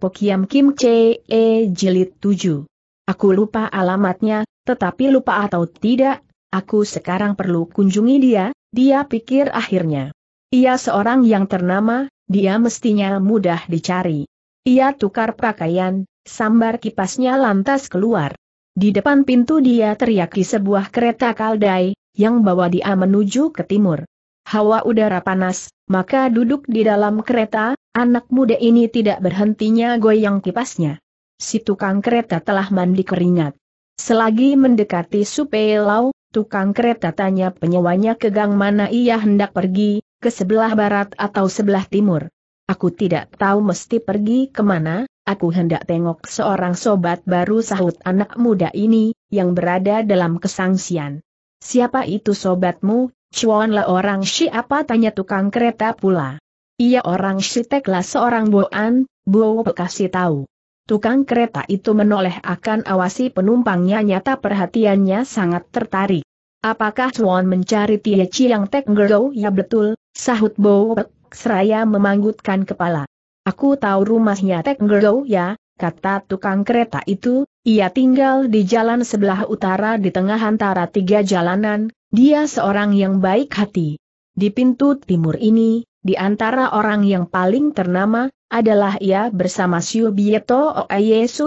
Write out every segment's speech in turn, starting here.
Pokiam Kim Che E Jilid 7. Aku lupa alamatnya, tetapi lupa atau tidak, aku sekarang perlu kunjungi dia, dia pikir akhirnya. Ia seorang yang ternama, dia mestinya mudah dicari. Ia tukar pakaian, sambar kipasnya lantas keluar. Di depan pintu dia teriak di sebuah kereta kaldai, yang bawa dia menuju ke timur. Hawa udara panas, maka duduk di dalam kereta, Anak muda ini tidak berhentinya goyang kipasnya. Si tukang kereta telah mandi keringat. Selagi mendekati Supelau, tukang kereta tanya penyewanya ke gang mana ia hendak pergi, ke sebelah barat atau sebelah timur. Aku tidak tahu mesti pergi kemana, aku hendak tengok seorang sobat baru sahut anak muda ini, yang berada dalam kesangsian. Siapa itu sobatmu, Cuanlah orang siapa tanya tukang kereta pula. Ia orang Shitekla seorang Boan, Bo kasih tahu. Tukang kereta itu menoleh akan awasi penumpangnya nyata perhatiannya sangat tertarik. Apakah Tuan mencari Tia Chiang Tek Ngero? Ya betul, sahut Bo seraya memanggutkan kepala. Aku tahu rumahnya Tek Ngero ya, kata tukang kereta itu, ia tinggal di jalan sebelah utara di tengah antara tiga jalanan, dia seorang yang baik hati. Di pintu timur ini, di antara orang yang paling ternama, adalah ia bersama Siu Bieto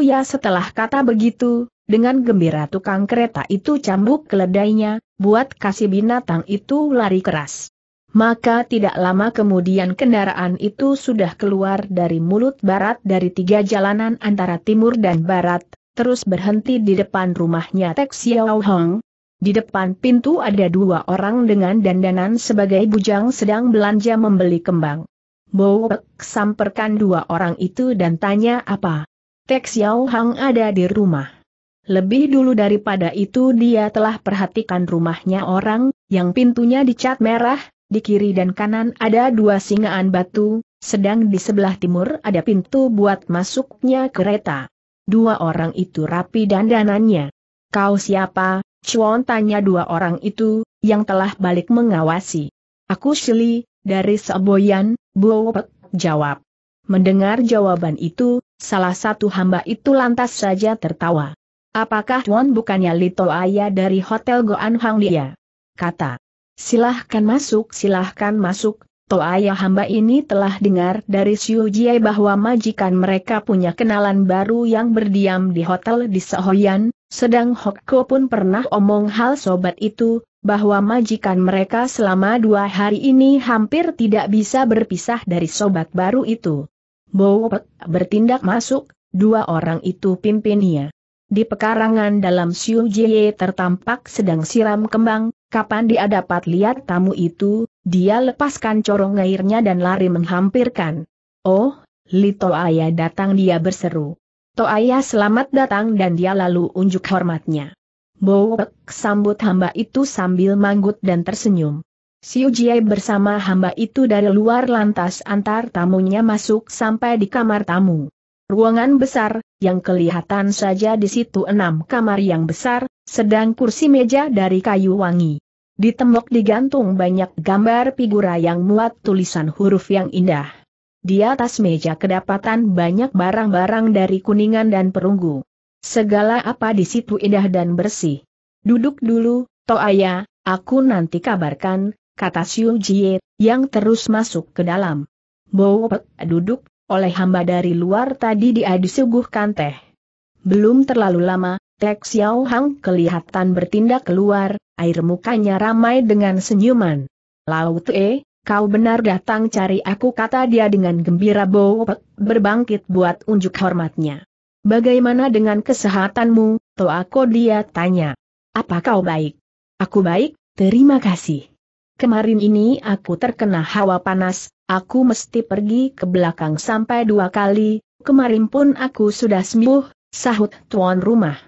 Ya setelah kata begitu, dengan gembira tukang kereta itu cambuk keledainya, buat kasih binatang itu lari keras. Maka tidak lama kemudian kendaraan itu sudah keluar dari mulut barat dari tiga jalanan antara timur dan barat, terus berhenti di depan rumahnya Tek Xiao Hong, di depan pintu ada dua orang dengan dandanan sebagai bujang sedang belanja membeli kembang. Bowek samperkan dua orang itu dan tanya apa. Tek Xiao Hang ada di rumah. Lebih dulu daripada itu dia telah perhatikan rumahnya orang, yang pintunya dicat merah, di kiri dan kanan ada dua singaan batu, sedang di sebelah timur ada pintu buat masuknya kereta. Dua orang itu rapi dandanannya. Kau siapa, Chuan tanya dua orang itu, yang telah balik mengawasi. Aku Shili, dari Seboyan, Buopek, jawab. Mendengar jawaban itu, salah satu hamba itu lantas saja tertawa. Apakah Chuan bukannya Lito Aya dari Hotel Goan Hang Lia? Kata. Silahkan masuk, silahkan masuk, To Ayah hamba ini telah dengar dari Siu Jie bahwa majikan mereka punya kenalan baru yang berdiam di hotel di Sehoyan, sedang Hokko pun pernah omong hal sobat itu, bahwa majikan mereka selama dua hari ini hampir tidak bisa berpisah dari sobat baru itu. Bowet bertindak masuk, dua orang itu pimpinnya. Di pekarangan dalam Siu Jie tertampak sedang siram kembang, kapan dia dapat lihat tamu itu, dia lepaskan corong airnya dan lari menghampirkan. Oh, Lito Ayah datang dia berseru. Ayah selamat datang dan dia lalu unjuk hormatnya. Bowek sambut hamba itu sambil manggut dan tersenyum. Si Ujie bersama hamba itu dari luar lantas antar tamunya masuk sampai di kamar tamu. Ruangan besar, yang kelihatan saja di situ enam kamar yang besar, sedang kursi meja dari kayu wangi. Di tembok digantung banyak gambar figura yang muat tulisan huruf yang indah. Di atas meja kedapatan banyak barang-barang dari kuningan dan perunggu. Segala apa di situ indah dan bersih. Duduk dulu, Toaya, aku nanti kabarkan, kata Xiu Jie, yang terus masuk ke dalam. Bowopek duduk, oleh hamba dari luar tadi dia disuguhkan teh. Belum terlalu lama, Tek Xiao Hang kelihatan bertindak keluar, air mukanya ramai dengan senyuman. Laut E, kau benar datang cari aku kata dia dengan gembira bopek, berbangkit buat unjuk hormatnya. Bagaimana dengan kesehatanmu, aku dia tanya. Apa kau baik? Aku baik, terima kasih. Kemarin ini aku terkena hawa panas, aku mesti pergi ke belakang sampai dua kali, kemarin pun aku sudah sembuh, sahut tuan rumah.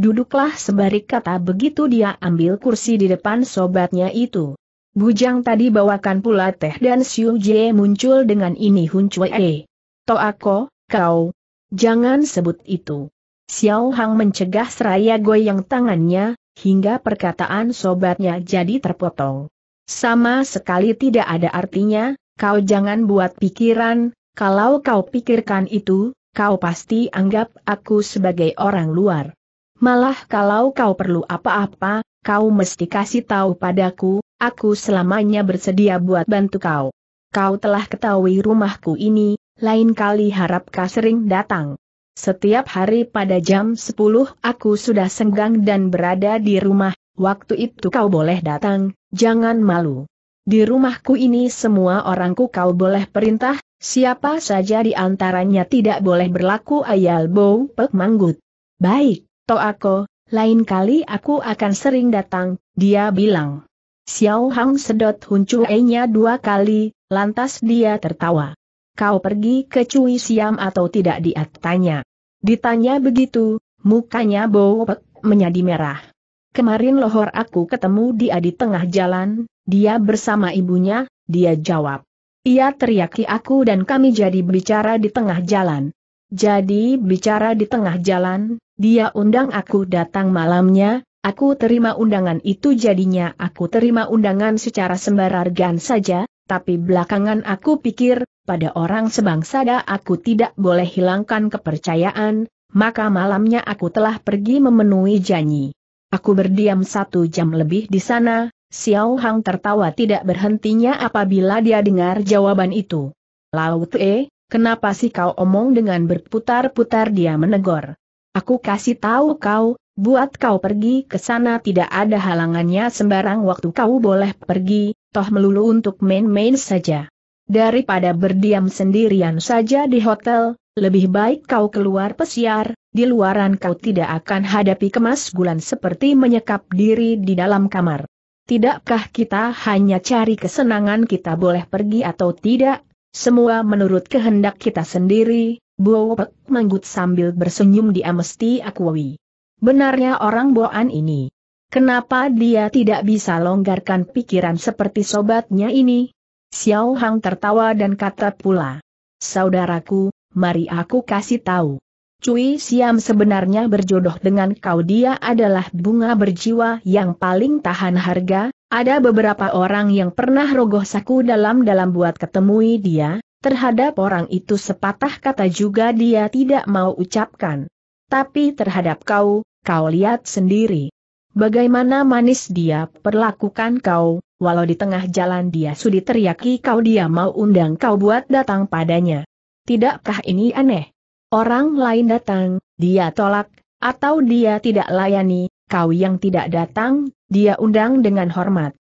Duduklah sebarik kata begitu dia ambil kursi di depan sobatnya itu. Bujang tadi bawakan pula teh dan Siu Jie muncul dengan ini Hun To aku, kau. Jangan sebut itu. Xiao Hang mencegah seraya goyang tangannya, hingga perkataan sobatnya jadi terpotong. Sama sekali tidak ada artinya, kau jangan buat pikiran, kalau kau pikirkan itu, kau pasti anggap aku sebagai orang luar. Malah kalau kau perlu apa-apa, kau mesti kasih tahu padaku, Aku selamanya bersedia buat bantu kau. Kau telah ketahui rumahku ini, lain kali harap kau sering datang. Setiap hari pada jam 10 aku sudah senggang dan berada di rumah, waktu itu kau boleh datang, jangan malu. Di rumahku ini semua orangku kau boleh perintah, siapa saja di antaranya tidak boleh berlaku ayal bau pek manggut. Baik, to aku. lain kali aku akan sering datang, dia bilang. Xiao Hang sedot huncuenya dua kali, lantas dia tertawa. Kau pergi ke Cui Siam atau tidak dia Ditanya begitu, mukanya bowek, menjadi merah. Kemarin lohor aku ketemu dia di tengah jalan, dia bersama ibunya, dia jawab. Ia teriaki aku dan kami jadi bicara di tengah jalan. Jadi bicara di tengah jalan, dia undang aku datang malamnya, Aku terima undangan itu jadinya aku terima undangan secara sembarargan saja, tapi belakangan aku pikir, pada orang sebangsa da aku tidak boleh hilangkan kepercayaan, maka malamnya aku telah pergi memenuhi janji. Aku berdiam satu jam lebih di sana, Xiao Hang tertawa tidak berhentinya apabila dia dengar jawaban itu. Lau Tue, kenapa sih kau omong dengan berputar-putar dia menegur. Aku kasih tahu kau, Buat kau pergi ke sana tidak ada halangannya sembarang waktu kau boleh pergi, toh melulu untuk main-main saja. Daripada berdiam sendirian saja di hotel, lebih baik kau keluar pesiar, di luaran kau tidak akan hadapi kemas kemasgulan seperti menyekap diri di dalam kamar. Tidakkah kita hanya cari kesenangan kita boleh pergi atau tidak? Semua menurut kehendak kita sendiri, Buopek menggut sambil bersenyum di Amesti Akwawi. Benarnya orang Boan ini. Kenapa dia tidak bisa longgarkan pikiran seperti sobatnya ini? Xiao Hang tertawa dan kata pula. Saudaraku, mari aku kasih tahu. Cui Siam sebenarnya berjodoh dengan kau dia adalah bunga berjiwa yang paling tahan harga, ada beberapa orang yang pernah rogoh saku dalam-dalam buat ketemui dia, terhadap orang itu sepatah kata juga dia tidak mau ucapkan tapi terhadap kau, kau lihat sendiri. Bagaimana manis dia perlakukan kau, walau di tengah jalan dia sudi teriaki kau dia mau undang kau buat datang padanya. Tidakkah ini aneh? Orang lain datang, dia tolak, atau dia tidak layani, kau yang tidak datang, dia undang dengan hormat.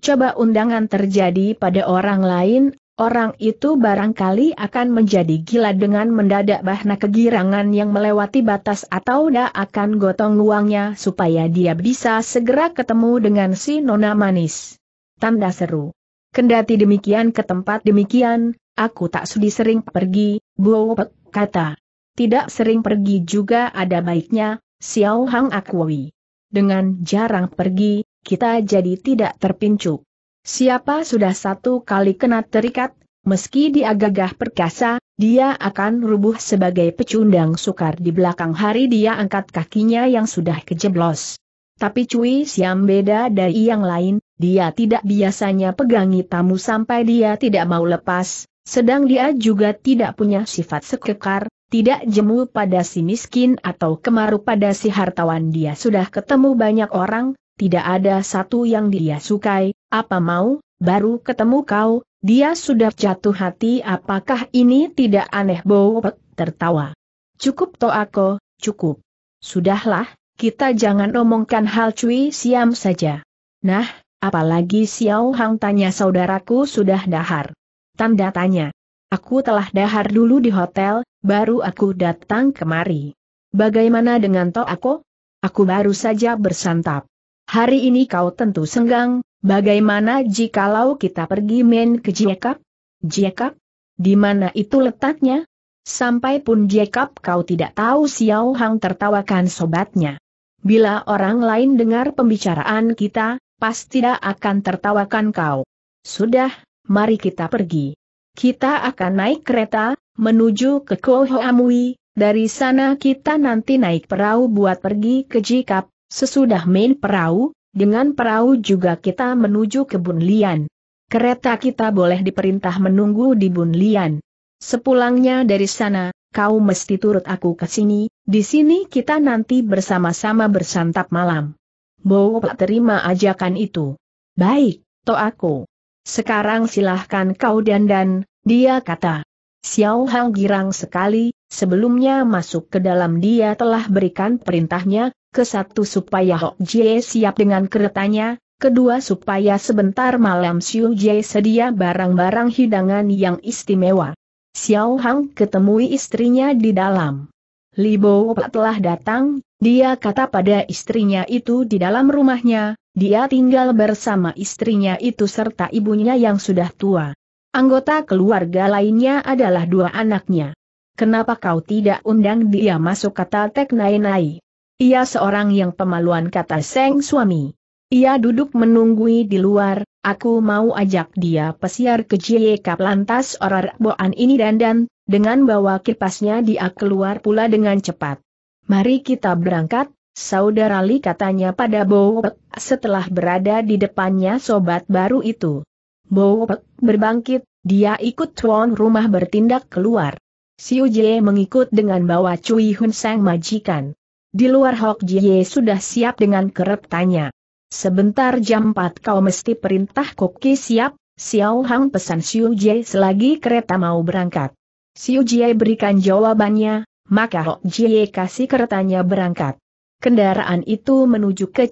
Coba undangan terjadi pada orang lain, Orang itu barangkali akan menjadi gila dengan mendadak bahna kegirangan yang melewati batas atau da akan gotong luangnya supaya dia bisa segera ketemu dengan si nona manis. Tanda seru. Kendati demikian ke tempat demikian, aku tak sudi sering pergi, Buopek kata. Tidak sering pergi juga ada baiknya, Xiao Hang akui. Dengan jarang pergi, kita jadi tidak terpincuk. Siapa sudah satu kali kena terikat, meski dia gagah perkasa, dia akan rubuh sebagai pecundang sukar di belakang hari dia angkat kakinya yang sudah kejeblos. Tapi Cui Siam beda dari yang lain, dia tidak biasanya pegangi tamu sampai dia tidak mau lepas, sedang dia juga tidak punya sifat sekekar, tidak jemu pada si miskin atau kemaru pada si hartawan dia sudah ketemu banyak orang, tidak ada satu yang dia sukai, apa mau, baru ketemu kau, dia sudah jatuh hati apakah ini tidak aneh Bopek, tertawa. Cukup Toako, cukup. Sudahlah, kita jangan omongkan hal cuy. siam saja. Nah, apalagi Xiao Hang tanya saudaraku sudah dahar. Tanda tanya. Aku telah dahar dulu di hotel, baru aku datang kemari. Bagaimana dengan Toako? Aku baru saja bersantap. Hari ini kau tentu senggang, Bagaimana jikalau kita pergi main ke Jekap? Jekap? Di mana itu letaknya? Sampai pun Jekap kau tidak tahu Xiao Hang tertawakan sobatnya. Bila orang lain dengar pembicaraan kita, pasti tidak akan tertawakan kau. Sudah, mari kita pergi. Kita akan naik kereta, menuju ke Amui. dari sana kita nanti naik perahu buat pergi ke Jekap, sesudah main perahu, dengan perahu juga kita menuju ke Bunlian. Kereta kita boleh diperintah menunggu di Bunlian. Sepulangnya dari sana, kau mesti turut aku ke sini, di sini kita nanti bersama-sama bersantap malam. Bowo terima ajakan itu. Baik, to aku. Sekarang silahkan kau dandan, dia kata. Xiao Hang girang sekali, sebelumnya masuk ke dalam dia telah berikan perintahnya, ke satu supaya Hok Jie siap dengan keretanya, kedua supaya sebentar malam Siu Jie sedia barang-barang hidangan yang istimewa. Xiao Hang ketemui istrinya di dalam. Li Bo telah datang, dia kata pada istrinya itu di dalam rumahnya, dia tinggal bersama istrinya itu serta ibunya yang sudah tua. Anggota keluarga lainnya adalah dua anaknya. Kenapa kau tidak undang dia masuk kata Tek Nai Nai? Ia seorang yang pemaluan kata Seng suami. Ia duduk menunggui di luar, aku mau ajak dia pesiar ke JK lantas orang boan ini dan dan dengan bawa kipasnya dia keluar pula dengan cepat. Mari kita berangkat, saudara Li katanya pada Bowek setelah berada di depannya sobat baru itu. Bowek berbangkit, dia ikut tuan rumah bertindak keluar. Siu Jie mengikut dengan bawa Cui Hun Sang majikan. Di luar Hok Jie sudah siap dengan kerep tanya. Sebentar jam 4 kau mesti perintah koki siap, Xiao Hang pesan Xiu Jie selagi kereta mau berangkat. Xiu Jie berikan jawabannya, maka Hok Jie kasih keretanya berangkat. Kendaraan itu menuju ke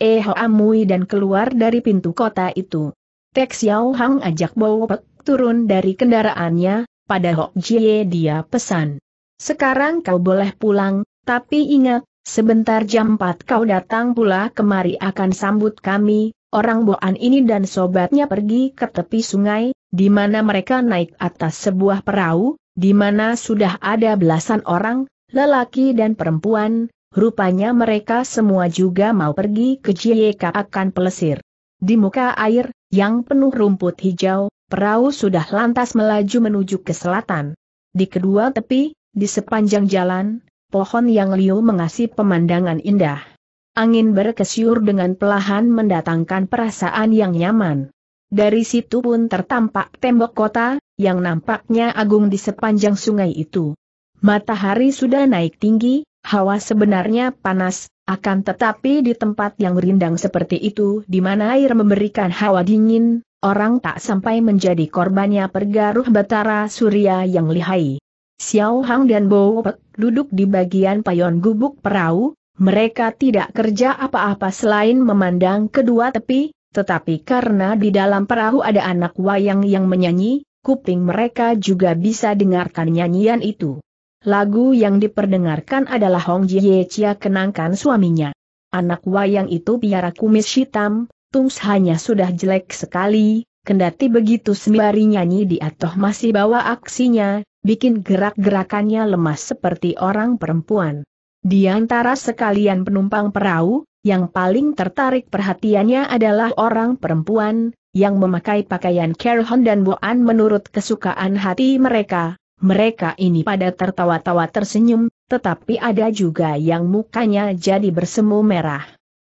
e Ho Amui dan keluar dari pintu kota itu. Tek Xiao Hang ajak Bowo Pek turun dari kendaraannya, pada Hok Jie dia pesan. Sekarang kau boleh pulang, tapi ingat, sebentar jam 4 kau datang pula kemari akan sambut kami, orang Boan ini dan sobatnya pergi ke tepi sungai, di mana mereka naik atas sebuah perahu, di mana sudah ada belasan orang, lelaki dan perempuan, rupanya mereka semua juga mau pergi ke JYK akan pelesir. Di muka air, yang penuh rumput hijau, perahu sudah lantas melaju menuju ke selatan. Di kedua tepi, di sepanjang jalan, pohon yang liu mengasih pemandangan indah. Angin berkesyur dengan pelahan mendatangkan perasaan yang nyaman. Dari situ pun tertampak tembok kota, yang nampaknya agung di sepanjang sungai itu. Matahari sudah naik tinggi, hawa sebenarnya panas, akan tetapi di tempat yang rindang seperti itu di mana air memberikan hawa dingin, orang tak sampai menjadi korbannya pergaruh batara surya yang lihai. Xiao Hang dan Bo Pek duduk di bagian payon gubuk perahu, mereka tidak kerja apa-apa selain memandang kedua tepi, tetapi karena di dalam perahu ada anak wayang yang menyanyi, kuping mereka juga bisa dengarkan nyanyian itu. Lagu yang diperdengarkan adalah Hong Jie Chia kenangkan suaminya. Anak wayang itu piara kumis hitam, tungs hanya sudah jelek sekali, kendati begitu sembari nyanyi di atoh masih bawa aksinya, bikin gerak-gerakannya lemas seperti orang perempuan. Di antara sekalian penumpang perahu, yang paling tertarik perhatiannya adalah orang perempuan, yang memakai pakaian Kerhon dan Boan menurut kesukaan hati mereka. Mereka ini pada tertawa-tawa tersenyum, tetapi ada juga yang mukanya jadi bersemu merah.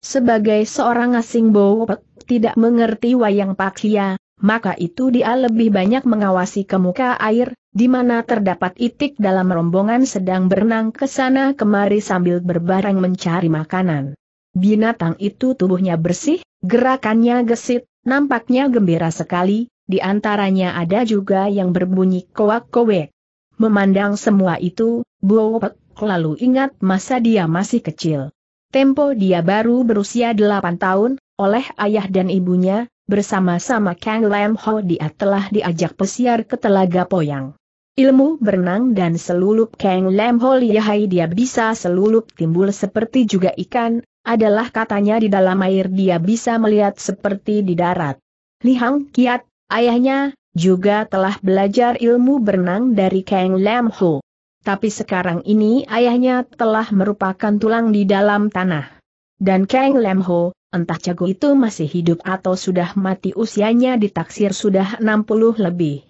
Sebagai seorang asing Bowpek, tidak mengerti wayang Pakia, maka itu dia lebih banyak mengawasi ke muka air, di mana terdapat itik dalam rombongan sedang berenang ke sana kemari sambil berbarang mencari makanan. Binatang itu tubuhnya bersih, gerakannya gesit, nampaknya gembira sekali, di antaranya ada juga yang berbunyi koak kowek. Memandang semua itu, Buopek lalu ingat masa dia masih kecil. Tempo dia baru berusia 8 tahun, oleh ayah dan ibunya, bersama-sama Kang Lam Ho dia telah diajak pesiar ke Telaga Poyang. Ilmu berenang dan selulup Kang Lam Ho lihai dia bisa selulup timbul seperti juga ikan, adalah katanya di dalam air dia bisa melihat seperti di darat. Lihang Kiat, ayahnya, juga telah belajar ilmu berenang dari Kang Lam Ho. Tapi sekarang ini ayahnya telah merupakan tulang di dalam tanah. Dan Kang Lam Ho, entah jago itu masih hidup atau sudah mati usianya ditaksir sudah 60 lebih.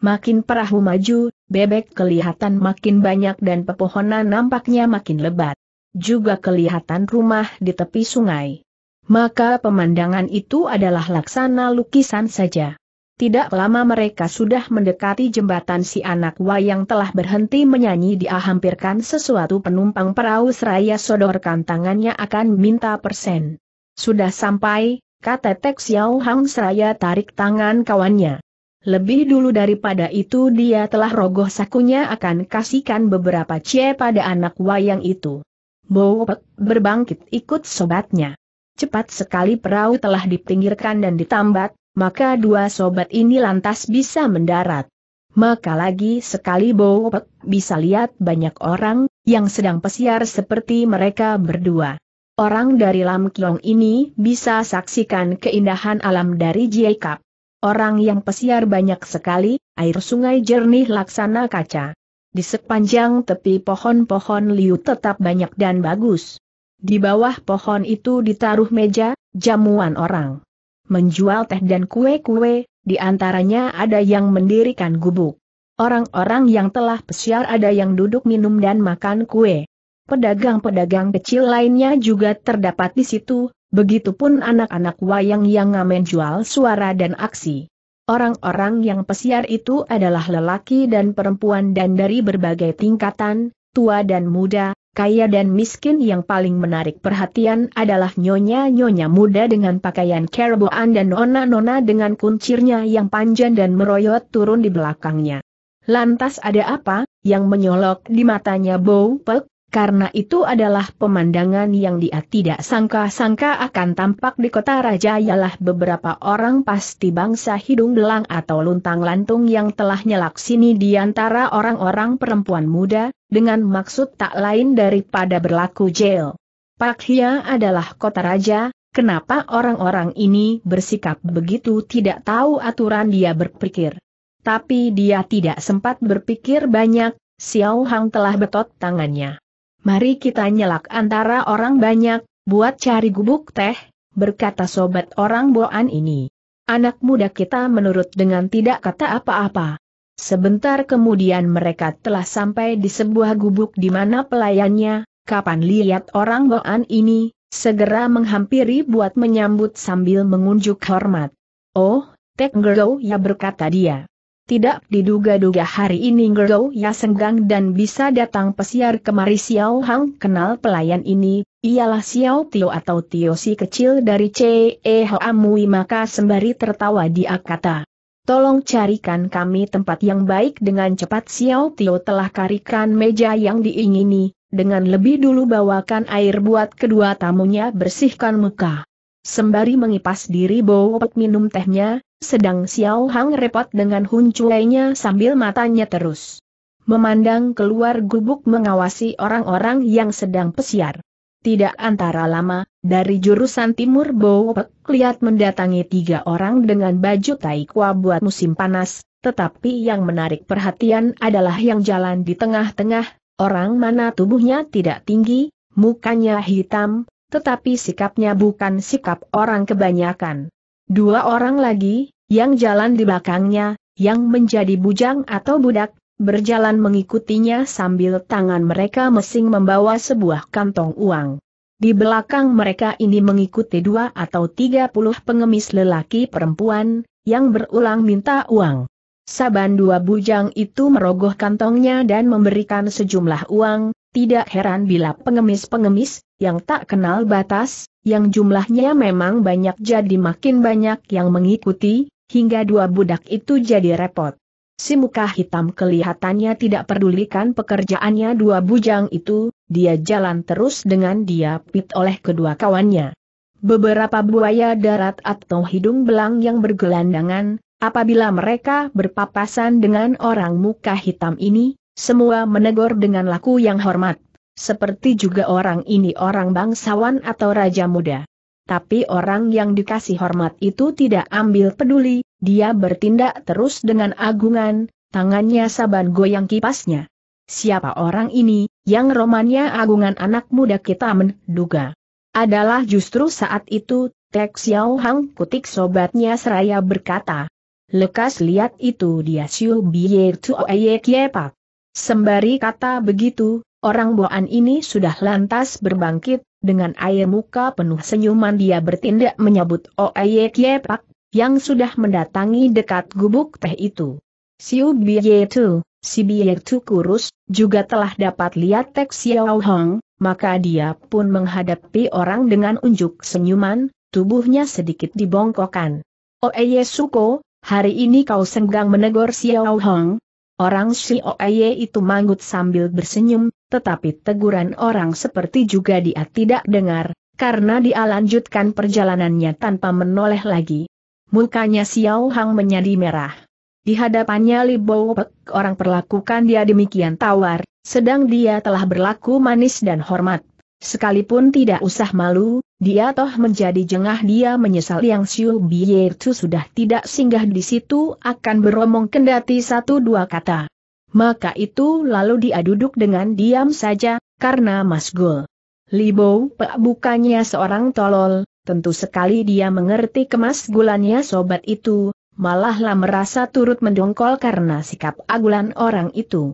Makin perahu maju, bebek kelihatan makin banyak dan pepohonan nampaknya makin lebat. Juga kelihatan rumah di tepi sungai. Maka pemandangan itu adalah laksana lukisan saja. Tidak lama mereka sudah mendekati jembatan si anak wayang telah berhenti menyanyi di hampirkan sesuatu penumpang perahu seraya sodorkan tangannya akan minta persen. Sudah sampai, kata Tek Xiao Hang seraya tarik tangan kawannya. Lebih dulu daripada itu dia telah rogoh sakunya akan kasihkan beberapa cie pada anak wayang itu. Bowpek berbangkit ikut sobatnya. Cepat sekali perahu telah dipinggirkan dan ditambat, maka dua sobat ini lantas bisa mendarat. Maka lagi sekali Bowpek bisa lihat banyak orang yang sedang pesiar seperti mereka berdua. Orang dari Lam Kiong ini bisa saksikan keindahan alam dari Jiekap. Orang yang pesiar banyak sekali, air sungai jernih laksana kaca. Di sepanjang tepi pohon-pohon liu tetap banyak dan bagus. Di bawah pohon itu ditaruh meja, jamuan orang. Menjual teh dan kue-kue, di antaranya ada yang mendirikan gubuk. Orang-orang yang telah pesiar ada yang duduk minum dan makan kue. Pedagang-pedagang kecil lainnya juga terdapat di situ, begitupun anak-anak wayang yang ngamen jual suara dan aksi. Orang-orang yang pesiar itu adalah lelaki dan perempuan dan dari berbagai tingkatan, tua dan muda, kaya dan miskin yang paling menarik perhatian adalah nyonya-nyonya muda dengan pakaian kerbauan dan nona-nona dengan kuncirnya yang panjang dan meroyot turun di belakangnya. Lantas ada apa, yang menyolok di matanya Bow Pek? karena itu adalah pemandangan yang dia tidak sangka-sangka akan tampak di kota raja ialah beberapa orang pasti bangsa hidung belang atau luntang-lantung yang telah nyelak sini di antara orang-orang perempuan muda, dengan maksud tak lain daripada berlaku jail. Hia adalah kota raja, kenapa orang-orang ini bersikap begitu tidak tahu aturan dia berpikir. Tapi dia tidak sempat berpikir banyak, Xiao Hang telah betot tangannya mari kita nyelak antara orang banyak, buat cari gubuk teh, berkata sobat orang boan ini. Anak muda kita menurut dengan tidak kata apa-apa. Sebentar kemudian mereka telah sampai di sebuah gubuk di mana pelayannya, kapan lihat orang boan ini, segera menghampiri buat menyambut sambil mengunjuk hormat. Oh, Tek Gerlow ya berkata dia. Tidak diduga-duga hari ini Gergo ya senggang dan bisa datang pesiar kemari Xiao Hang kenal pelayan ini, ialah Xiao Tio atau Tio si kecil dari C.E. Amui maka sembari tertawa dia kata. Tolong carikan kami tempat yang baik dengan cepat Xiao Tio telah karikan meja yang diingini, dengan lebih dulu bawakan air buat kedua tamunya bersihkan muka. Sembari mengipas diri bau minum tehnya, sedang Xiao Hang repot dengan hunculainya sambil matanya terus memandang keluar gubuk mengawasi orang-orang yang sedang pesiar. Tidak antara lama, dari jurusan timur Bowopek lihat mendatangi tiga orang dengan baju taikwa buat musim panas, tetapi yang menarik perhatian adalah yang jalan di tengah-tengah, orang mana tubuhnya tidak tinggi, mukanya hitam, tetapi sikapnya bukan sikap orang kebanyakan. Dua orang lagi, yang jalan di belakangnya, yang menjadi bujang atau budak, berjalan mengikutinya sambil tangan mereka mesing membawa sebuah kantong uang. Di belakang mereka ini mengikuti dua atau tiga puluh pengemis lelaki perempuan, yang berulang minta uang. Saban dua bujang itu merogoh kantongnya dan memberikan sejumlah uang, tidak heran bila pengemis-pengemis, yang tak kenal batas, yang jumlahnya memang banyak jadi makin banyak yang mengikuti, Hingga dua budak itu jadi repot. Si muka hitam kelihatannya tidak pedulikan pekerjaannya dua bujang itu, dia jalan terus dengan dia pit oleh kedua kawannya. Beberapa buaya darat atau hidung belang yang bergelandangan, apabila mereka berpapasan dengan orang muka hitam ini, semua menegur dengan laku yang hormat, seperti juga orang ini orang bangsawan atau raja muda tapi orang yang dikasih hormat itu tidak ambil peduli, dia bertindak terus dengan agungan, tangannya saban goyang kipasnya. Siapa orang ini, yang romannya agungan anak muda kita menduga? Adalah justru saat itu, Tek Xiao Hang kutik sobatnya seraya berkata. Lekas lihat itu dia siu Biye Tuoye Kiepak. Sembari kata begitu, orang boan ini sudah lantas berbangkit, dengan air muka penuh senyuman dia bertindak menyambut Oeyek Kiepak yang sudah mendatangi dekat gubuk teh itu. Siu Biye Tu, si Biye Tu kurus, juga telah dapat lihat Tek Xiao Hong, maka dia pun menghadapi orang dengan unjuk senyuman, tubuhnya sedikit dibongkokkan. Oye Suko, hari ini kau senggang menegur Xiao Hong. Orang Si Oye itu manggut sambil bersenyum, tetapi teguran orang seperti juga dia tidak dengar, karena dia lanjutkan perjalanannya tanpa menoleh lagi. Mukanya Xiao Hang menjadi merah. Di hadapannya Li Bo orang perlakukan dia demikian tawar, sedang dia telah berlaku manis dan hormat. Sekalipun tidak usah malu, dia toh menjadi jengah dia menyesal yang Xiu Bie itu sudah tidak singgah di situ akan beromong kendati satu dua kata. Maka itu lalu dia duduk dengan diam saja, karena masgul. Libo Pek bukannya seorang tolol, tentu sekali dia mengerti kemasgulannya sobat itu, malahlah merasa turut mendongkol karena sikap agulan orang itu.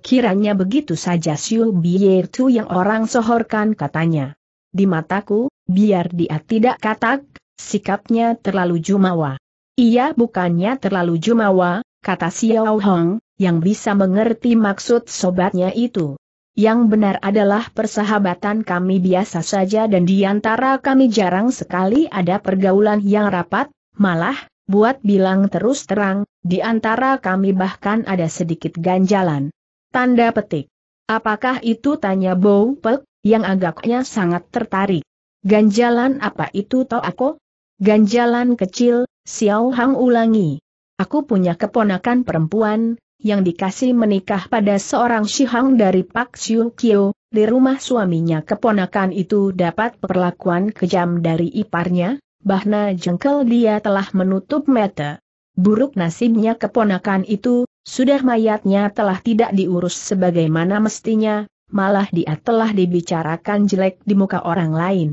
Kiranya begitu saja Siu biyer Tu yang orang sohorkan katanya. Di mataku, biar dia tidak katak, sikapnya terlalu jumawa. Ia bukannya terlalu jumawa, kata Xiao Hong, yang bisa mengerti maksud sobatnya itu. Yang benar adalah persahabatan kami biasa saja dan di antara kami jarang sekali ada pergaulan yang rapat, malah, buat bilang terus terang, di antara kami bahkan ada sedikit ganjalan. Tanda petik. Apakah itu tanya Bow Pek, yang agaknya sangat tertarik. Ganjalan apa itu tau aku? Ganjalan kecil, Xiao Hang ulangi. Aku punya keponakan perempuan, yang dikasih menikah pada seorang Shihang dari Pak Siu Kyo, di rumah suaminya keponakan itu dapat perlakuan kejam dari iparnya, bahna jengkel dia telah menutup mata. Buruk nasibnya keponakan itu, sudah mayatnya telah tidak diurus sebagaimana mestinya, malah dia telah dibicarakan jelek di muka orang lain.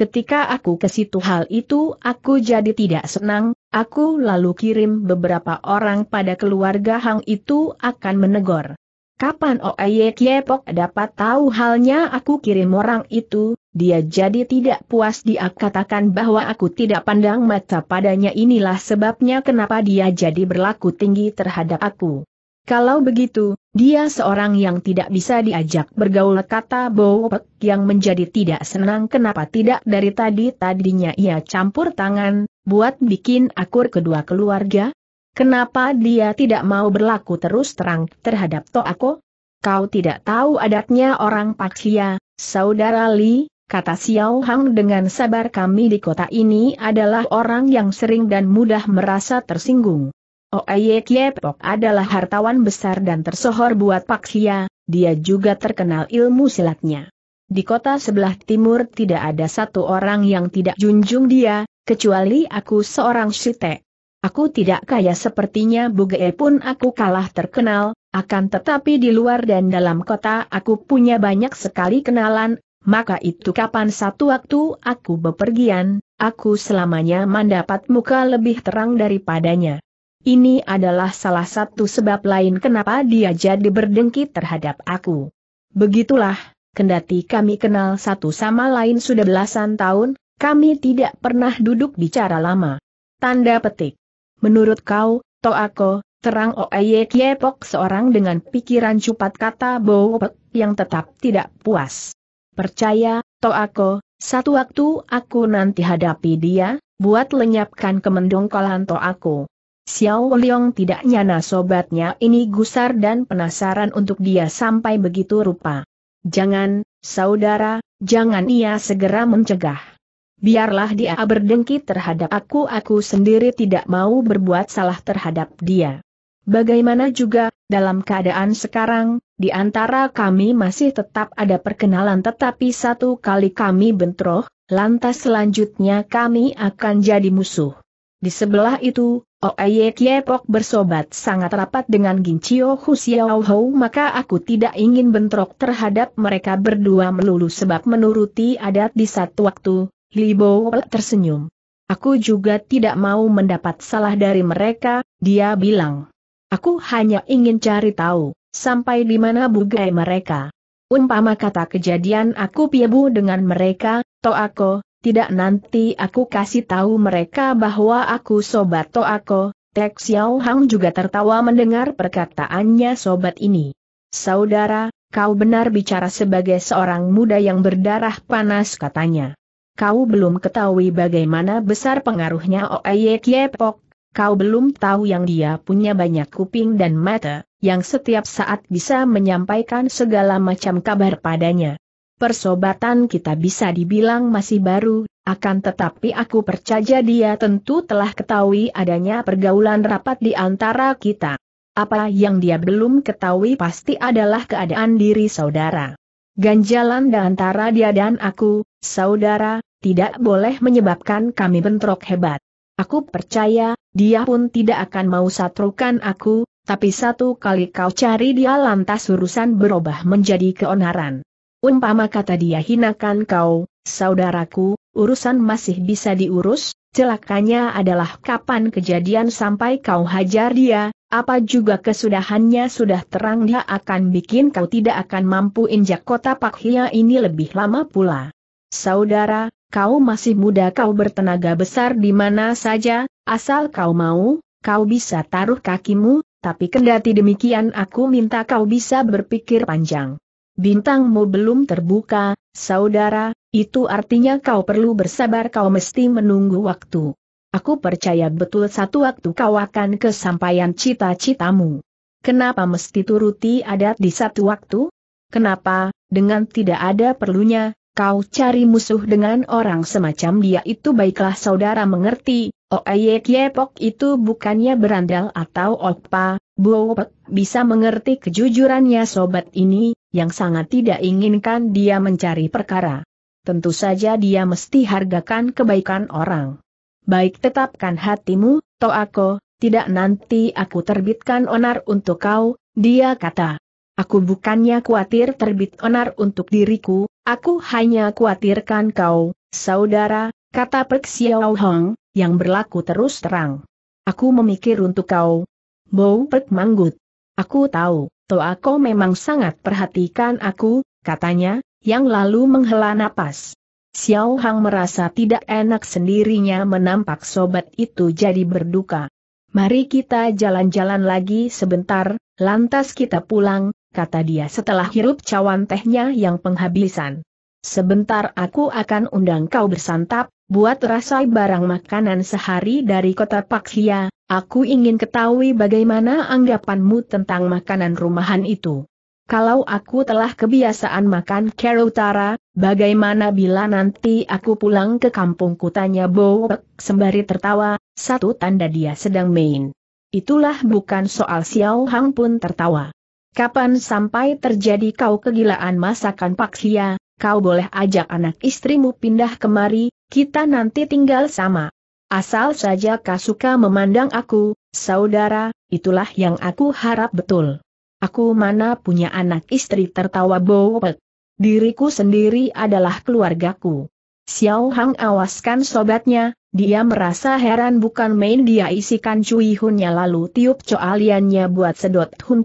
Ketika aku ke situ hal itu aku jadi tidak senang, Aku lalu kirim beberapa orang pada keluarga Hang itu akan menegur. Kapan Oye Kiepok dapat tahu halnya aku kirim orang itu, dia jadi tidak puas dia katakan bahwa aku tidak pandang mata padanya inilah sebabnya kenapa dia jadi berlaku tinggi terhadap aku. Kalau begitu, dia seorang yang tidak bisa diajak bergaul kata Bowopek yang menjadi tidak senang kenapa tidak dari tadi-tadinya ia campur tangan, buat bikin akur kedua keluarga? Kenapa dia tidak mau berlaku terus terang terhadap Toako? Kau tidak tahu adatnya orang Paksia, saudara Li, kata Xiao Hang dengan sabar kami di kota ini adalah orang yang sering dan mudah merasa tersinggung. Oh Oye Kiepok adalah hartawan besar dan tersohor buat Paksia, dia juga terkenal ilmu silatnya. Di kota sebelah timur tidak ada satu orang yang tidak junjung dia, kecuali aku seorang Shite. Aku tidak kaya sepertinya Bugee pun aku kalah terkenal, akan tetapi di luar dan dalam kota aku punya banyak sekali kenalan, maka itu kapan satu waktu aku bepergian, aku selamanya mendapat muka lebih terang daripadanya. Ini adalah salah satu sebab lain kenapa dia jadi berdengki terhadap aku. Begitulah, Kendati kami kenal satu sama lain sudah belasan tahun, kami tidak pernah duduk bicara lama. Tanda petik. Menurut kau, Toako, terang Oeye Kiepok seorang dengan pikiran cupat kata Bowopek yang tetap tidak puas. Percaya, Toako, satu waktu aku nanti hadapi dia, buat lenyapkan kemendongkolan Toako. Xiao Liong tidak nyana sobatnya ini gusar dan penasaran untuk dia sampai begitu rupa. Jangan, saudara, jangan ia segera mencegah. Biarlah dia berdengki terhadap aku aku sendiri tidak mau berbuat salah terhadap dia. Bagaimana juga, dalam keadaan sekarang, di antara kami masih tetap ada perkenalan tetapi satu kali kami bentroh, lantas selanjutnya kami akan jadi musuh. Di sebelah itu, Oye oh, Kiepok bersobat sangat rapat dengan Gincio Husiao Hou maka aku tidak ingin bentrok terhadap mereka berdua melulu sebab menuruti adat di satu waktu, Li Libo tersenyum. Aku juga tidak mau mendapat salah dari mereka, dia bilang. Aku hanya ingin cari tahu, sampai di mana bugai mereka. Umpama kata kejadian aku piebu dengan mereka, to aku, tidak nanti aku kasih tahu mereka bahwa aku sobat Toako, Tek Xiao Hang juga tertawa mendengar perkataannya sobat ini. Saudara, kau benar bicara sebagai seorang muda yang berdarah panas katanya. Kau belum ketahui bagaimana besar pengaruhnya Oye Kiepok, kau belum tahu yang dia punya banyak kuping dan mata, yang setiap saat bisa menyampaikan segala macam kabar padanya. Persobatan kita bisa dibilang masih baru, akan tetapi aku percaya dia tentu telah ketahui adanya pergaulan rapat di antara kita. Apa yang dia belum ketahui pasti adalah keadaan diri saudara. Ganjalan di antara dia dan aku, saudara, tidak boleh menyebabkan kami bentrok hebat. Aku percaya, dia pun tidak akan mau satrukan aku, tapi satu kali kau cari dia lantas urusan berubah menjadi keonaran. Umpama kata dia hinakan kau, saudaraku, urusan masih bisa diurus, celakanya adalah kapan kejadian sampai kau hajar dia, apa juga kesudahannya sudah terang dia akan bikin kau tidak akan mampu injak kota Pakhia ini lebih lama pula. Saudara, kau masih muda kau bertenaga besar di mana saja, asal kau mau, kau bisa taruh kakimu, tapi kendati demikian aku minta kau bisa berpikir panjang bintangmu belum terbuka, saudara, itu artinya kau perlu bersabar kau mesti menunggu waktu. Aku percaya betul satu waktu kau akan kesampaian cita-citamu. Kenapa mesti turuti adat di satu waktu? Kenapa, dengan tidak ada perlunya, Kau cari musuh dengan orang semacam dia itu baiklah saudara mengerti, Oeye yepok itu bukannya berandal atau opa, Buopek bisa mengerti kejujurannya sobat ini, yang sangat tidak inginkan dia mencari perkara. Tentu saja dia mesti hargakan kebaikan orang. Baik tetapkan hatimu, aku, tidak nanti aku terbitkan onar untuk kau, dia kata. Aku bukannya khawatir terbit onar untuk diriku, Aku hanya khawatirkan kau, saudara, kata Pek Xiao Hong, yang berlaku terus terang. Aku memikir untuk kau. Bau Pek Manggut. Aku tahu, toh kau memang sangat perhatikan aku, katanya, yang lalu menghela napas. Xiao Hang merasa tidak enak sendirinya menampak sobat itu jadi berduka. Mari kita jalan-jalan lagi sebentar, lantas kita pulang, kata dia setelah hirup cawan tehnya yang penghabisan. Sebentar aku akan undang kau bersantap, buat rasai barang makanan sehari dari kota Paksia, aku ingin ketahui bagaimana anggapanmu tentang makanan rumahan itu. Kalau aku telah kebiasaan makan kerutara, bagaimana bila nanti aku pulang ke kampung kutanya Bowek sembari tertawa, satu tanda dia sedang main. Itulah bukan soal Xiao Hang pun tertawa. Kapan sampai terjadi kau kegilaan masakan Paksia, kau boleh ajak anak istrimu pindah kemari, kita nanti tinggal sama. Asal saja kau suka memandang aku, saudara, itulah yang aku harap betul. Aku mana punya anak istri tertawa bowek. Diriku sendiri adalah keluargaku. Xiao Hang awaskan sobatnya, dia merasa heran bukan main dia isikan cuihunnya lalu tiup coaliannya buat sedot Hun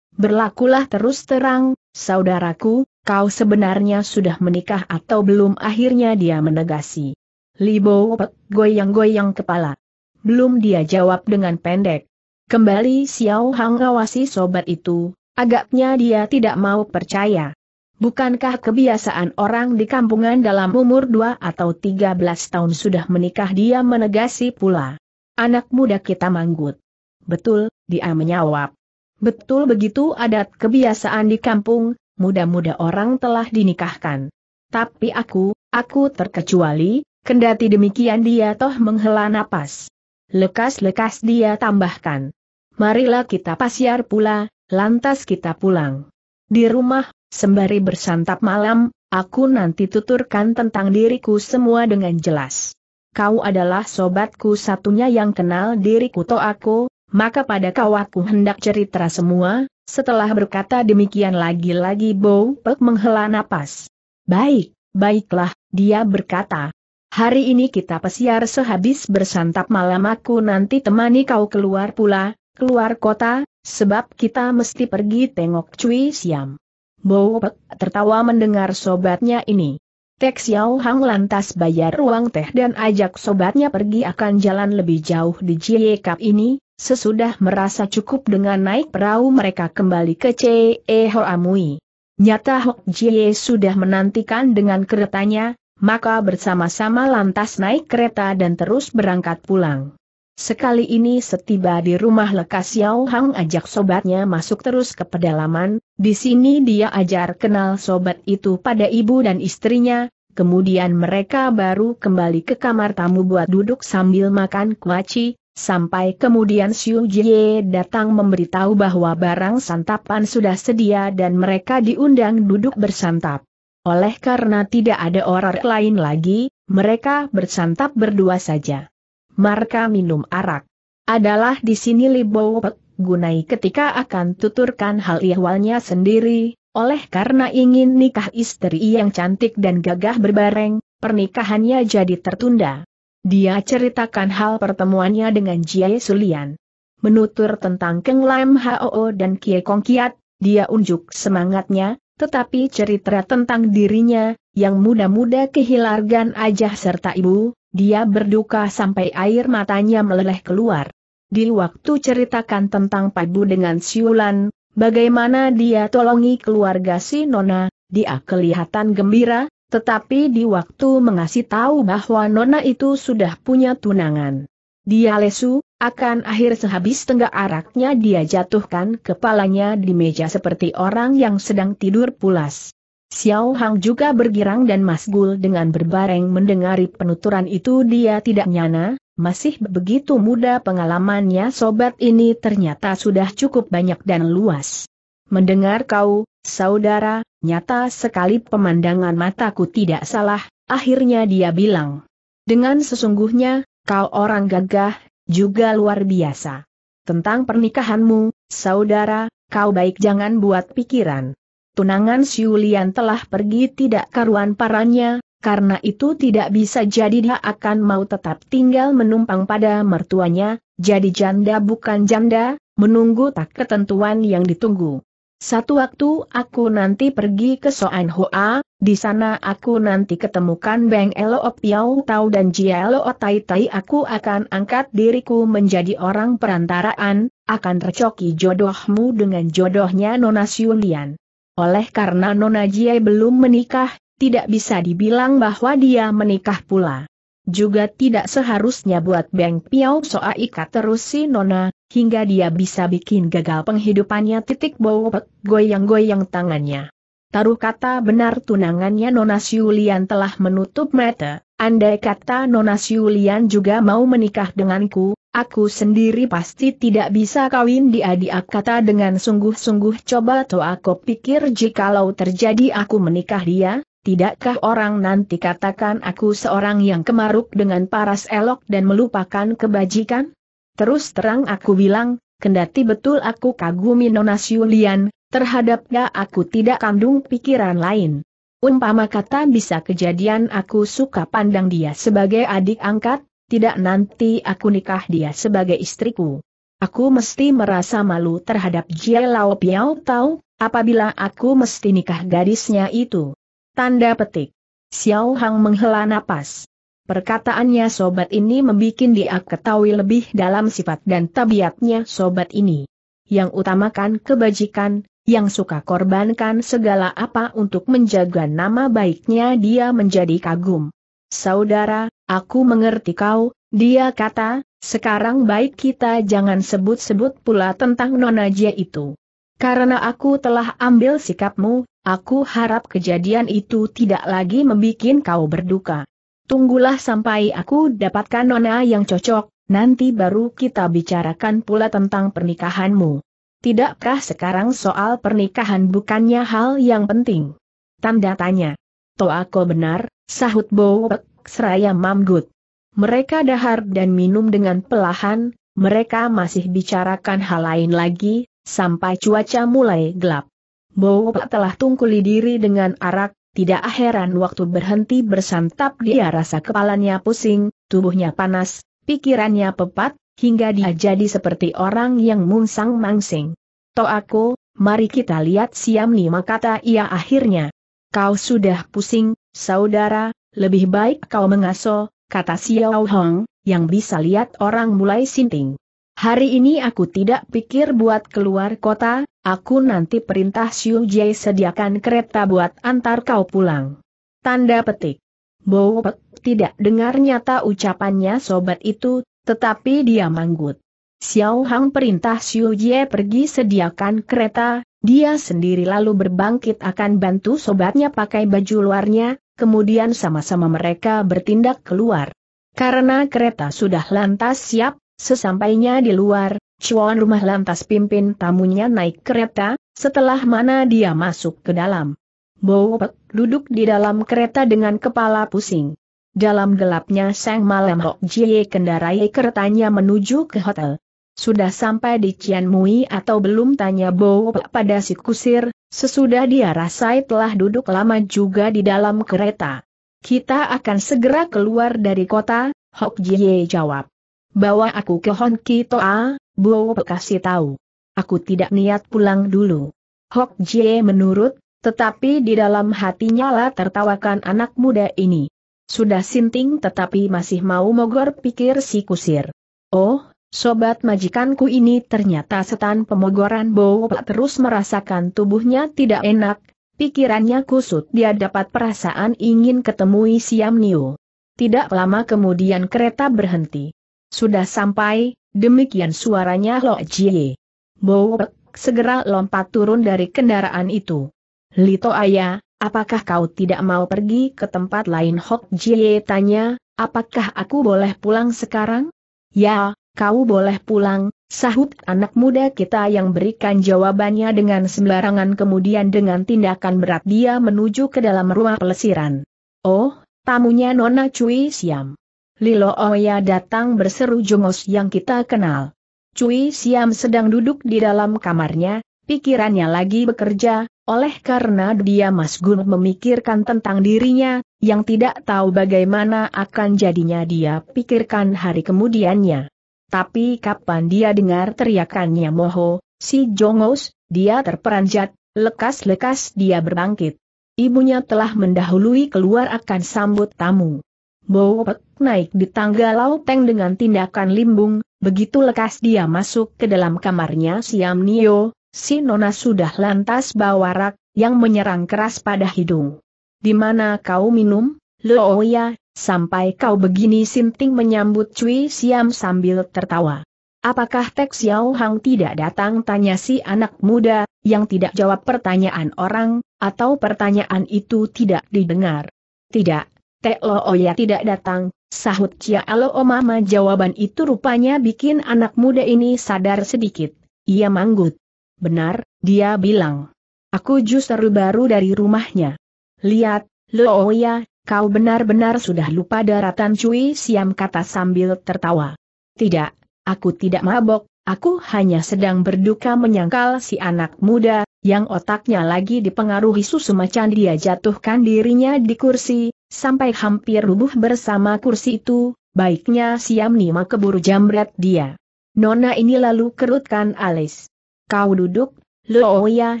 berlakulah terus terang, saudaraku, kau sebenarnya sudah menikah atau belum akhirnya dia menegasi. Libo goyang-goyang kepala. Belum dia jawab dengan pendek. Kembali Xiao Hang awasi sobat itu, agaknya dia tidak mau percaya. Bukankah kebiasaan orang di kampungan dalam umur 2 atau 13 tahun sudah menikah dia menegasi pula. Anak muda kita manggut. Betul, dia menjawab. Betul begitu adat kebiasaan di kampung, muda-muda orang telah dinikahkan. Tapi aku, aku terkecuali, kendati demikian dia toh menghela napas. Lekas-lekas dia tambahkan. Marilah kita pasiar pula, lantas kita pulang. Di rumah, sembari bersantap malam, aku nanti tuturkan tentang diriku semua dengan jelas. Kau adalah sobatku satunya yang kenal diriku to aku, maka pada kau aku hendak cerita semua, setelah berkata demikian lagi-lagi Bo Pek menghela napas. Baik, baiklah, dia berkata. Hari ini kita pesiar sehabis bersantap malam aku nanti temani kau keluar pula, keluar kota, sebab kita mesti pergi tengok Cui Siam. Bo Pek tertawa mendengar sobatnya ini. Tek Xiao Hang lantas bayar uang teh dan ajak sobatnya pergi akan jalan lebih jauh di Jiekap ini, Sesudah merasa cukup dengan naik perahu mereka kembali ke Chee Hoamui. Nyata Hok Jie sudah menantikan dengan keretanya, maka bersama-sama lantas naik kereta dan terus berangkat pulang. Sekali ini setiba di rumah lekas Yao Hang ajak sobatnya masuk terus ke pedalaman, di sini dia ajar kenal sobat itu pada ibu dan istrinya, kemudian mereka baru kembali ke kamar tamu buat duduk sambil makan kuaci, Sampai kemudian Xiu Jie datang memberitahu bahwa barang santapan sudah sedia dan mereka diundang duduk bersantap. Oleh karena tidak ada orang lain lagi, mereka bersantap berdua saja. Marka minum arak. Adalah di sini Libo Pek Gunai ketika akan tuturkan hal ihwalnya sendiri, oleh karena ingin nikah istri yang cantik dan gagah berbareng, pernikahannya jadi tertunda. Dia ceritakan hal pertemuannya dengan Jie Sulian. Menutur tentang Keng Lam Hoo dan Kie Kong Kiat, dia unjuk semangatnya, tetapi cerita tentang dirinya, yang muda-muda kehilangan ajah serta ibu, dia berduka sampai air matanya meleleh keluar. Di waktu ceritakan tentang Pabu dengan Siulan, bagaimana dia tolongi keluarga si Nona, dia kelihatan gembira, tetapi di waktu mengasih tahu bahwa Nona itu sudah punya tunangan. Dia lesu, akan akhir sehabis tenggak araknya dia jatuhkan kepalanya di meja seperti orang yang sedang tidur pulas. Xiao Hang juga bergirang dan masgul dengan berbareng mendengari penuturan itu dia tidak nyana, masih begitu muda pengalamannya sobat ini ternyata sudah cukup banyak dan luas. Mendengar kau, saudara, nyata sekali pemandangan mataku tidak salah, akhirnya dia bilang. Dengan sesungguhnya, kau orang gagah, juga luar biasa. Tentang pernikahanmu, saudara, kau baik jangan buat pikiran. Tunangan Siulian telah pergi tidak karuan parannya, karena itu tidak bisa jadi dia akan mau tetap tinggal menumpang pada mertuanya, jadi janda bukan janda, menunggu tak ketentuan yang ditunggu. Satu waktu aku nanti pergi ke Soan Hoa, di sana aku nanti ketemukan Beng Elo Piau Tau dan Elo Tai Tai aku akan angkat diriku menjadi orang perantaraan, akan recoki jodohmu dengan jodohnya Nona Siulian. Oleh karena Nona Jia belum menikah, tidak bisa dibilang bahwa dia menikah pula. Juga tidak seharusnya buat Beng Piau Soa ikat terus si Nona, hingga dia bisa bikin gagal penghidupannya titik bowopek, goyang-goyang tangannya. Taruh kata benar tunangannya Nona Siulian telah menutup mata, andai kata Nona Siulian juga mau menikah denganku, aku sendiri pasti tidak bisa kawin dia dia kata dengan sungguh-sungguh coba to aku pikir jikalau terjadi aku menikah dia, Tidakkah orang nanti katakan aku seorang yang kemaruk dengan paras elok dan melupakan kebajikan? Terus terang aku bilang, kendati betul aku kagumi Nona Siulian, terhadapnya aku tidak kandung pikiran lain. Umpama kata bisa kejadian aku suka pandang dia sebagai adik angkat, tidak nanti aku nikah dia sebagai istriku. Aku mesti merasa malu terhadap Jie Lao Piao Tau, apabila aku mesti nikah gadisnya itu. Tanda petik. Xiao Hang menghela napas. Perkataannya sobat ini membuat dia ketahui lebih dalam sifat dan tabiatnya sobat ini. Yang utamakan kebajikan, yang suka korbankan segala apa untuk menjaga nama baiknya dia menjadi kagum. Saudara, aku mengerti kau, dia kata, sekarang baik kita jangan sebut-sebut pula tentang Nona Jia itu. Karena aku telah ambil sikapmu, aku harap kejadian itu tidak lagi membuat kau berduka. Tunggulah sampai aku dapatkan nona yang cocok, nanti baru kita bicarakan pula tentang pernikahanmu. Tidakkah sekarang soal pernikahan bukannya hal yang penting? Tanda tanya. aku benar, sahut Bowek seraya mamgut. Mereka dahar dan minum dengan pelahan, mereka masih bicarakan hal lain lagi, sampai cuaca mulai gelap. Bowo telah tungkuli diri dengan arak, tidak heran waktu berhenti bersantap dia rasa kepalanya pusing, tubuhnya panas, pikirannya pepat, hingga dia jadi seperti orang yang mungsang-mangsing. To aku, mari kita lihat siam lima kata ia akhirnya. Kau sudah pusing, saudara, lebih baik kau mengaso, kata Xiao Hong, yang bisa lihat orang mulai sinting. Hari ini aku tidak pikir buat keluar kota, Aku nanti perintah Xiu Jie sediakan kereta buat antar kau pulang. Tanda petik. Bo tidak dengar nyata ucapannya sobat itu, tetapi dia manggut. Xiao Hang perintah Xiu Jie pergi sediakan kereta, dia sendiri lalu berbangkit akan bantu sobatnya pakai baju luarnya, kemudian sama-sama mereka bertindak keluar. Karena kereta sudah lantas siap, sesampainya di luar, Cuan rumah lantas pimpin tamunya naik kereta, setelah mana dia masuk ke dalam. Bowpek duduk di dalam kereta dengan kepala pusing. Dalam gelapnya sang malam Hok Jie kendarai keretanya menuju ke hotel. Sudah sampai di Cian Mui atau belum tanya Bowpek pada si kusir, sesudah dia rasai telah duduk lama juga di dalam kereta. Kita akan segera keluar dari kota, Hok Jie jawab. Bawa aku ke Hon Kitoa, Buo kasih tahu. Aku tidak niat pulang dulu. Hok Jie menurut, tetapi di dalam hatinya lah tertawakan anak muda ini. Sudah sinting tetapi masih mau mogor pikir si kusir. Oh, sobat majikanku ini ternyata setan pemogoran Bowo terus merasakan tubuhnya tidak enak, pikirannya kusut dia dapat perasaan ingin ketemu Siam Niu. Tidak lama kemudian kereta berhenti. Sudah sampai, Demikian suaranya Lo Jie. Bowek, segera lompat turun dari kendaraan itu. Lito Ayah, apakah kau tidak mau pergi ke tempat lain Hok Jie tanya, apakah aku boleh pulang sekarang? Ya, kau boleh pulang, sahut anak muda kita yang berikan jawabannya dengan sembarangan kemudian dengan tindakan berat dia menuju ke dalam ruang pelesiran. Oh, tamunya Nona Cui Siam. Lilo Oya datang berseru jongos yang kita kenal. Cui Siam sedang duduk di dalam kamarnya, pikirannya lagi bekerja, oleh karena dia Mas Gun memikirkan tentang dirinya, yang tidak tahu bagaimana akan jadinya dia pikirkan hari kemudiannya. Tapi kapan dia dengar teriakannya Moho, si Jongos, dia terperanjat, lekas-lekas dia berbangkit. Ibunya telah mendahului keluar akan sambut tamu. Bowopet naik di tangga lauteng dengan tindakan limbung, begitu lekas dia masuk ke dalam kamarnya Siam Nio, si Nona sudah lantas bawa rak, yang menyerang keras pada hidung. Di mana kau minum, Looya, sampai kau begini Sinting menyambut Cui Siam sambil tertawa. Apakah Tek Xiao Hang tidak datang tanya si anak muda, yang tidak jawab pertanyaan orang, atau pertanyaan itu tidak didengar? Tidak, Tek Lo Oya oh tidak datang, sahut Cia Alo oh Mama jawaban itu rupanya bikin anak muda ini sadar sedikit. Ia manggut. Benar, dia bilang. Aku justru baru dari rumahnya. Lihat, Lo Oya, oh kau benar-benar sudah lupa daratan Cui Siam kata sambil tertawa. Tidak, aku tidak mabok, aku hanya sedang berduka menyangkal si anak muda, yang otaknya lagi dipengaruhi susu macan dia jatuhkan dirinya di kursi, Sampai hampir rubuh bersama kursi itu, baiknya siam Nima keburu jambret dia. Nona ini lalu kerutkan alis. Kau duduk, Looya,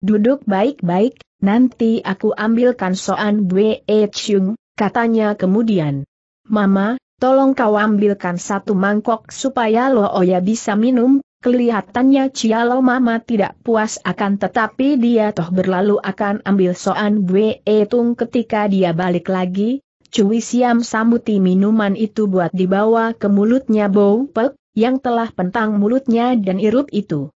duduk baik-baik, nanti aku ambilkan soan Bwe Chung, katanya kemudian. Mama, tolong kau ambilkan satu mangkok supaya Looya bisa minum, Kelihatannya Cialo Mama tidak puas akan tetapi dia toh berlalu akan ambil soan Bwe Tung ketika dia balik lagi. Cui Siam sambuti minuman itu buat dibawa ke mulutnya Bou Pek, yang telah pentang mulutnya dan irup itu.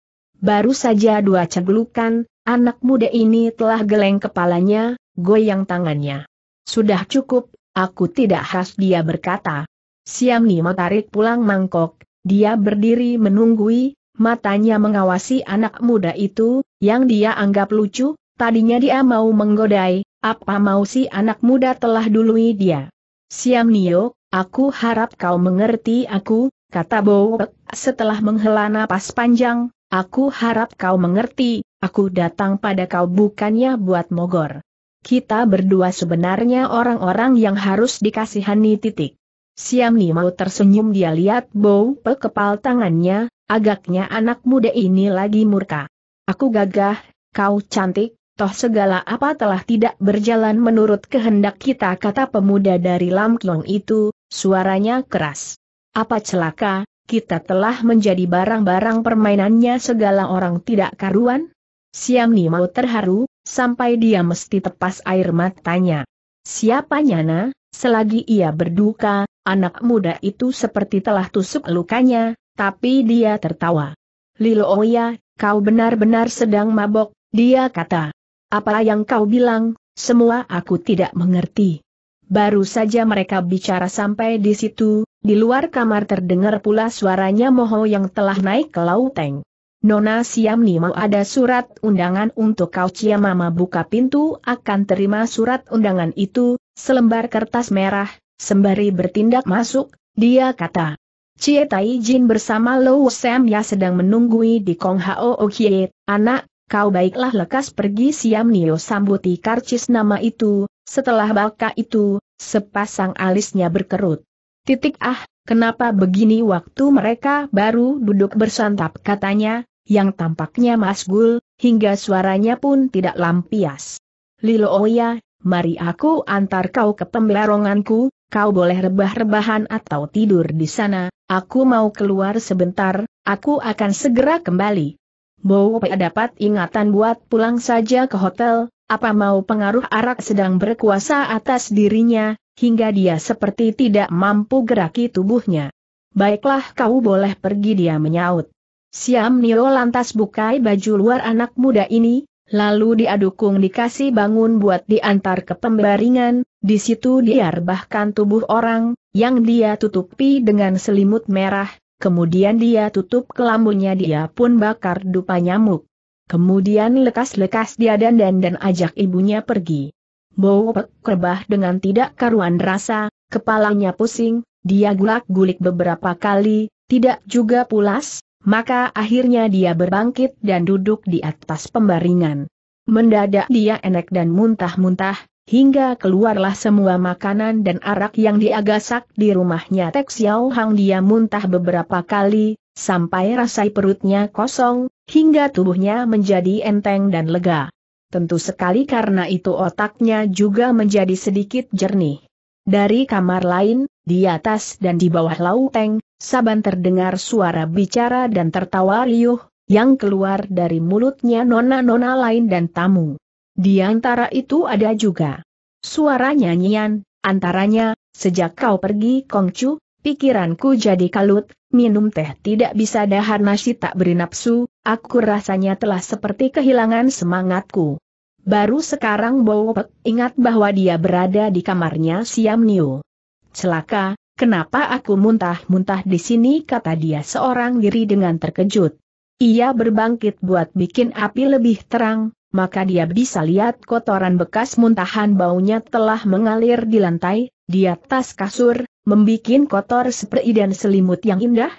Baru saja dua cegelukan, anak muda ini telah geleng kepalanya, goyang tangannya. Sudah cukup, aku tidak khas dia berkata. Siam Nima tarik pulang mangkok, dia berdiri menunggui, matanya mengawasi anak muda itu, yang dia anggap lucu, tadinya dia mau menggodai, apa mau si anak muda telah dului dia. Siam Nio, aku harap kau mengerti aku, kata Bowek setelah menghela napas panjang, aku harap kau mengerti, aku datang pada kau bukannya buat mogor. Kita berdua sebenarnya orang-orang yang harus dikasihani titik. Siam mau tersenyum dia lihat bau pekepal tangannya, agaknya anak muda ini lagi murka. Aku gagah, kau cantik, toh segala apa telah tidak berjalan menurut kehendak kita kata pemuda dari Lam Kiong itu, suaranya keras. Apa celaka, kita telah menjadi barang-barang permainannya segala orang tidak karuan? Siam mau terharu, sampai dia mesti tepas air matanya. Siapa Nyana, selagi ia berduka, Anak muda itu seperti telah tusuk lukanya, tapi dia tertawa. Lilo Oya, oh kau benar-benar sedang mabok, dia kata. Apa yang kau bilang, semua aku tidak mengerti. Baru saja mereka bicara sampai di situ, di luar kamar terdengar pula suaranya Moho yang telah naik ke lauteng. Nona Siamni mau ada surat undangan untuk kau Cia Mama buka pintu akan terima surat undangan itu, selembar kertas merah, Sembari bertindak masuk, dia kata. Cie Tai Jin bersama Lou Sam ya sedang menunggui di Kong Hao Hie, anak, kau baiklah lekas pergi siam Nio sambuti karcis nama itu, setelah baka itu, sepasang alisnya berkerut. Titik ah, kenapa begini waktu mereka baru duduk bersantap katanya, yang tampaknya masgul, hingga suaranya pun tidak lampias. Lilo Oya, mari aku antar kau ke pemberonganku, kau boleh rebah-rebahan atau tidur di sana, aku mau keluar sebentar, aku akan segera kembali. Bowo dapat ingatan buat pulang saja ke hotel, apa mau pengaruh arak sedang berkuasa atas dirinya, hingga dia seperti tidak mampu geraki tubuhnya. Baiklah kau boleh pergi dia menyaut. Siam Nio lantas bukai baju luar anak muda ini, Lalu diadukung dikasih bangun buat diantar ke pembaringan, di situ diarbahkan tubuh orang, yang dia tutupi dengan selimut merah, kemudian dia tutup kelambunya dia pun bakar dupa nyamuk. Kemudian lekas-lekas dia dandan dan ajak ibunya pergi. Bowo kerbah dengan tidak karuan rasa, kepalanya pusing, dia gulak-gulik beberapa kali, tidak juga pulas, maka akhirnya dia berbangkit dan duduk di atas pembaringan. Mendadak dia enek dan muntah-muntah, hingga keluarlah semua makanan dan arak yang diagasak di rumahnya Tek Xiao Hang dia muntah beberapa kali, sampai rasai perutnya kosong, hingga tubuhnya menjadi enteng dan lega. Tentu sekali karena itu otaknya juga menjadi sedikit jernih. Dari kamar lain, di atas dan di bawah lauteng, saban terdengar suara bicara dan tertawa riuh, yang keluar dari mulutnya nona-nona lain dan tamu. Di antara itu ada juga suara nyanyian, antaranya, sejak kau pergi Kongcu, pikiranku jadi kalut, minum teh tidak bisa dahar nasi tak beri nafsu, aku rasanya telah seperti kehilangan semangatku. Baru sekarang Bowopek ingat bahwa dia berada di kamarnya Siam Niu. Celaka, kenapa aku muntah-muntah di sini kata dia seorang diri dengan terkejut. Ia berbangkit buat bikin api lebih terang, maka dia bisa lihat kotoran bekas muntahan baunya telah mengalir di lantai, di atas kasur, membikin kotor seperti dan selimut yang indah.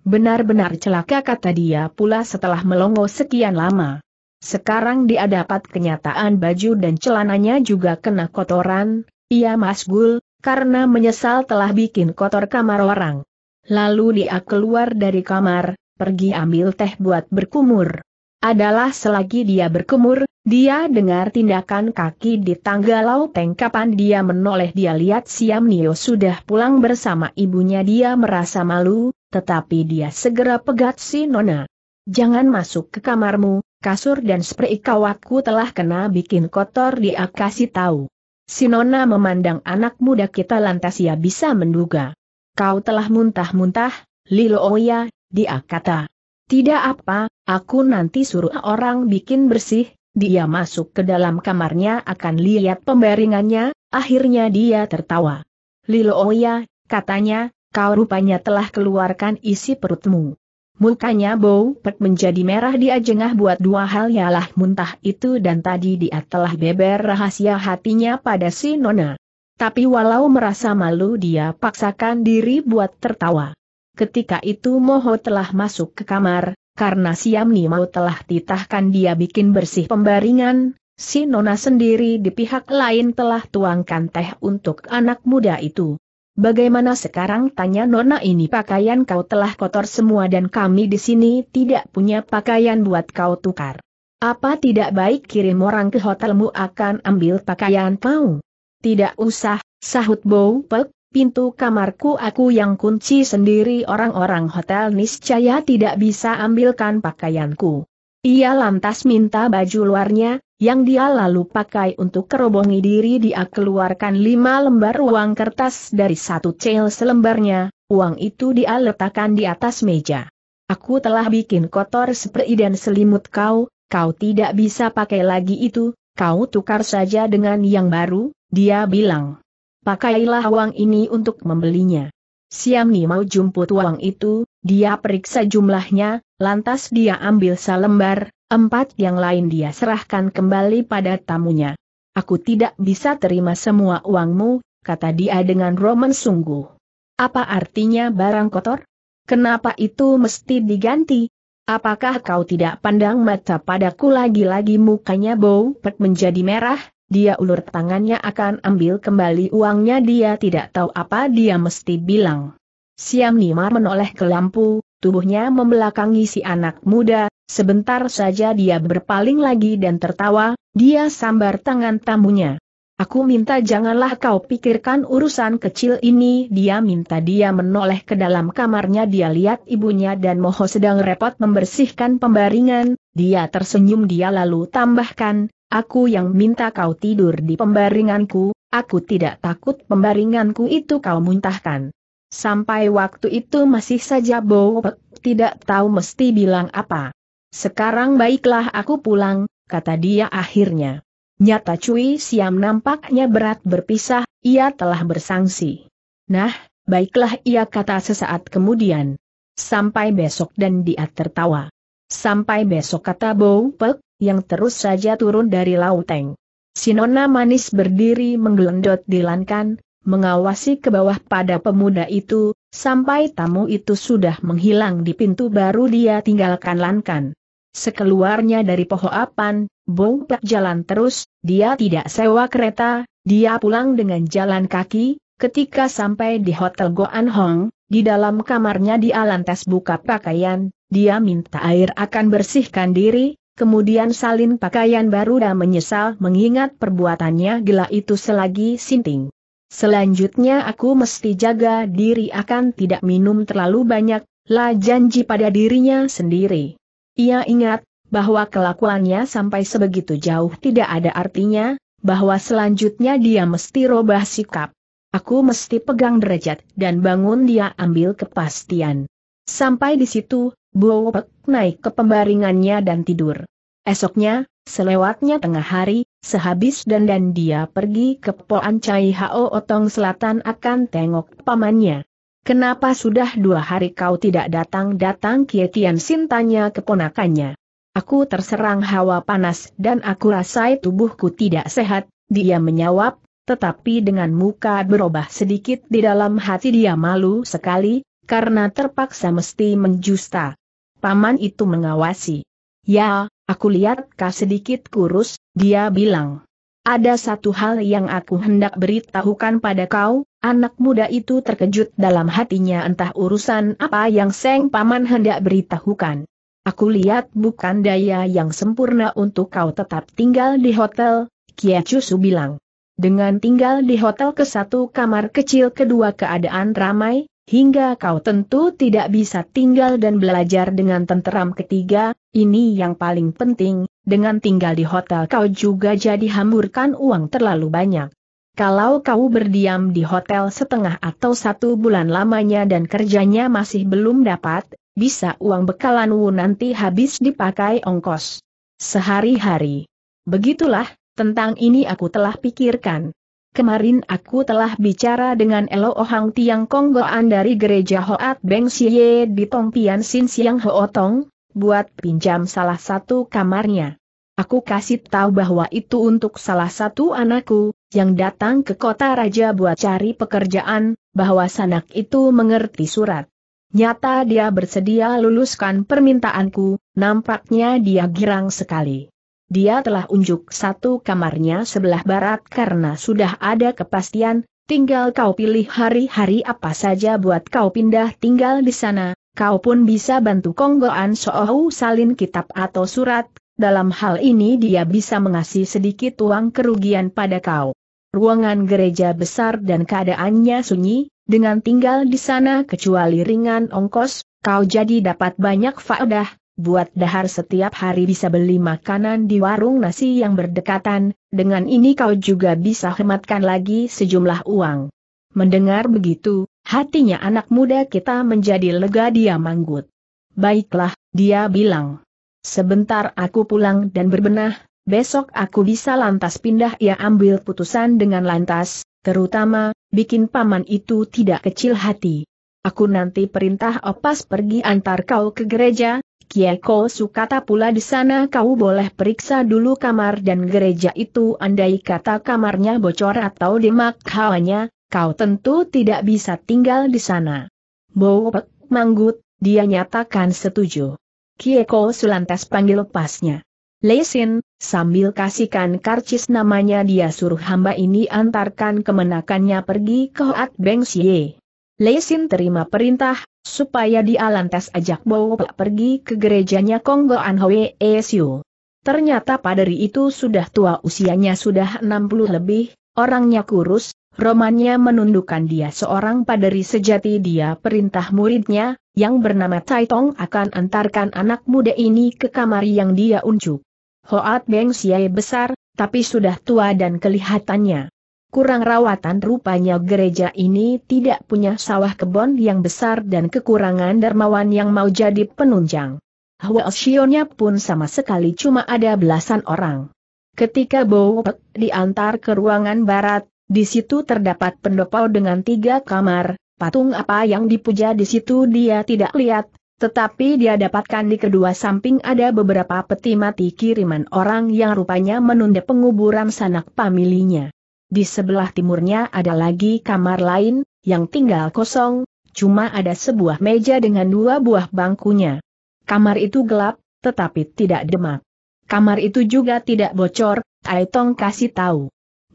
Benar-benar celaka kata dia pula setelah melongo sekian lama. Sekarang dia dapat kenyataan baju dan celananya juga kena kotoran, ia masgul, karena menyesal telah bikin kotor kamar orang. Lalu dia keluar dari kamar, pergi ambil teh buat berkumur. Adalah selagi dia berkumur, dia dengar tindakan kaki di tangga lauteng kapan dia menoleh dia lihat Siam Nio sudah pulang bersama ibunya dia merasa malu, tetapi dia segera pegat si Nona. Jangan masuk ke kamarmu, kasur dan spray kawatku telah kena bikin kotor dia kasih tahu. Nona memandang anak muda kita lantas ia bisa menduga. Kau telah muntah-muntah, Lilo Oya, oh dia kata. Tidak apa, aku nanti suruh orang bikin bersih, dia masuk ke dalam kamarnya akan lihat pembaringannya, akhirnya dia tertawa. Lilo Oya, oh katanya, kau rupanya telah keluarkan isi perutmu. Mukanya bau, Pek menjadi merah dia jengah buat dua hal yalah muntah itu dan tadi dia telah beber rahasia hatinya pada si Nona. Tapi walau merasa malu dia paksakan diri buat tertawa. Ketika itu Moho telah masuk ke kamar, karena Siamni mau telah titahkan dia bikin bersih pembaringan, si Nona sendiri di pihak lain telah tuangkan teh untuk anak muda itu. Bagaimana sekarang tanya Nona ini pakaian kau telah kotor semua dan kami di sini tidak punya pakaian buat kau tukar. Apa tidak baik kirim orang ke hotelmu akan ambil pakaian kau? Tidak usah, sahut Bow Pek, pintu kamarku aku yang kunci sendiri orang-orang hotel niscaya tidak bisa ambilkan pakaianku. Ia lantas minta baju luarnya, yang dia lalu pakai untuk kerobongi diri dia keluarkan lima lembar uang kertas dari satu cel selembarnya, uang itu dia letakkan di atas meja. Aku telah bikin kotor seperti dan selimut kau, kau tidak bisa pakai lagi itu, kau tukar saja dengan yang baru, dia bilang. Pakailah uang ini untuk membelinya. Siamni mau jumput uang itu, dia periksa jumlahnya, lantas dia ambil selembar, empat yang lain dia serahkan kembali pada tamunya. Aku tidak bisa terima semua uangmu, kata dia dengan roman sungguh. Apa artinya barang kotor? Kenapa itu mesti diganti? Apakah kau tidak pandang mata padaku lagi-lagi mukanya bau pet menjadi merah? Dia ulur tangannya akan ambil kembali uangnya dia tidak tahu apa dia mesti bilang. Siang Nimar menoleh ke lampu, tubuhnya membelakangi si anak muda, sebentar saja dia berpaling lagi dan tertawa, dia sambar tangan tamunya. Aku minta janganlah kau pikirkan urusan kecil ini dia minta dia menoleh ke dalam kamarnya dia lihat ibunya dan Moho sedang repot membersihkan pembaringan, dia tersenyum dia lalu tambahkan, Aku yang minta kau tidur di pembaringanku, aku tidak takut pembaringanku itu kau muntahkan. Sampai waktu itu masih saja Pek tidak tahu mesti bilang apa. Sekarang baiklah aku pulang, kata dia akhirnya. Nyata Cui Siam nampaknya berat berpisah, ia telah bersangsi. Nah, baiklah ia kata sesaat kemudian. Sampai besok dan dia tertawa. Sampai besok kata Bow Pek, yang terus saja turun dari lauteng. Sinona manis berdiri menggelendot di lankan, mengawasi ke bawah pada pemuda itu, sampai tamu itu sudah menghilang di pintu baru dia tinggalkan lankan. Sekeluarnya dari pohon pohoapan, Pek jalan terus, dia tidak sewa kereta, dia pulang dengan jalan kaki, ketika sampai di Hotel Goan Hong, di dalam kamarnya dia lantas buka pakaian, dia minta air akan bersihkan diri, kemudian salin pakaian baru dan menyesal mengingat perbuatannya gila itu selagi sinting. Selanjutnya aku mesti jaga diri akan tidak minum terlalu banyak, lah janji pada dirinya sendiri. Ia ingat, bahwa kelakuannya sampai sebegitu jauh tidak ada artinya, bahwa selanjutnya dia mesti robah sikap. Aku mesti pegang derajat dan bangun dia ambil kepastian. Sampai di situ, Bowo naik ke pembaringannya dan tidur. Esoknya, selewatnya tengah hari, sehabis dan dan dia pergi ke Poan Chai Hao Otong Selatan akan tengok pamannya. Kenapa sudah dua hari kau tidak datang-datang Kietian Sin tanya keponakannya. Aku terserang hawa panas dan aku rasai tubuhku tidak sehat, dia menjawab, tetapi dengan muka berubah sedikit di dalam hati dia malu sekali, karena terpaksa mesti menjusta. Paman itu mengawasi. Ya, Aku lihat kau sedikit kurus, dia bilang. Ada satu hal yang aku hendak beritahukan pada kau, anak muda itu terkejut dalam hatinya entah urusan apa yang Seng Paman hendak beritahukan. Aku lihat bukan daya yang sempurna untuk kau tetap tinggal di hotel, Kia Chusu bilang. Dengan tinggal di hotel ke satu kamar kecil kedua keadaan ramai, hingga kau tentu tidak bisa tinggal dan belajar dengan tenteram ketiga, ini yang paling penting, dengan tinggal di hotel kau juga jadi hamburkan uang terlalu banyak. Kalau kau berdiam di hotel setengah atau satu bulan lamanya dan kerjanya masih belum dapat, bisa uang bekalanmu nanti habis dipakai ongkos. Sehari-hari. Begitulah, tentang ini aku telah pikirkan. Kemarin aku telah bicara dengan Elo Ohang Tiang Konggoan dari gereja Hoat Beng Siye di Tongpian Sin Siang Hootong, buat pinjam salah satu kamarnya. Aku kasih tahu bahwa itu untuk salah satu anakku, yang datang ke kota raja buat cari pekerjaan, bahwa sanak itu mengerti surat. Nyata dia bersedia luluskan permintaanku, nampaknya dia girang sekali. Dia telah unjuk satu kamarnya sebelah barat karena sudah ada kepastian, tinggal kau pilih hari-hari apa saja buat kau pindah tinggal di sana, kau pun bisa bantu Konggoan Soohu salin kitab atau surat, dalam hal ini dia bisa mengasih sedikit uang kerugian pada kau. Ruangan gereja besar dan keadaannya sunyi, dengan tinggal di sana kecuali ringan ongkos, kau jadi dapat banyak faedah, buat dahar setiap hari bisa beli makanan di warung nasi yang berdekatan, dengan ini kau juga bisa hematkan lagi sejumlah uang. Mendengar begitu, hatinya anak muda kita menjadi lega dia manggut. Baiklah, dia bilang. Sebentar aku pulang dan berbenah, besok aku bisa lantas pindah ia ambil putusan dengan lantas, terutama, bikin paman itu tidak kecil hati. Aku nanti perintah opas pergi antar kau ke gereja, Kieko Sukata pula di sana kau boleh periksa dulu kamar dan gereja itu andai kata kamarnya bocor atau demak hawanya, kau tentu tidak bisa tinggal di sana. Bowek, manggut, dia nyatakan setuju. Kieko Sulantas panggil pasnya. Lesin, sambil kasihkan karcis namanya dia suruh hamba ini antarkan kemenakannya pergi ke Hoat Beng Xie. Lesin terima perintah, supaya dia lantas ajak Bowo pergi ke gerejanya Konggo Anhoe Esiu. Ternyata padari itu sudah tua usianya sudah 60 lebih, orangnya kurus, romannya menundukkan dia seorang paderi sejati dia perintah muridnya, yang bernama Tong akan antarkan anak muda ini ke kamar yang dia unjuk. Hoat Beng Siai besar, tapi sudah tua dan kelihatannya Kurang rawatan rupanya gereja ini tidak punya sawah kebon yang besar dan kekurangan dermawan yang mau jadi penunjang. Hwelsionya pun sama sekali cuma ada belasan orang. Ketika Bowpek diantar ke ruangan barat, di situ terdapat pendopo dengan tiga kamar, patung apa yang dipuja di situ dia tidak lihat, tetapi dia dapatkan di kedua samping ada beberapa peti mati kiriman orang yang rupanya menunda penguburan sanak pamilinya. Di sebelah timurnya ada lagi kamar lain, yang tinggal kosong, cuma ada sebuah meja dengan dua buah bangkunya. Kamar itu gelap, tetapi tidak demak. Kamar itu juga tidak bocor, Aitong kasih tahu.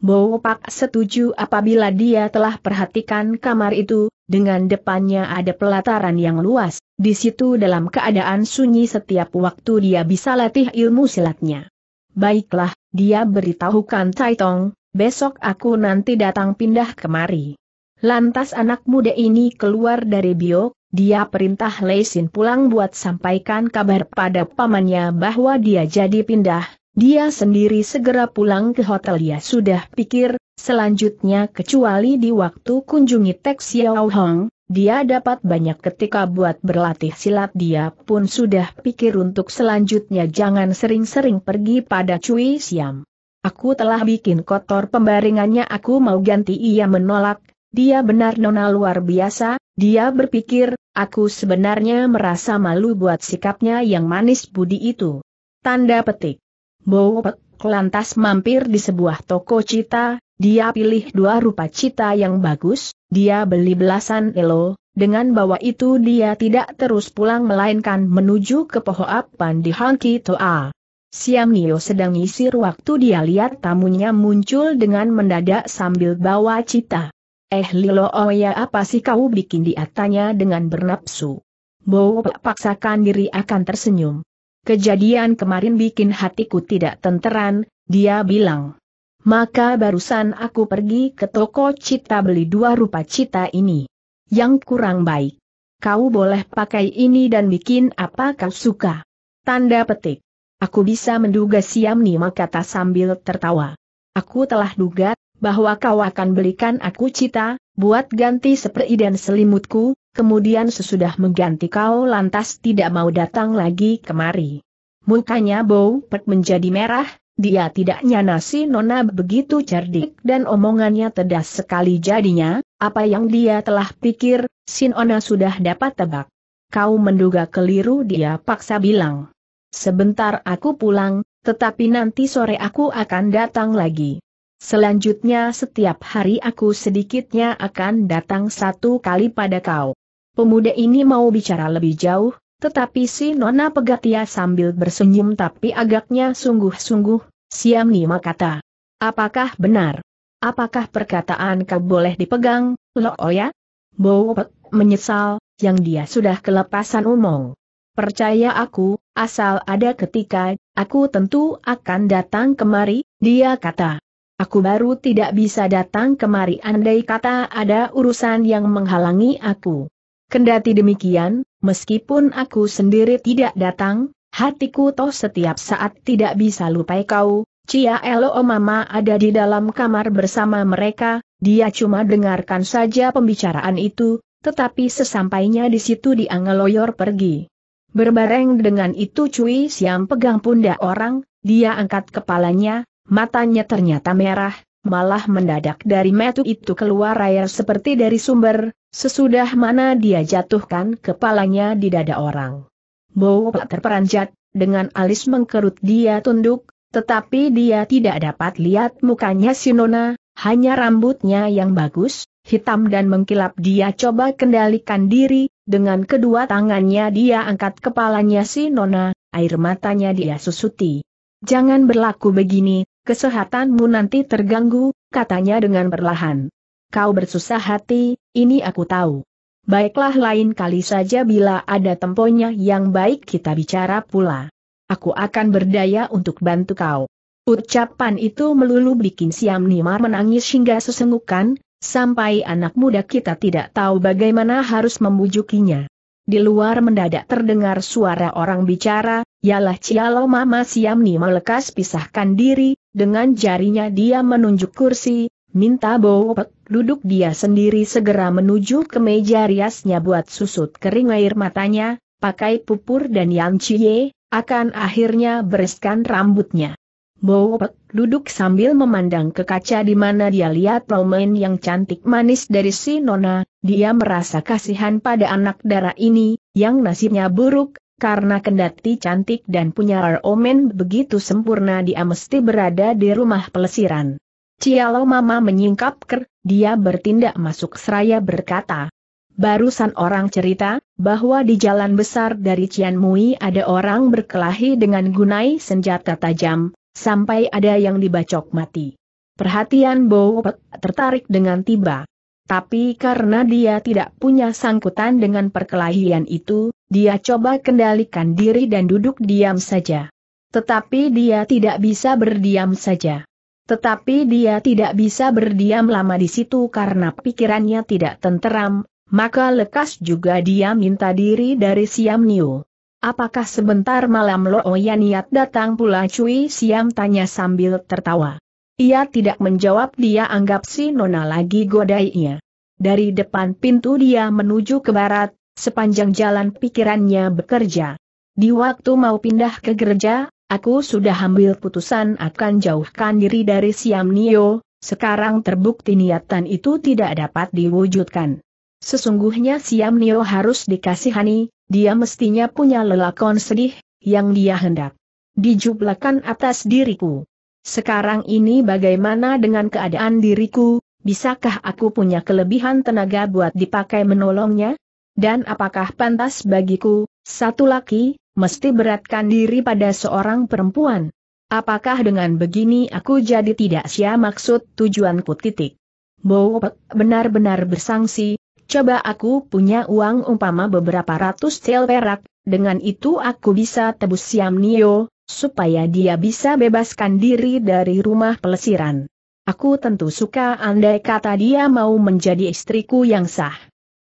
Bowo setuju apabila dia telah perhatikan kamar itu, dengan depannya ada pelataran yang luas, di situ dalam keadaan sunyi setiap waktu dia bisa latih ilmu silatnya. Baiklah, dia beritahukan Taitong, besok aku nanti datang pindah kemari. Lantas anak muda ini keluar dari biok, dia perintah Leisin pulang buat sampaikan kabar pada pamannya bahwa dia jadi pindah, dia sendiri segera pulang ke hotel ya sudah pikir, selanjutnya kecuali di waktu kunjungi Tek Xiao Hong, dia dapat banyak ketika buat berlatih silat dia pun sudah pikir untuk selanjutnya jangan sering-sering pergi pada Cui Siam. Aku telah bikin kotor pembaringannya aku mau ganti ia menolak, dia benar nona luar biasa, dia berpikir, aku sebenarnya merasa malu buat sikapnya yang manis budi itu. Tanda petik. Bowpek lantas mampir di sebuah toko cita, dia pilih dua rupa cita yang bagus, dia beli belasan elo, dengan bawa itu dia tidak terus pulang melainkan menuju ke Pohoapan di Hanki Toa. Siam Nio sedang ngisi waktu dia lihat tamunya muncul dengan mendadak sambil bawa cita. Eh Lilo oh ya apa sih kau bikin dia tanya dengan bernapsu. Bowo paksakan diri akan tersenyum. Kejadian kemarin bikin hatiku tidak tenteran, dia bilang. Maka barusan aku pergi ke toko cita beli dua rupa cita ini. Yang kurang baik. Kau boleh pakai ini dan bikin apa kau suka. Tanda petik. Aku bisa menduga siam nima kata sambil tertawa. Aku telah duga, bahwa kau akan belikan aku cita, buat ganti seperi dan selimutku, kemudian sesudah mengganti kau lantas tidak mau datang lagi kemari. Mukanya Bow Pet menjadi merah, dia tidak nyana Nona begitu cerdik dan omongannya tedas sekali jadinya, apa yang dia telah pikir, sinona sudah dapat tebak. Kau menduga keliru dia paksa bilang. Sebentar aku pulang, tetapi nanti sore aku akan datang lagi. Selanjutnya setiap hari aku sedikitnya akan datang satu kali pada kau. Pemuda ini mau bicara lebih jauh, tetapi si Nona Pegatia ya sambil bersenyum tapi agaknya sungguh-sungguh, siam Nima kata. Apakah benar? Apakah perkataan kau boleh dipegang, lo oya? Oh Bowpek menyesal, yang dia sudah kelepasan umong. Percaya aku, Asal ada ketika, aku tentu akan datang kemari, dia kata. Aku baru tidak bisa datang kemari andai kata ada urusan yang menghalangi aku. Kendati demikian, meskipun aku sendiri tidak datang, hatiku toh setiap saat tidak bisa lupai kau, Cia Elo Mama ada di dalam kamar bersama mereka, dia cuma dengarkan saja pembicaraan itu, tetapi sesampainya di situ ngeloyor pergi. Berbareng dengan itu Cui Siam pegang pundak orang, dia angkat kepalanya, matanya ternyata merah, malah mendadak dari metu itu keluar air seperti dari sumber, sesudah mana dia jatuhkan kepalanya di dada orang. Bopak terperanjat, dengan alis mengkerut dia tunduk, tetapi dia tidak dapat lihat mukanya Sinona, hanya rambutnya yang bagus, hitam dan mengkilap dia coba kendalikan diri, dengan kedua tangannya dia angkat kepalanya si Nona, air matanya dia susuti. Jangan berlaku begini, kesehatanmu nanti terganggu, katanya dengan perlahan. Kau bersusah hati, ini aku tahu. Baiklah lain kali saja bila ada temponya yang baik kita bicara pula. Aku akan berdaya untuk bantu kau. Ucapan itu melulu bikin Siam Nimar menangis hingga sesengukan, Sampai anak muda kita tidak tahu bagaimana harus membujukinya. Di luar mendadak terdengar suara orang bicara, Yalah Cialo Mama Siamni melekas pisahkan diri, dengan jarinya dia menunjuk kursi, minta Bopek duduk dia sendiri segera menuju ke meja riasnya buat susut kering air matanya, pakai pupur dan yang cie, akan akhirnya bereskan rambutnya. Bowopet duduk sambil memandang ke kaca di mana dia lihat Romain yang cantik manis dari si Nona, dia merasa kasihan pada anak darah ini, yang nasibnya buruk, karena kendati cantik dan punya Romain begitu sempurna dia mesti berada di rumah pelesiran. Cialo Mama menyingkap ker, dia bertindak masuk seraya berkata, Barusan orang cerita, bahwa di jalan besar dari Cianmui ada orang berkelahi dengan gunai senjata tajam, Sampai ada yang dibacok mati. Perhatian Bo tertarik dengan tiba. Tapi karena dia tidak punya sangkutan dengan perkelahian itu, dia coba kendalikan diri dan duduk diam saja. Tetapi dia tidak bisa berdiam saja. Tetapi dia tidak bisa berdiam lama di situ karena pikirannya tidak tenteram, maka lekas juga dia minta diri dari Siam Niu. Apakah sebentar malam Looya oh niat datang pula Cui Siam tanya sambil tertawa. Ia tidak menjawab dia anggap si Nona lagi godainya. Dari depan pintu dia menuju ke barat, sepanjang jalan pikirannya bekerja. Di waktu mau pindah ke gereja, aku sudah ambil putusan akan jauhkan diri dari Siam Nio, sekarang terbukti niatan itu tidak dapat diwujudkan. Sesungguhnya Siam Nio harus dikasihani, dia mestinya punya lelakon sedih, yang dia hendak dijublakan atas diriku. Sekarang ini bagaimana dengan keadaan diriku, bisakah aku punya kelebihan tenaga buat dipakai menolongnya? Dan apakah pantas bagiku, satu laki, mesti beratkan diri pada seorang perempuan? Apakah dengan begini aku jadi tidak sia maksud tujuanku titik? Bowo benar-benar bersangsi, Coba aku punya uang umpama beberapa ratus tel perak, dengan itu aku bisa tebus Siam Nio, supaya dia bisa bebaskan diri dari rumah pelesiran. Aku tentu suka andai kata dia mau menjadi istriku yang sah.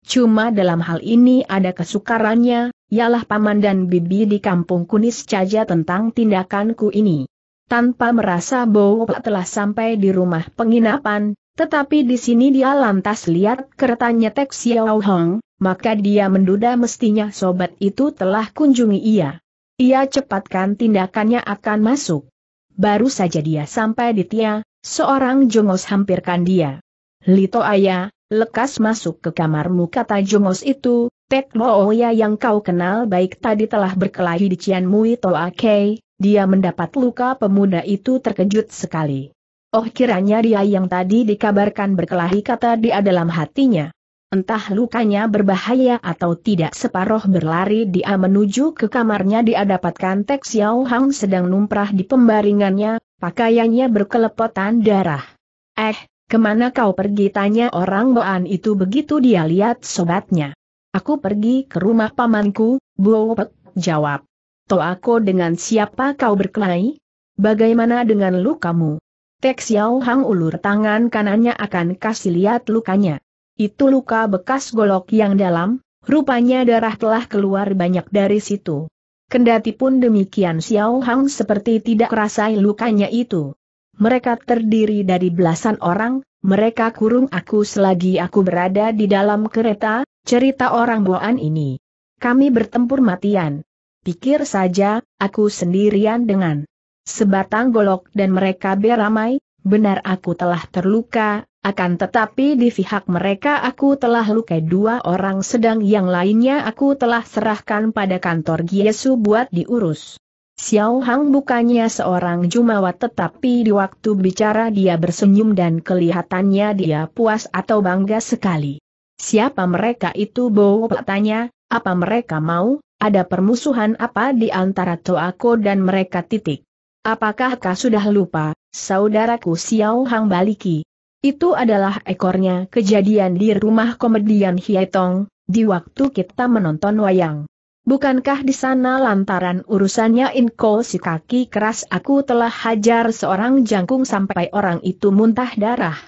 Cuma dalam hal ini ada kesukarannya, ialah paman dan bibi di kampung kunis caja tentang tindakanku ini. Tanpa merasa bahwa telah sampai di rumah penginapan, tetapi di sini dia lantas lihat keretanya Tek Xiao Hong, maka dia menduda mestinya sobat itu telah kunjungi ia. Ia cepatkan tindakannya akan masuk. Baru saja dia sampai di Tia, seorang jongos hampirkan dia. Lito ayah, lekas masuk ke kamarmu kata jongos itu, Tek Looya yang kau kenal baik tadi telah berkelahi di Cian Mui Toa Kei, dia mendapat luka pemuda itu terkejut sekali. Oh kiranya dia yang tadi dikabarkan berkelahi kata dia dalam hatinya. Entah lukanya berbahaya atau tidak separoh berlari dia menuju ke kamarnya dia dapatkan teks Xiao Hang sedang numprah di pembaringannya, pakaiannya berkelepotan darah. Eh, kemana kau pergi tanya orang boan itu begitu dia lihat sobatnya. Aku pergi ke rumah pamanku, Buopek, jawab. Toh aku dengan siapa kau berkelahi? Bagaimana dengan lukamu? Tek Xiao Hang ulur tangan kanannya akan kasih lihat lukanya. Itu luka bekas golok yang dalam, rupanya darah telah keluar banyak dari situ. Kendati pun demikian Xiao Hang seperti tidak rasai lukanya itu. Mereka terdiri dari belasan orang, mereka kurung aku selagi aku berada di dalam kereta, cerita orang Boan ini. Kami bertempur matian. Pikir saja, aku sendirian dengan Sebatang golok dan mereka beramai, benar aku telah terluka, akan tetapi di pihak mereka aku telah lukai dua orang sedang yang lainnya aku telah serahkan pada kantor Giesu buat diurus. Xiao Hang bukannya seorang jumawa tetapi di waktu bicara dia bersenyum dan kelihatannya dia puas atau bangga sekali. Siapa mereka itu Bo tanya, apa mereka mau, ada permusuhan apa di antara Toako dan mereka titik. Apakah kau sudah lupa, saudaraku Xiao Hang Baliki? Itu adalah ekornya kejadian di rumah komedian Hietong, di waktu kita menonton wayang. Bukankah di sana lantaran urusannya Inko si kaki keras aku telah hajar seorang jangkung sampai orang itu muntah darah?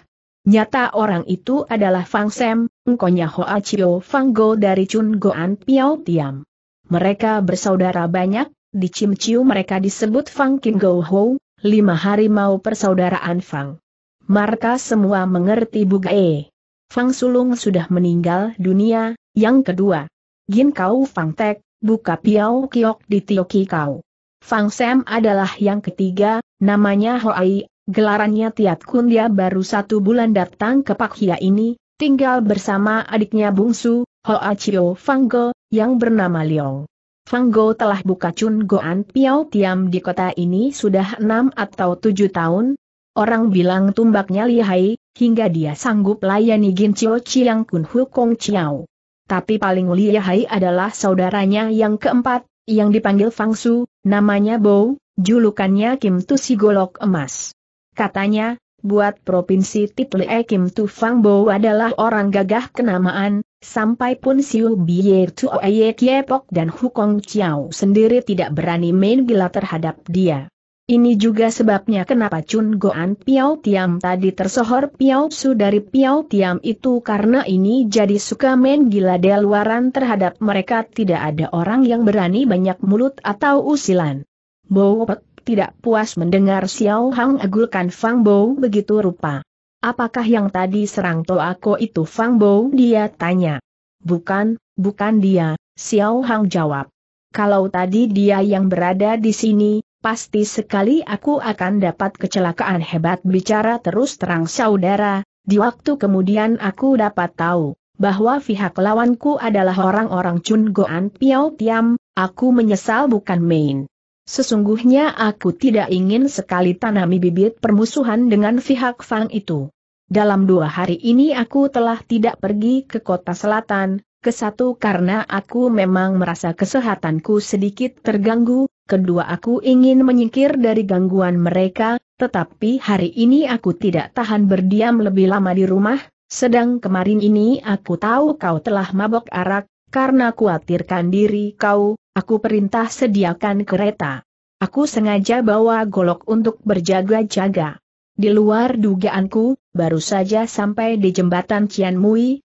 Nyata orang itu adalah Fang Sem, engkonya Hoa Chio Fang Go dari Chun Goan Piao Tiam. Mereka bersaudara banyak, di Chimchiu mereka disebut Fang Kim Go Ho, lima harimau persaudaraan Fang. Marka semua mengerti Bugae. Fang Sulung sudah meninggal dunia, yang kedua. Gin Kau Fang Tek, buka Piau Kiok di Tioki Kau. Fang Sam adalah yang ketiga, namanya Hoai, gelarannya Tiat Kun dia baru satu bulan datang ke Pak Hia ini, tinggal bersama adiknya bungsu, Hoa Chio Go yang bernama Liong. Fang Go telah buka Chun Goan Piao Tiam di kota ini sudah enam atau tujuh tahun. Orang bilang tumbaknya lihai, hingga dia sanggup layani Gin Chio Chiang Kun Hu Kong Chiao. Tapi paling lihai adalah saudaranya yang keempat, yang dipanggil Fang Su, namanya Bo, julukannya Kim Tu Si Golok Emas. Katanya, buat provinsi titelnya e, Kim Tu Fang Bo adalah orang gagah kenamaan, Sampai pun Siu Biye Tuo Ye Kiepok dan Hukong Chiao sendiri tidak berani main gila terhadap dia. Ini juga sebabnya kenapa Chun Goan Piao Tiam tadi tersohor Piao Su dari Piao Tiam itu karena ini jadi suka main gila luaran terhadap mereka tidak ada orang yang berani banyak mulut atau usilan. Bo Pek tidak puas mendengar Xiao Hang agulkan Fang Bo begitu rupa. Apakah yang tadi serang aku itu Fang Bo? Dia tanya. Bukan, bukan dia, Xiao Hang jawab. Kalau tadi dia yang berada di sini, pasti sekali aku akan dapat kecelakaan hebat bicara terus terang saudara, di waktu kemudian aku dapat tahu, bahwa pihak lawanku adalah orang-orang Chun Goan Piao Tiam, aku menyesal bukan main. Sesungguhnya aku tidak ingin sekali tanami bibit permusuhan dengan pihak Fang itu. Dalam dua hari ini aku telah tidak pergi ke kota selatan, ke karena aku memang merasa kesehatanku sedikit terganggu, kedua aku ingin menyingkir dari gangguan mereka, tetapi hari ini aku tidak tahan berdiam lebih lama di rumah, sedang kemarin ini aku tahu kau telah mabok arak, karena kuatirkan diri kau, aku perintah sediakan kereta. Aku sengaja bawa golok untuk berjaga-jaga. Di luar dugaanku, baru saja sampai di jembatan Cian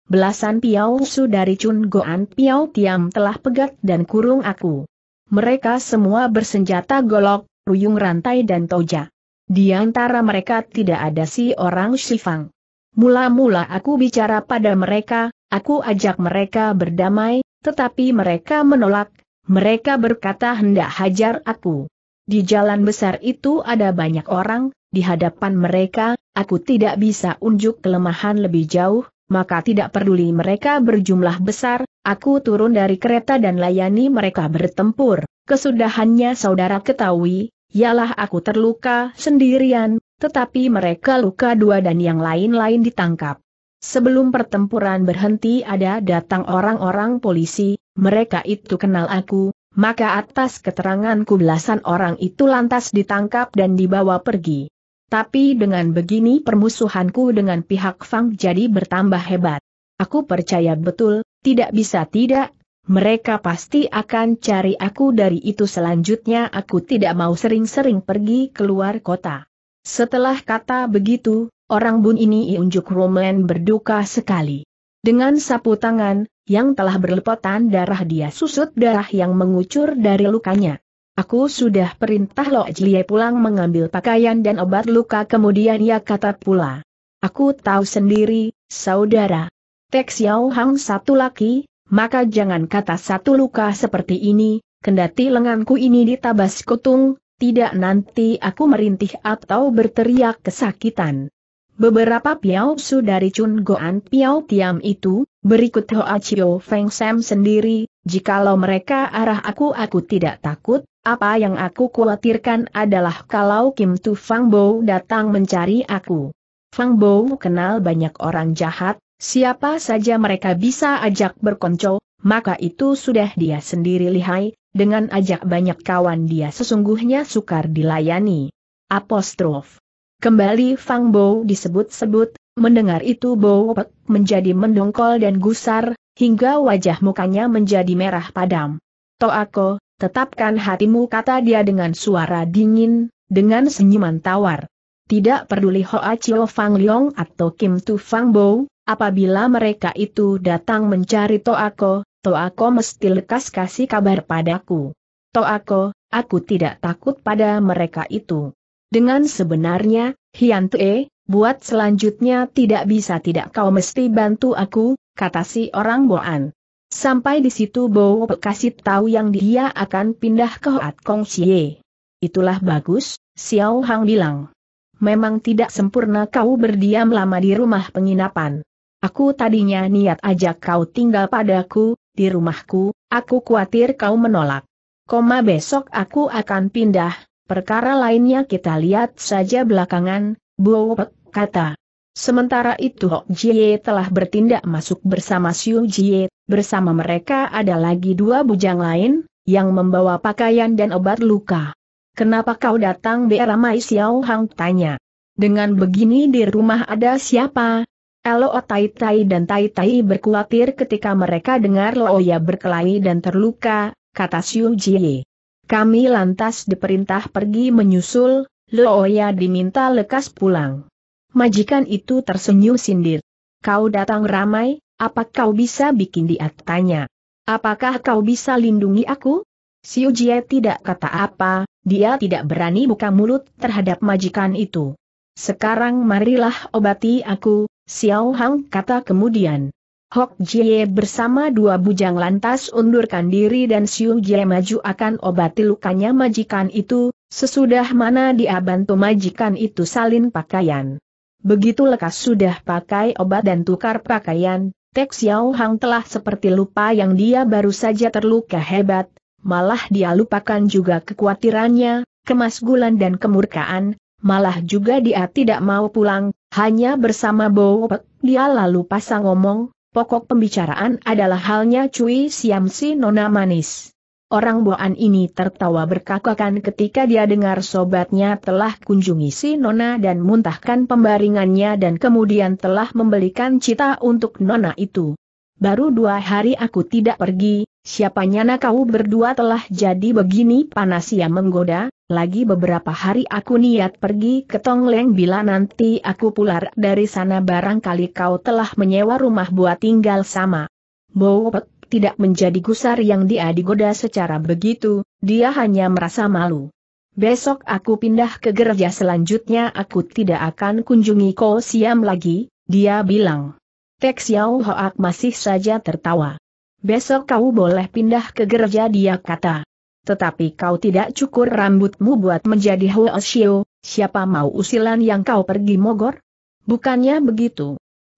belasan Piao Su dari Chun Goan Piao Tiam telah pegat dan kurung aku. Mereka semua bersenjata golok, ruyung rantai dan toja. Di antara mereka tidak ada si orang Shifang. Mula-mula aku bicara pada mereka, aku ajak mereka berdamai, tetapi mereka menolak, mereka berkata hendak hajar aku. Di jalan besar itu ada banyak orang, di hadapan mereka, aku tidak bisa unjuk kelemahan lebih jauh, maka tidak peduli mereka berjumlah besar, aku turun dari kereta dan layani mereka bertempur. Kesudahannya saudara ketahui, ialah aku terluka sendirian, tetapi mereka luka dua dan yang lain-lain ditangkap. Sebelum pertempuran berhenti ada datang orang-orang polisi, mereka itu kenal aku, maka atas keteranganku belasan orang itu lantas ditangkap dan dibawa pergi. Tapi dengan begini permusuhanku dengan pihak Fang jadi bertambah hebat. Aku percaya betul, tidak bisa tidak, mereka pasti akan cari aku dari itu selanjutnya aku tidak mau sering-sering pergi keluar kota. Setelah kata begitu, orang bun ini unjuk Roman berduka sekali. Dengan sapu tangan, yang telah berlepotan darah dia susut darah yang mengucur dari lukanya. Aku sudah perintah Lo Jie pulang mengambil pakaian dan obat luka kemudian ia kata pula. Aku tahu sendiri, saudara. Tek Xiao Hang satu laki, maka jangan kata satu luka seperti ini, kendati lenganku ini ditabas kutung, tidak nanti aku merintih atau berteriak kesakitan. Beberapa Su dari Chun Goan Piau Tiam itu, berikut Hoa Chio Feng Sam sendiri, Jikalau mereka arah aku aku tidak takut, apa yang aku khawatirkan adalah kalau Kim Tu Fang Bo datang mencari aku. Fang Bo kenal banyak orang jahat, siapa saja mereka bisa ajak berkonco, maka itu sudah dia sendiri lihai, dengan ajak banyak kawan dia sesungguhnya sukar dilayani. Apostrof. Kembali Fang Bo disebut-sebut, Mendengar itu Bo menjadi mendongkol dan gusar, hingga wajah mukanya menjadi merah padam. Toako, tetapkan hatimu kata dia dengan suara dingin, dengan senyuman tawar. Tidak peduli Hoa Chiu Fang Leong atau Kim Tu Fang Bo, apabila mereka itu datang mencari Toako, Toako mesti lekas kasih kabar padaku. Toako, aku tidak takut pada mereka itu. Dengan sebenarnya, Hian Tue, buat selanjutnya tidak bisa tidak kau mesti bantu aku, kata si orang Boan. Sampai di situ Bo kasih tahu yang dia akan pindah ke Hoat Kong Xie. Itulah bagus, Xiao Hang bilang. Memang tidak sempurna kau berdiam lama di rumah penginapan. Aku tadinya niat ajak kau tinggal padaku, di rumahku, aku khawatir kau menolak. Koma besok aku akan pindah, perkara lainnya kita lihat saja belakangan, Buopek kata. Sementara itu Hok Jie telah bertindak masuk bersama Xiu Jie, bersama mereka ada lagi dua bujang lain, yang membawa pakaian dan obat luka. Kenapa kau datang beramai Xiao Hang tanya. Dengan begini di rumah ada siapa? Elo Tai Tai dan Tai Tai berkhawatir ketika mereka dengar Loya berkelahi dan terluka, kata Xiu Jie. Kami lantas diperintah pergi menyusul, Loya diminta lekas pulang. Majikan itu tersenyum sindir. Kau datang ramai, apa kau bisa bikin dia tanya? Apakah kau bisa lindungi aku? Si Jie tidak kata apa, dia tidak berani buka mulut terhadap majikan itu. Sekarang marilah obati aku, Xiao Hang kata kemudian. Hok Jie bersama dua bujang lantas undurkan diri dan Siu Jie maju akan obati lukanya majikan itu, sesudah mana dia bantu majikan itu salin pakaian. Begitu lekas sudah pakai obat dan tukar pakaian, Tek Xiao Hang telah seperti lupa yang dia baru saja terluka hebat, malah dia lupakan juga kekhawatirannya, kemasgulan dan kemurkaan, malah juga dia tidak mau pulang, hanya bersama Bo Pek, dia lalu pasang ngomong, pokok pembicaraan adalah halnya Cui Siam si Nona Manis. Orang Boan ini tertawa berkakakan ketika dia dengar sobatnya telah kunjungi si Nona dan muntahkan pembaringannya dan kemudian telah membelikan cita untuk Nona itu. Baru dua hari aku tidak pergi, siapanya nak kau berdua telah jadi begini panas ia ya menggoda, lagi beberapa hari aku niat pergi ke Tongleng bila nanti aku pular dari sana barangkali kau telah menyewa rumah buat tinggal sama. Bopet, tidak menjadi gusar yang dia digoda secara begitu, dia hanya merasa malu. Besok aku pindah ke gereja selanjutnya aku tidak akan kunjungi Ko Siam lagi, dia bilang. Tek Xiao Hoak masih saja tertawa. Besok kau boleh pindah ke gereja dia kata. Tetapi kau tidak cukur rambutmu buat menjadi Huo Xiao, siapa mau usilan yang kau pergi mogor? Bukannya begitu.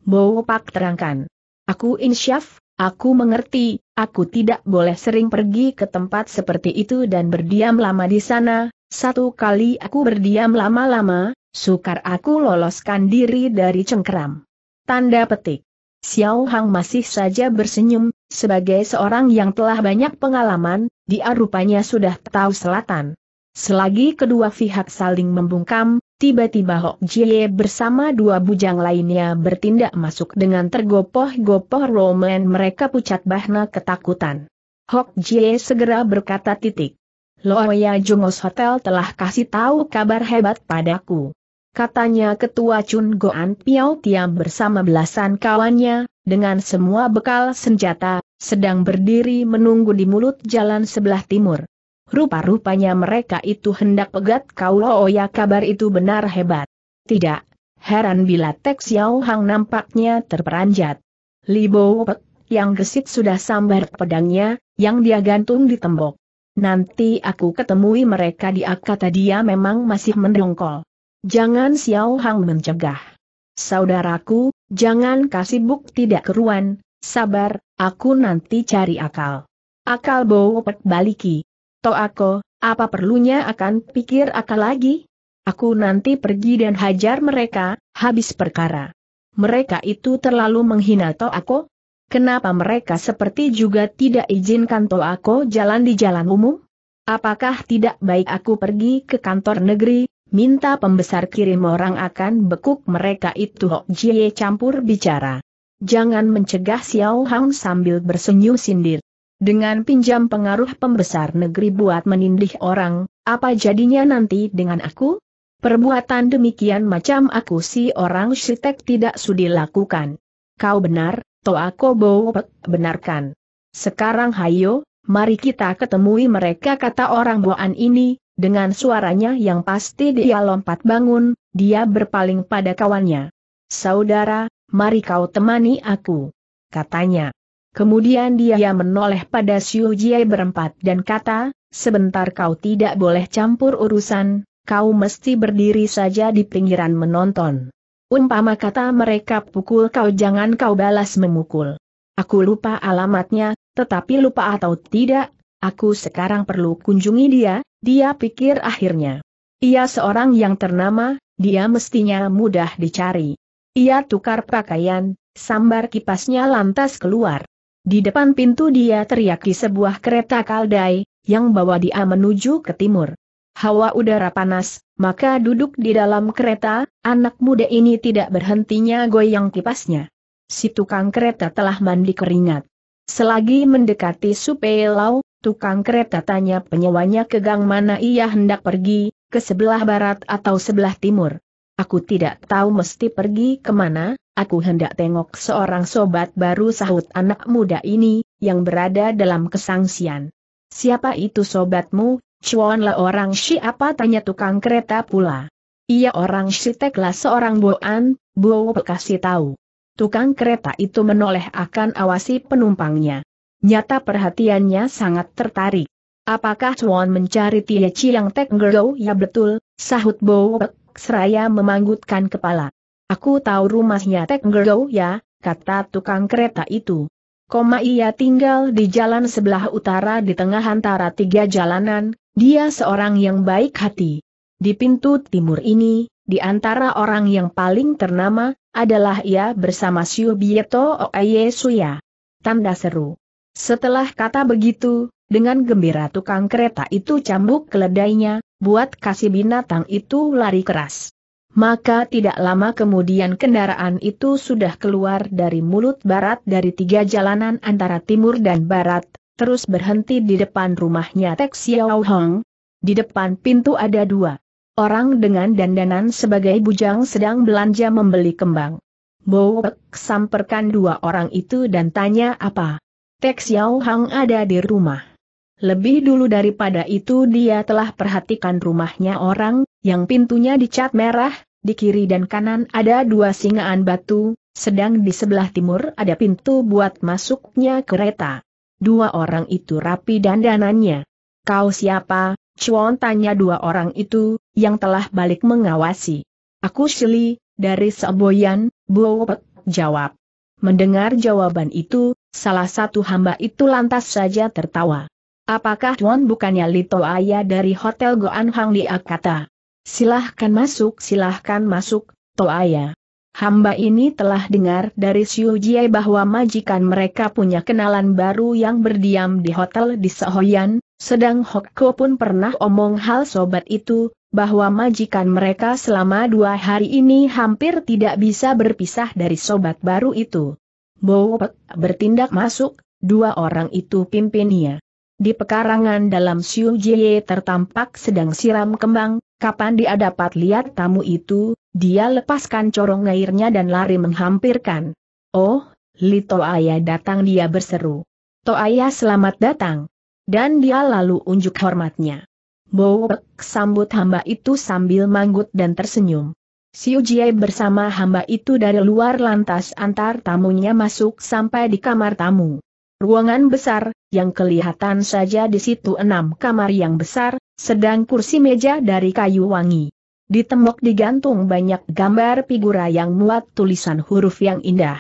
Bo Pak terangkan. Aku insyaf, Aku mengerti, aku tidak boleh sering pergi ke tempat seperti itu dan berdiam lama di sana. Satu kali aku berdiam lama-lama, sukar aku loloskan diri dari cengkeram. Tanda petik. Xiao Hang masih saja bersenyum, sebagai seorang yang telah banyak pengalaman, dia rupanya sudah tahu selatan. Selagi kedua pihak saling membungkam, Tiba-tiba Hok Jie bersama dua bujang lainnya bertindak masuk dengan tergopoh-gopoh Roman mereka pucat bahna ketakutan. Hok Jie segera berkata titik. Loya Jungos Hotel telah kasih tahu kabar hebat padaku. Katanya ketua Chun Goan Piao Tiam bersama belasan kawannya, dengan semua bekal senjata, sedang berdiri menunggu di mulut jalan sebelah timur. Rupa-rupanya mereka itu hendak pegat kau oh ya kabar itu benar hebat. Tidak, heran bila Tek Xiao Hang nampaknya terperanjat. Li Bo Pek, yang gesit sudah sambar pedangnya, yang dia gantung di tembok. Nanti aku ketemui mereka di akata dia memang masih mendongkol. Jangan Xiao Hang mencegah. Saudaraku, jangan kasih bukti tidak keruan, sabar, aku nanti cari akal. Akal Bo Pek baliki. Toako, apa perlunya akan pikir akal lagi? Aku nanti pergi dan hajar mereka, habis perkara. Mereka itu terlalu menghina Toh aku? Kenapa mereka seperti juga tidak izinkan Toh aku jalan di jalan umum? Apakah tidak baik aku pergi ke kantor negeri, minta pembesar kirim orang akan bekuk mereka itu Hok Jie campur bicara. Jangan mencegah Xiao Hang sambil bersenyum sindir. Dengan pinjam pengaruh pembesar negeri buat menindih orang, apa jadinya nanti dengan aku? Perbuatan demikian macam aku si orang Sitek tidak sudi lakukan. Kau benar, Toako Bowpek, benarkan. Sekarang hayo, mari kita ketemui mereka kata orang buaan ini, dengan suaranya yang pasti dia lompat bangun, dia berpaling pada kawannya. Saudara, mari kau temani aku. Katanya. Kemudian dia menoleh pada Xiu Jie berempat dan kata, sebentar kau tidak boleh campur urusan, kau mesti berdiri saja di pinggiran menonton. Umpama kata mereka pukul kau jangan kau balas memukul. Aku lupa alamatnya, tetapi lupa atau tidak, aku sekarang perlu kunjungi dia, dia pikir akhirnya. Ia seorang yang ternama, dia mestinya mudah dicari. Ia tukar pakaian, sambar kipasnya lantas keluar. Di depan pintu dia teriaki sebuah kereta kaldai, yang bawa dia menuju ke timur. Hawa udara panas, maka duduk di dalam kereta, anak muda ini tidak berhentinya goyang kipasnya. Si tukang kereta telah mandi keringat. Selagi mendekati Supelau, tukang kereta tanya penyewanya ke gang mana ia hendak pergi, ke sebelah barat atau sebelah timur. Aku tidak tahu mesti pergi kemana, Aku hendak tengok seorang sobat baru sahut anak muda ini, yang berada dalam kesangsian. Siapa itu sobatmu, Cuanlah orang siapa tanya tukang kereta pula. Ia orang Siteklah seorang boan, Bowo kasih tahu. Tukang kereta itu menoleh akan awasi penumpangnya. Nyata perhatiannya sangat tertarik. Apakah cuan mencari Tia Chiang Tek Ya betul, sahut Bowo seraya memanggutkan kepala. Aku tahu rumahnya Tekngergo ya, kata tukang kereta itu. Koma ia tinggal di jalan sebelah utara di tengah antara tiga jalanan, dia seorang yang baik hati. Di pintu timur ini, di antara orang yang paling ternama, adalah ia bersama Siu Bieto Oeye Suya. Tanda seru. Setelah kata begitu, dengan gembira tukang kereta itu cambuk keledainya, buat kasih binatang itu lari keras maka tidak lama kemudian kendaraan itu sudah keluar dari mulut barat dari tiga jalanan antara timur dan barat, terus berhenti di depan rumahnya Tek Xiao Hong. Di depan pintu ada dua orang dengan dandanan sebagai bujang sedang belanja membeli kembang. Bowek samperkan dua orang itu dan tanya apa. Tek Xiao Hong ada di rumah. Lebih dulu daripada itu dia telah perhatikan rumahnya orang, yang pintunya dicat merah, di kiri dan kanan ada dua singaan batu, sedang di sebelah timur ada pintu buat masuknya kereta. Dua orang itu rapi dandanannya. Kau siapa? Chuan tanya dua orang itu, yang telah balik mengawasi. Aku Shili, dari Seboyan, Buopet, jawab. Mendengar jawaban itu, salah satu hamba itu lantas saja tertawa. Apakah Chuan bukannya Lito Aya dari Hotel Goan Hang Lia kata? Silahkan masuk, silahkan masuk, Toaya. Hamba ini telah dengar dari Siu Jie bahwa majikan mereka punya kenalan baru yang berdiam di hotel di Sehoyan, sedang Hokko pun pernah omong hal sobat itu, bahwa majikan mereka selama dua hari ini hampir tidak bisa berpisah dari sobat baru itu. Bowpek bertindak masuk, dua orang itu pimpinnya. Di pekarangan dalam Siu Jie tertampak sedang siram kembang, Kapan dia dapat lihat tamu itu, dia lepaskan corong airnya dan lari menghampirkan. Oh, Li Toaya datang dia berseru. Toaya selamat datang. Dan dia lalu unjuk hormatnya. Bowek sambut hamba itu sambil manggut dan tersenyum. Si Ujie bersama hamba itu dari luar lantas antar tamunya masuk sampai di kamar tamu. Ruangan besar, yang kelihatan saja di situ enam kamar yang besar, sedang kursi meja dari kayu wangi. Di tembok digantung banyak gambar figura yang muat tulisan huruf yang indah.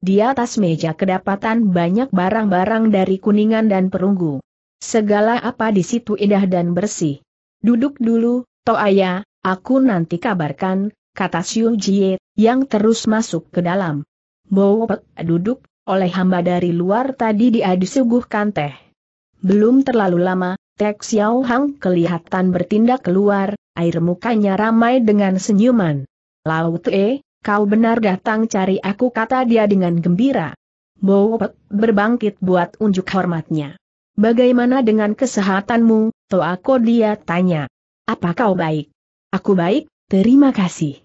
Di atas meja kedapatan banyak barang-barang dari kuningan dan perunggu. Segala apa di situ indah dan bersih. Duduk dulu, Toaya, aku nanti kabarkan, kata Xiu Jie, yang terus masuk ke dalam. Bowopek duduk, oleh hamba dari luar tadi dia disuguhkan teh. Belum terlalu lama, Tek Xiao Hang kelihatan bertindak keluar, air mukanya ramai dengan senyuman. Laut Tue, kau benar datang cari aku kata dia dengan gembira. Pek berbangkit buat unjuk hormatnya. Bagaimana dengan kesehatanmu, Toako dia tanya. Apa kau baik? Aku baik, terima kasih.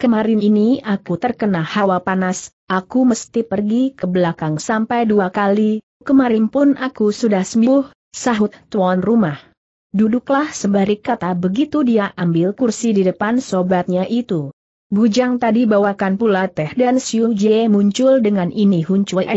Kemarin ini aku terkena hawa panas, aku mesti pergi ke belakang sampai dua kali, kemarin pun aku sudah sembuh, Sahut tuan rumah. Duduklah sebari kata begitu dia ambil kursi di depan sobatnya itu. Bujang tadi bawakan pula teh dan Siu Jie muncul dengan ini Hun Chue.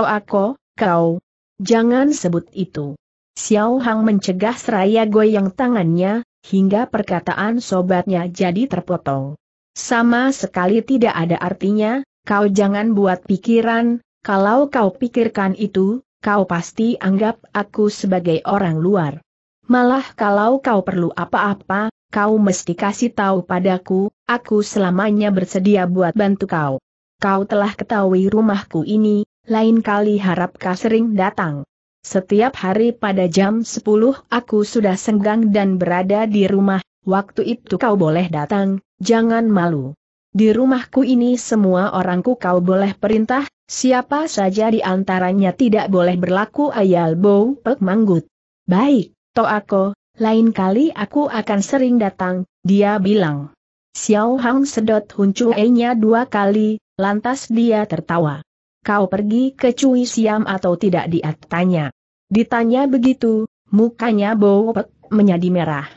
aku, kau. Jangan sebut itu. Xiao Hang mencegah seraya goyang tangannya, hingga perkataan sobatnya jadi terpotong. Sama sekali tidak ada artinya, kau jangan buat pikiran, kalau kau pikirkan itu, kau pasti anggap aku sebagai orang luar. Malah kalau kau perlu apa-apa, kau mesti kasih tahu padaku, aku selamanya bersedia buat bantu kau. Kau telah ketahui rumahku ini, lain kali harap kau sering datang. Setiap hari pada jam 10 aku sudah senggang dan berada di rumah, waktu itu kau boleh datang, jangan malu. Di rumahku ini semua orangku kau boleh perintah, siapa saja di antaranya tidak boleh berlaku ayal bau pek manggut. Baik, to aku. lain kali aku akan sering datang, dia bilang. Xiao Hang sedot e-nya dua kali, lantas dia tertawa. Kau pergi ke Cui Siam atau tidak dia tanya. Ditanya begitu, mukanya bau pek menjadi merah.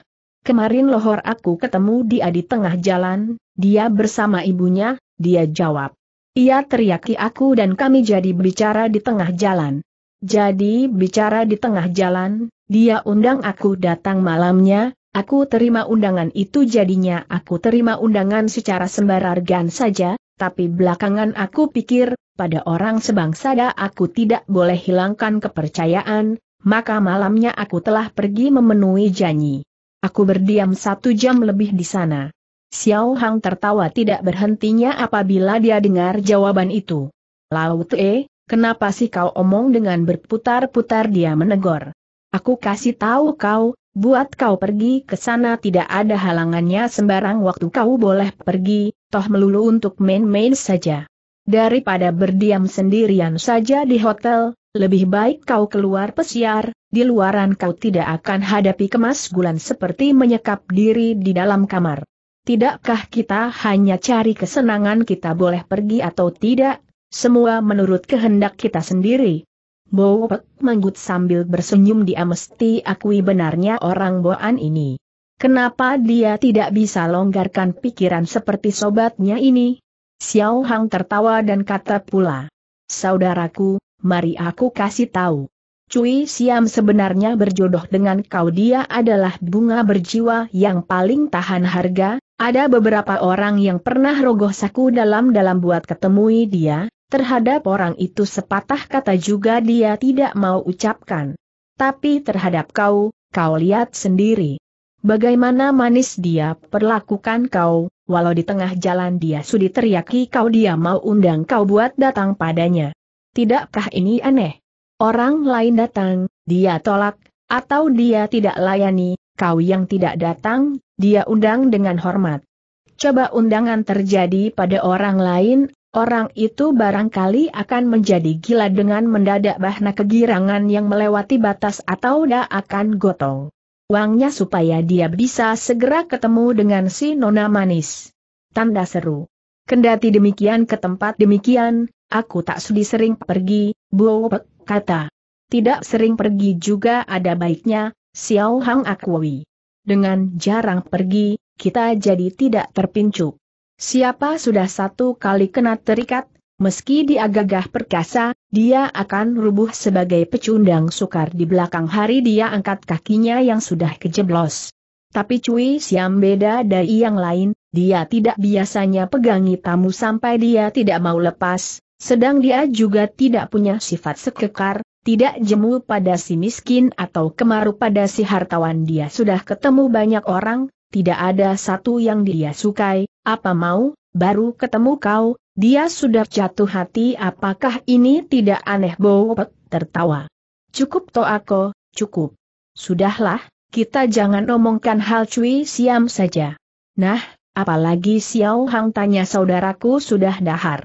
Kemarin lohor aku ketemu dia di tengah jalan, dia bersama ibunya, dia jawab. Ia teriaki aku dan kami jadi bicara di tengah jalan. Jadi bicara di tengah jalan, dia undang aku datang malamnya, aku terima undangan itu jadinya aku terima undangan secara sembarargan saja, tapi belakangan aku pikir, pada orang sebangsa da aku tidak boleh hilangkan kepercayaan, maka malamnya aku telah pergi memenuhi janji. Aku berdiam satu jam lebih di sana. Xiao Hang tertawa tidak berhentinya apabila dia dengar jawaban itu. Lao Tue, kenapa sih kau omong dengan berputar-putar dia menegur. Aku kasih tahu kau, buat kau pergi ke sana tidak ada halangannya sembarang waktu kau boleh pergi, toh melulu untuk main-main saja. Daripada berdiam sendirian saja di hotel, lebih baik kau keluar pesiar, di luaran kau tidak akan hadapi kemas gulan seperti menyekap diri di dalam kamar. Tidakkah kita hanya cari kesenangan kita boleh pergi atau tidak, semua menurut kehendak kita sendiri? Bowek menggut sambil bersenyum dia mesti akui benarnya orang Boan ini. Kenapa dia tidak bisa longgarkan pikiran seperti sobatnya ini? Xiao Hang tertawa dan kata pula. Saudaraku, mari aku kasih tahu. Cui Siam sebenarnya berjodoh dengan kau dia adalah bunga berjiwa yang paling tahan harga, ada beberapa orang yang pernah rogoh saku dalam-dalam buat ketemui dia, terhadap orang itu sepatah kata juga dia tidak mau ucapkan. Tapi terhadap kau, kau lihat sendiri. Bagaimana manis dia perlakukan kau, walau di tengah jalan dia sudi teriaki kau dia mau undang kau buat datang padanya. Tidak prah ini aneh. Orang lain datang, dia tolak, atau dia tidak layani, kau yang tidak datang, dia undang dengan hormat. Coba undangan terjadi pada orang lain, orang itu barangkali akan menjadi gila dengan mendadak bahna kegirangan yang melewati batas atau dah akan gotong. Uangnya supaya dia bisa segera ketemu dengan si Nona Manis. Tanda seru. Kendati demikian ke tempat demikian, Aku tak sudi sering pergi, Buopek kata. Tidak sering pergi juga ada baiknya, Xiao Hang akui. Dengan jarang pergi, kita jadi tidak terpincuk. Siapa sudah satu kali kena terikat, meski dia gagah perkasa, dia akan rubuh sebagai pecundang sukar di belakang hari dia angkat kakinya yang sudah kejeblos. Tapi Cui Siam beda dari yang lain, dia tidak biasanya pegangi tamu sampai dia tidak mau lepas, sedang dia juga tidak punya sifat sekekar, tidak jemu pada si miskin atau kemaru pada si hartawan dia sudah ketemu banyak orang, tidak ada satu yang dia sukai, apa mau, baru ketemu kau, dia sudah jatuh hati apakah ini tidak aneh Bowet tertawa. Cukup aku, cukup. Sudahlah, kita jangan omongkan hal cuy siam saja. Nah, apalagi Xiao Hang tanya saudaraku sudah dahar.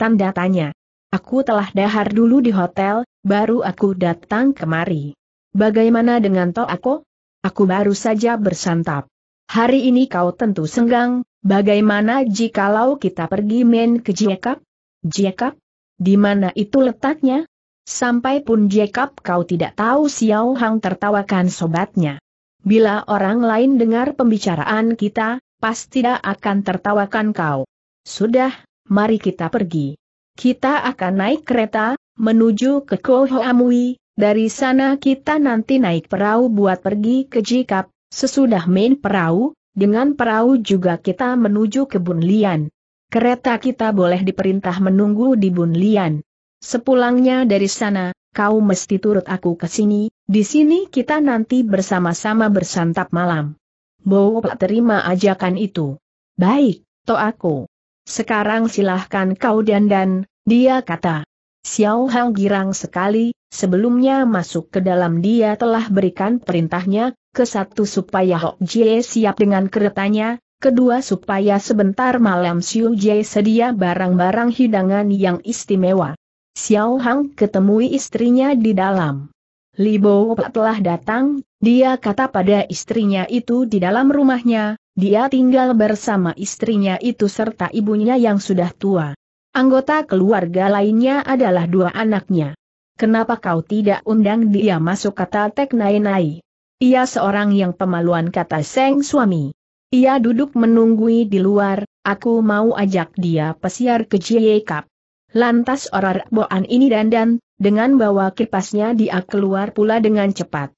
Tanda tanya. Aku telah dahar dulu di hotel, baru aku datang kemari. Bagaimana dengan Toako? Aku baru saja bersantap. Hari ini kau tentu senggang, bagaimana jikalau kita pergi main ke Jekap? Jekap? Di mana itu letaknya? Sampai pun Jekap kau tidak tahu Xiao Hang tertawakan sobatnya. Bila orang lain dengar pembicaraan kita, pasti tidak akan tertawakan kau. Sudah, mari kita pergi. Kita akan naik kereta, menuju ke Kohoamui, dari sana kita nanti naik perahu buat pergi ke Jikap, sesudah main perahu, dengan perahu juga kita menuju ke Bunlian. Kereta kita boleh diperintah menunggu di Bunlian. Sepulangnya dari sana, kau mesti turut aku ke sini, di sini kita nanti bersama-sama bersantap malam. Bowo terima ajakan itu. Baik, to aku. Sekarang silahkan kau dandan, dia kata. Xiao Hang girang sekali, sebelumnya masuk ke dalam dia telah berikan perintahnya, ke satu supaya Hok Jie siap dengan keretanya, kedua supaya sebentar malam Xiu Jie sedia barang-barang hidangan yang istimewa. Xiao Hang ketemui istrinya di dalam. Li Bo telah datang, dia kata pada istrinya itu di dalam rumahnya, dia tinggal bersama istrinya itu serta ibunya yang sudah tua. Anggota keluarga lainnya adalah dua anaknya. Kenapa kau tidak undang dia masuk kata Tek Nai Nai? Ia seorang yang pemaluan kata Seng suami. Ia duduk menunggui di luar, aku mau ajak dia pesiar ke Jiekap. Lantas orang boan ini dandan, dengan bawa kipasnya dia keluar pula dengan cepat.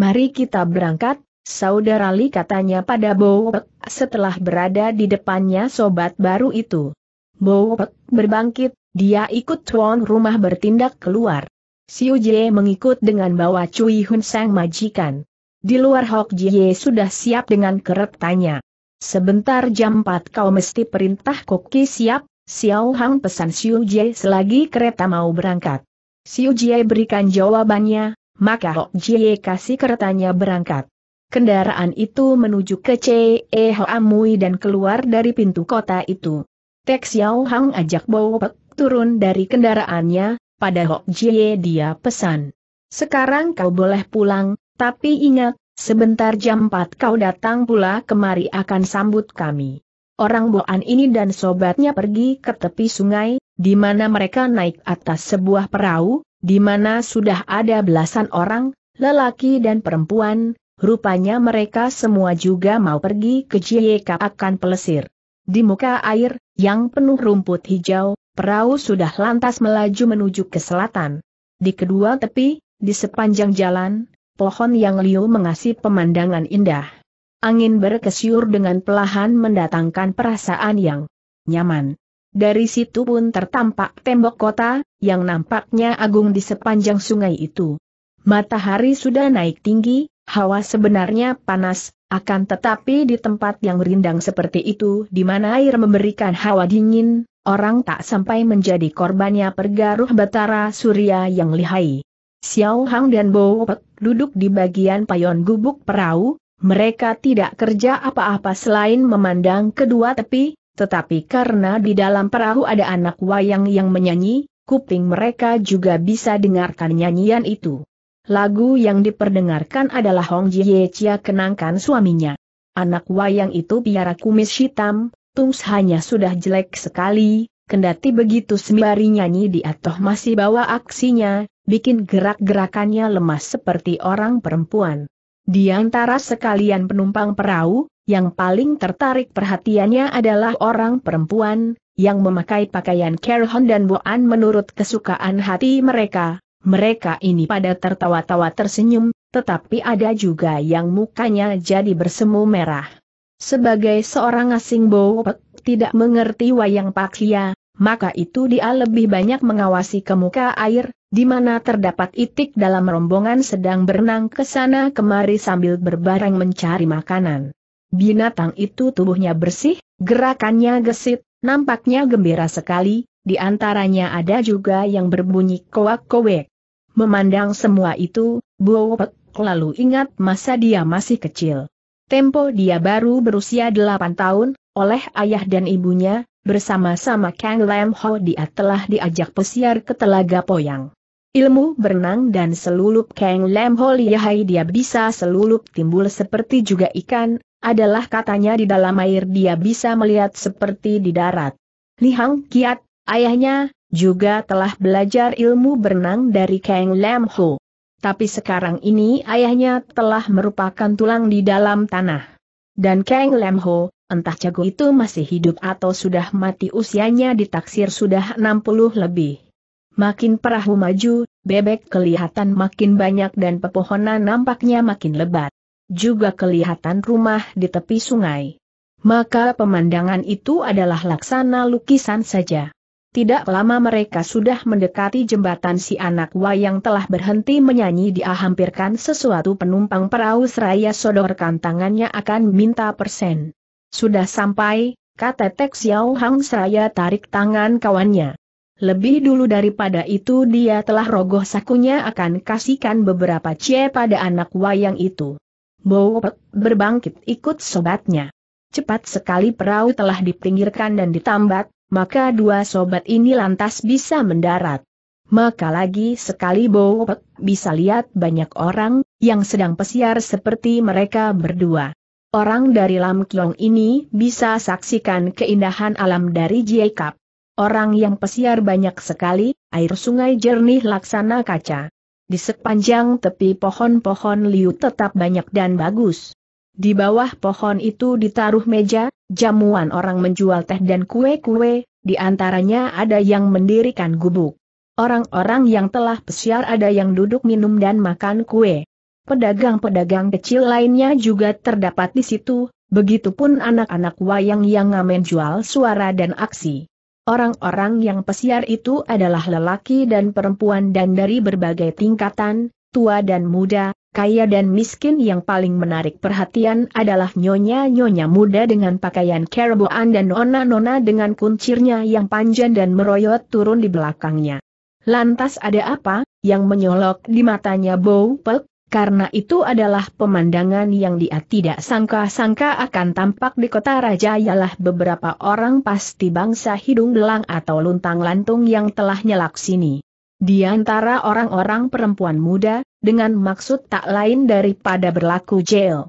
Mari kita berangkat, Saudara Li katanya pada Bowek setelah berada di depannya sobat baru itu. Bowek berbangkit, dia ikut tuan rumah bertindak keluar. Siu Jie mengikut dengan bawa Cui Hun Sang majikan. Di luar Hok Jie sudah siap dengan keretanya. Sebentar jam 4 kau mesti perintah koki siap, Xiao Hang pesan Siu Jie selagi kereta mau berangkat. Siu Jie berikan jawabannya, maka Hok Jie kasih keretanya berangkat. Kendaraan itu menuju ke C.E. Amui dan keluar dari pintu kota itu. Tek Xiao Hang ajak Bo Pek turun dari kendaraannya, pada Hok Jie dia pesan. Sekarang kau boleh pulang, tapi ingat, sebentar jam 4 kau datang pula kemari akan sambut kami. Orang Boan ini dan sobatnya pergi ke tepi sungai, di mana mereka naik atas sebuah perahu, di mana sudah ada belasan orang, lelaki dan perempuan, Rupanya mereka semua juga mau pergi ke Jieka akan pelesir. Di muka air, yang penuh rumput hijau, perahu sudah lantas melaju menuju ke selatan. Di kedua tepi, di sepanjang jalan, pohon yang liu mengasih pemandangan indah. Angin berkesiur dengan pelahan mendatangkan perasaan yang nyaman. Dari situ pun tertampak tembok kota, yang nampaknya agung di sepanjang sungai itu. Matahari sudah naik tinggi, Hawa sebenarnya panas, akan tetapi di tempat yang rindang seperti itu di mana air memberikan hawa dingin, orang tak sampai menjadi korbannya pergaruh batara surya yang lihai. Xiao Hang dan Bo Pek duduk di bagian payon gubuk perahu, mereka tidak kerja apa-apa selain memandang kedua tepi, tetapi karena di dalam perahu ada anak wayang yang menyanyi, kuping mereka juga bisa dengarkan nyanyian itu. Lagu yang diperdengarkan adalah Hong Jie Chia kenangkan suaminya. Anak wayang itu piara kumis hitam, tungs hanya sudah jelek sekali, kendati begitu sembari nyanyi di toh masih bawa aksinya, bikin gerak-gerakannya lemas seperti orang perempuan. Di antara sekalian penumpang perahu, yang paling tertarik perhatiannya adalah orang perempuan, yang memakai pakaian kerhon dan boan menurut kesukaan hati mereka, mereka ini pada tertawa-tawa tersenyum, tetapi ada juga yang mukanya jadi bersemu merah. Sebagai seorang asing bowek tidak mengerti wayang paklia, maka itu dia lebih banyak mengawasi ke muka air, di mana terdapat itik dalam rombongan sedang berenang ke sana kemari sambil berbareng mencari makanan. Binatang itu tubuhnya bersih, gerakannya gesit, nampaknya gembira sekali, di antaranya ada juga yang berbunyi koak-koek. Memandang semua itu, Buopek lalu ingat masa dia masih kecil. Tempo dia baru berusia 8 tahun, oleh ayah dan ibunya, bersama-sama Kang Lam Ho dia telah diajak pesiar ke Telaga Poyang. Ilmu berenang dan selulup Kang Lam Ho lihai dia bisa selulup timbul seperti juga ikan, adalah katanya di dalam air dia bisa melihat seperti di darat. Lihang Kiat Ayahnya juga telah belajar ilmu berenang dari Kang Lam Ho. Tapi sekarang ini ayahnya telah merupakan tulang di dalam tanah. Dan Kang Lam Ho, entah jago itu masih hidup atau sudah mati usianya ditaksir sudah 60 lebih. Makin perahu maju, bebek kelihatan makin banyak dan pepohonan nampaknya makin lebat. Juga kelihatan rumah di tepi sungai. Maka pemandangan itu adalah laksana lukisan saja. Tidak lama mereka sudah mendekati jembatan si anak wayang telah berhenti menyanyi dia sesuatu penumpang perahu seraya sodorkan tangannya akan minta persen. Sudah sampai, kata Tek Xiao Hang seraya tarik tangan kawannya. Lebih dulu daripada itu dia telah rogoh sakunya akan kasihkan beberapa cie pada anak wayang itu. Bow berbangkit ikut sobatnya. Cepat sekali perahu telah dipinggirkan dan ditambat, maka dua sobat ini lantas bisa mendarat. Maka lagi sekali Bowek bisa lihat banyak orang yang sedang pesiar seperti mereka berdua. Orang dari Lam Kiong ini bisa saksikan keindahan alam dari Jiekap. Orang yang pesiar banyak sekali, air sungai jernih laksana kaca. Di sepanjang tepi pohon-pohon liu tetap banyak dan bagus. Di bawah pohon itu ditaruh meja, jamuan orang menjual teh dan kue-kue, di antaranya ada yang mendirikan gubuk. Orang-orang yang telah pesiar ada yang duduk minum dan makan kue. Pedagang-pedagang kecil lainnya juga terdapat di situ, begitupun anak-anak wayang yang ngamen jual suara dan aksi. Orang-orang yang pesiar itu adalah lelaki dan perempuan dan dari berbagai tingkatan, tua dan muda, kaya dan miskin yang paling menarik perhatian adalah nyonya-nyonya muda dengan pakaian kerboan dan nona-nona dengan kuncirnya yang panjang dan meroyot turun di belakangnya. Lantas ada apa, yang menyolok di matanya Bow Pek, karena itu adalah pemandangan yang dia tidak sangka-sangka akan tampak di kota raja ialah beberapa orang pasti bangsa hidung belang atau luntang-lantung yang telah nyelak sini. Di antara orang-orang perempuan muda, dengan maksud tak lain daripada berlaku jail.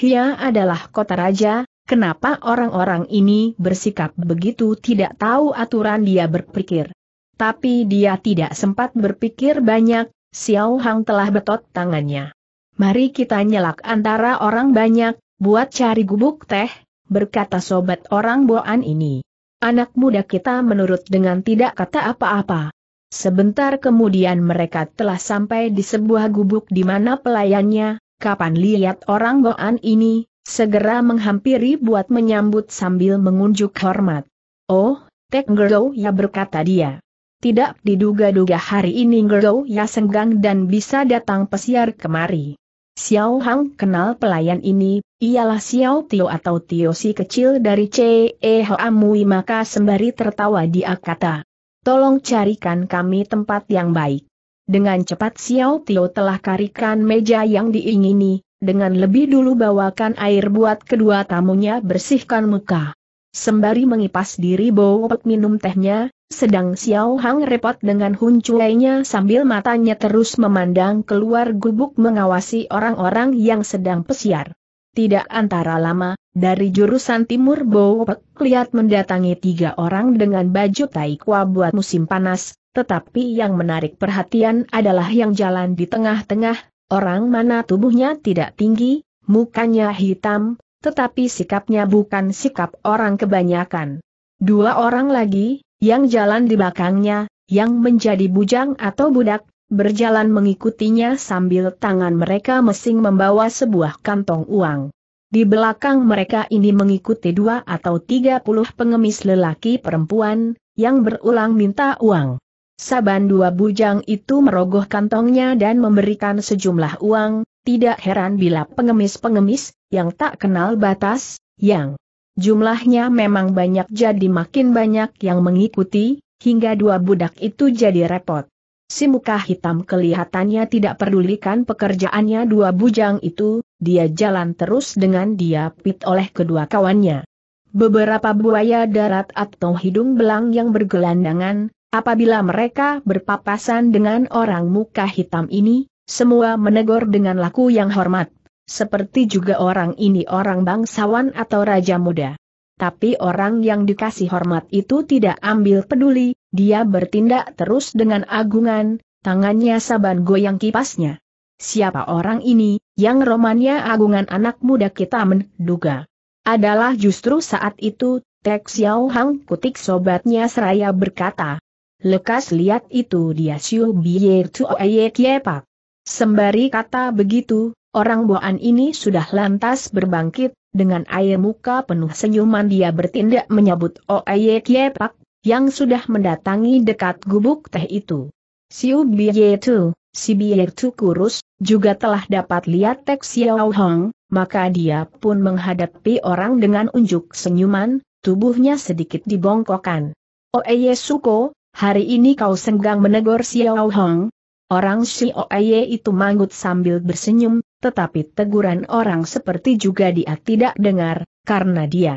Hia adalah kota raja, kenapa orang-orang ini bersikap begitu tidak tahu aturan dia berpikir. Tapi dia tidak sempat berpikir banyak, Xiao Hang telah betot tangannya. Mari kita nyelak antara orang banyak, buat cari gubuk teh, berkata sobat orang boan ini. Anak muda kita menurut dengan tidak kata apa-apa. Sebentar kemudian mereka telah sampai di sebuah gubuk di mana pelayannya, kapan lihat orang Goan ini, segera menghampiri buat menyambut sambil mengunjuk hormat. Oh, Tek Ngerdo ya berkata dia. Tidak diduga-duga hari ini Ngerdo ya senggang dan bisa datang pesiar kemari. Xiao Hang kenal pelayan ini, ialah Xiao Tio atau Tio si kecil dari C.E. Mui maka sembari tertawa dia kata. Tolong carikan kami tempat yang baik. Dengan cepat Xiao Tio telah karikan meja yang diingini, dengan lebih dulu bawakan air buat kedua tamunya bersihkan muka. Sembari mengipas diri bau minum tehnya, sedang Xiao Hang repot dengan huncuainya sambil matanya terus memandang keluar gubuk mengawasi orang-orang yang sedang pesiar. Tidak antara lama, dari jurusan timur Bowpek lihat mendatangi tiga orang dengan baju taikwa buat musim panas, tetapi yang menarik perhatian adalah yang jalan di tengah-tengah, orang mana tubuhnya tidak tinggi, mukanya hitam, tetapi sikapnya bukan sikap orang kebanyakan. Dua orang lagi, yang jalan di belakangnya, yang menjadi bujang atau budak, berjalan mengikutinya sambil tangan mereka mesing membawa sebuah kantong uang. Di belakang mereka ini mengikuti dua atau tiga puluh pengemis lelaki perempuan, yang berulang minta uang. Saban dua bujang itu merogoh kantongnya dan memberikan sejumlah uang, tidak heran bila pengemis-pengemis, yang tak kenal batas, yang jumlahnya memang banyak jadi makin banyak yang mengikuti, hingga dua budak itu jadi repot. Si muka hitam kelihatannya tidak pedulikan pekerjaannya dua bujang itu, dia jalan terus dengan dia pit oleh kedua kawannya. Beberapa buaya darat atau hidung belang yang bergelandangan, apabila mereka berpapasan dengan orang muka hitam ini, semua menegur dengan laku yang hormat, seperti juga orang ini orang bangsawan atau raja muda tapi orang yang dikasih hormat itu tidak ambil peduli, dia bertindak terus dengan agungan, tangannya saban goyang kipasnya. Siapa orang ini, yang romannya agungan anak muda kita menduga? Adalah justru saat itu, Tek Xiao Hang kutik sobatnya seraya berkata. Lekas lihat itu dia Siu Biye Tuoye Kiepak. Sembari kata begitu, orang boan ini sudah lantas berbangkit, dengan air muka penuh senyuman dia bertindak menyebut Oye Kiepak, yang sudah mendatangi dekat gubuk teh itu. Siu Biye Tu, si Biye Tu kurus, juga telah dapat lihat teks Xiao Hong, maka dia pun menghadapi orang dengan unjuk senyuman, tubuhnya sedikit dibongkokkan. Oye Suko, hari ini kau senggang menegur Xiao Hong. Orang Oye itu manggut sambil bersenyum, tetapi teguran orang seperti juga dia tidak dengar, karena dia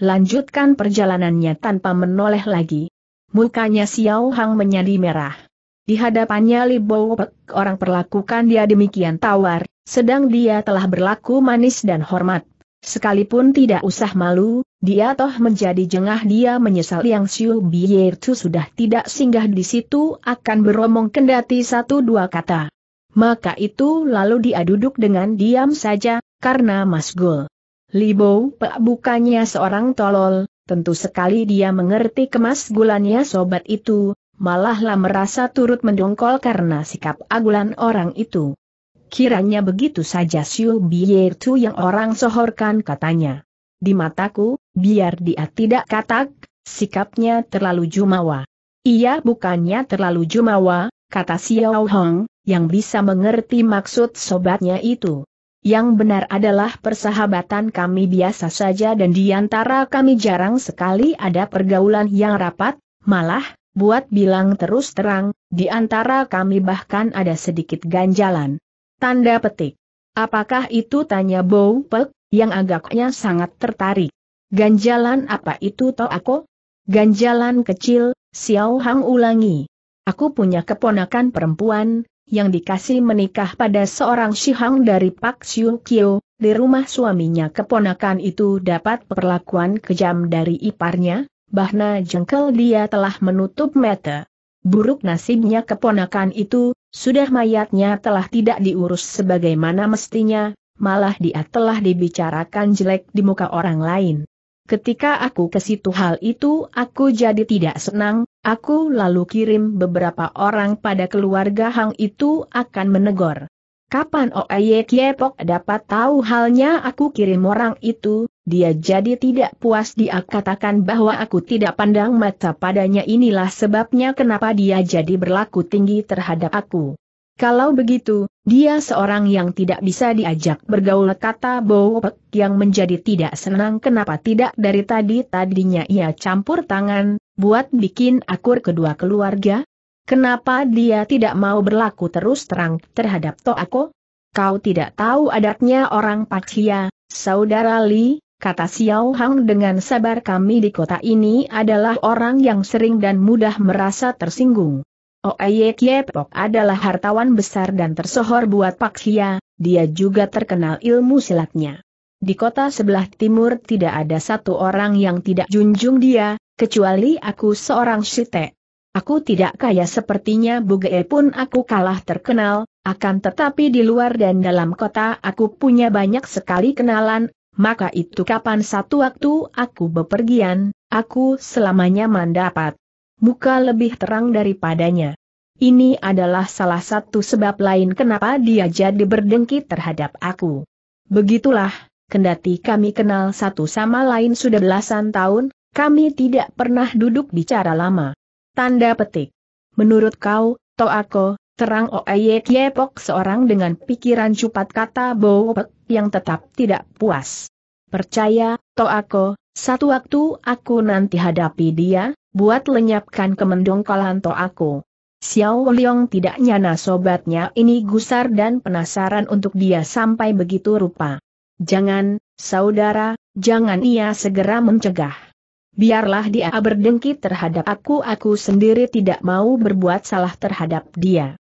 lanjutkan perjalanannya tanpa menoleh lagi. Mukanya Xiao Hang menjadi merah. Di hadapannya Li Bowpek, orang perlakukan dia demikian tawar, sedang dia telah berlaku manis dan hormat. Sekalipun tidak usah malu, dia toh menjadi jengah dia menyesal yang Xiu Biertu sudah tidak singgah di situ akan beromong kendati satu dua kata. Maka itu lalu dia duduk dengan diam saja, karena masgul. Libo Pak bukannya seorang tolol, tentu sekali dia mengerti kemas kemasgulannya sobat itu, malahlah merasa turut mendongkol karena sikap agulan orang itu. Kiranya begitu saja Siu Biyer Tu yang orang sohorkan katanya. Di mataku, biar dia tidak katak, sikapnya terlalu jumawa. Ia bukannya terlalu jumawa, kata Xiao Hong, yang bisa mengerti maksud sobatnya itu. Yang benar adalah persahabatan kami biasa saja dan di antara kami jarang sekali ada pergaulan yang rapat, malah, buat bilang terus terang, di antara kami bahkan ada sedikit ganjalan. Tanda petik. Apakah itu tanya Bow Pek, yang agaknya sangat tertarik. Ganjalan apa itu toh aku? Ganjalan kecil, Xiao Hang ulangi. Aku punya keponakan perempuan, yang dikasih menikah pada seorang Shihang dari Pak Siung Kyo, di rumah suaminya keponakan itu dapat perlakuan kejam dari iparnya, bahna jengkel dia telah menutup mata. Buruk nasibnya keponakan itu, sudah mayatnya telah tidak diurus sebagaimana mestinya, malah dia telah dibicarakan jelek di muka orang lain. Ketika aku ke situ hal itu aku jadi tidak senang, Aku lalu kirim beberapa orang pada keluarga Hang itu akan menegur. Kapan Oye Kiepok dapat tahu halnya aku kirim orang itu, dia jadi tidak puas dia katakan bahwa aku tidak pandang mata padanya inilah sebabnya kenapa dia jadi berlaku tinggi terhadap aku. Kalau begitu, dia seorang yang tidak bisa diajak bergaul kata Bowopek yang menjadi tidak senang kenapa tidak dari tadi-tadinya ia campur tangan, buat bikin akur kedua keluarga? Kenapa dia tidak mau berlaku terus terang terhadap Toako? Kau tidak tahu adatnya orang Paksia, saudara Li, kata Xiao Hang dengan sabar kami di kota ini adalah orang yang sering dan mudah merasa tersinggung. Oeyek oh, Yepok adalah hartawan besar dan tersohor buat Pak Hia, dia juga terkenal ilmu silatnya. Di kota sebelah timur tidak ada satu orang yang tidak junjung dia, kecuali aku seorang Shite. Aku tidak kaya sepertinya Bugee pun aku kalah terkenal, akan tetapi di luar dan dalam kota aku punya banyak sekali kenalan, maka itu kapan satu waktu aku bepergian, aku selamanya mendapat muka lebih terang daripadanya. Ini adalah salah satu sebab lain kenapa dia jadi berdengki terhadap aku. Begitulah, kendati kami kenal satu sama lain sudah belasan tahun, kami tidak pernah duduk bicara lama. Tanda petik. Menurut kau, Toako, terang Oeye Yepok seorang dengan pikiran cupat kata Bowopek yang tetap tidak puas. Percaya, Toako, satu waktu aku nanti hadapi dia, buat lenyapkan kemendung kolanto aku. Xiao Liong tidak nyana sobatnya ini gusar dan penasaran untuk dia sampai begitu rupa. Jangan, saudara, jangan ia segera mencegah. Biarlah dia berdengki terhadap aku aku sendiri tidak mau berbuat salah terhadap dia.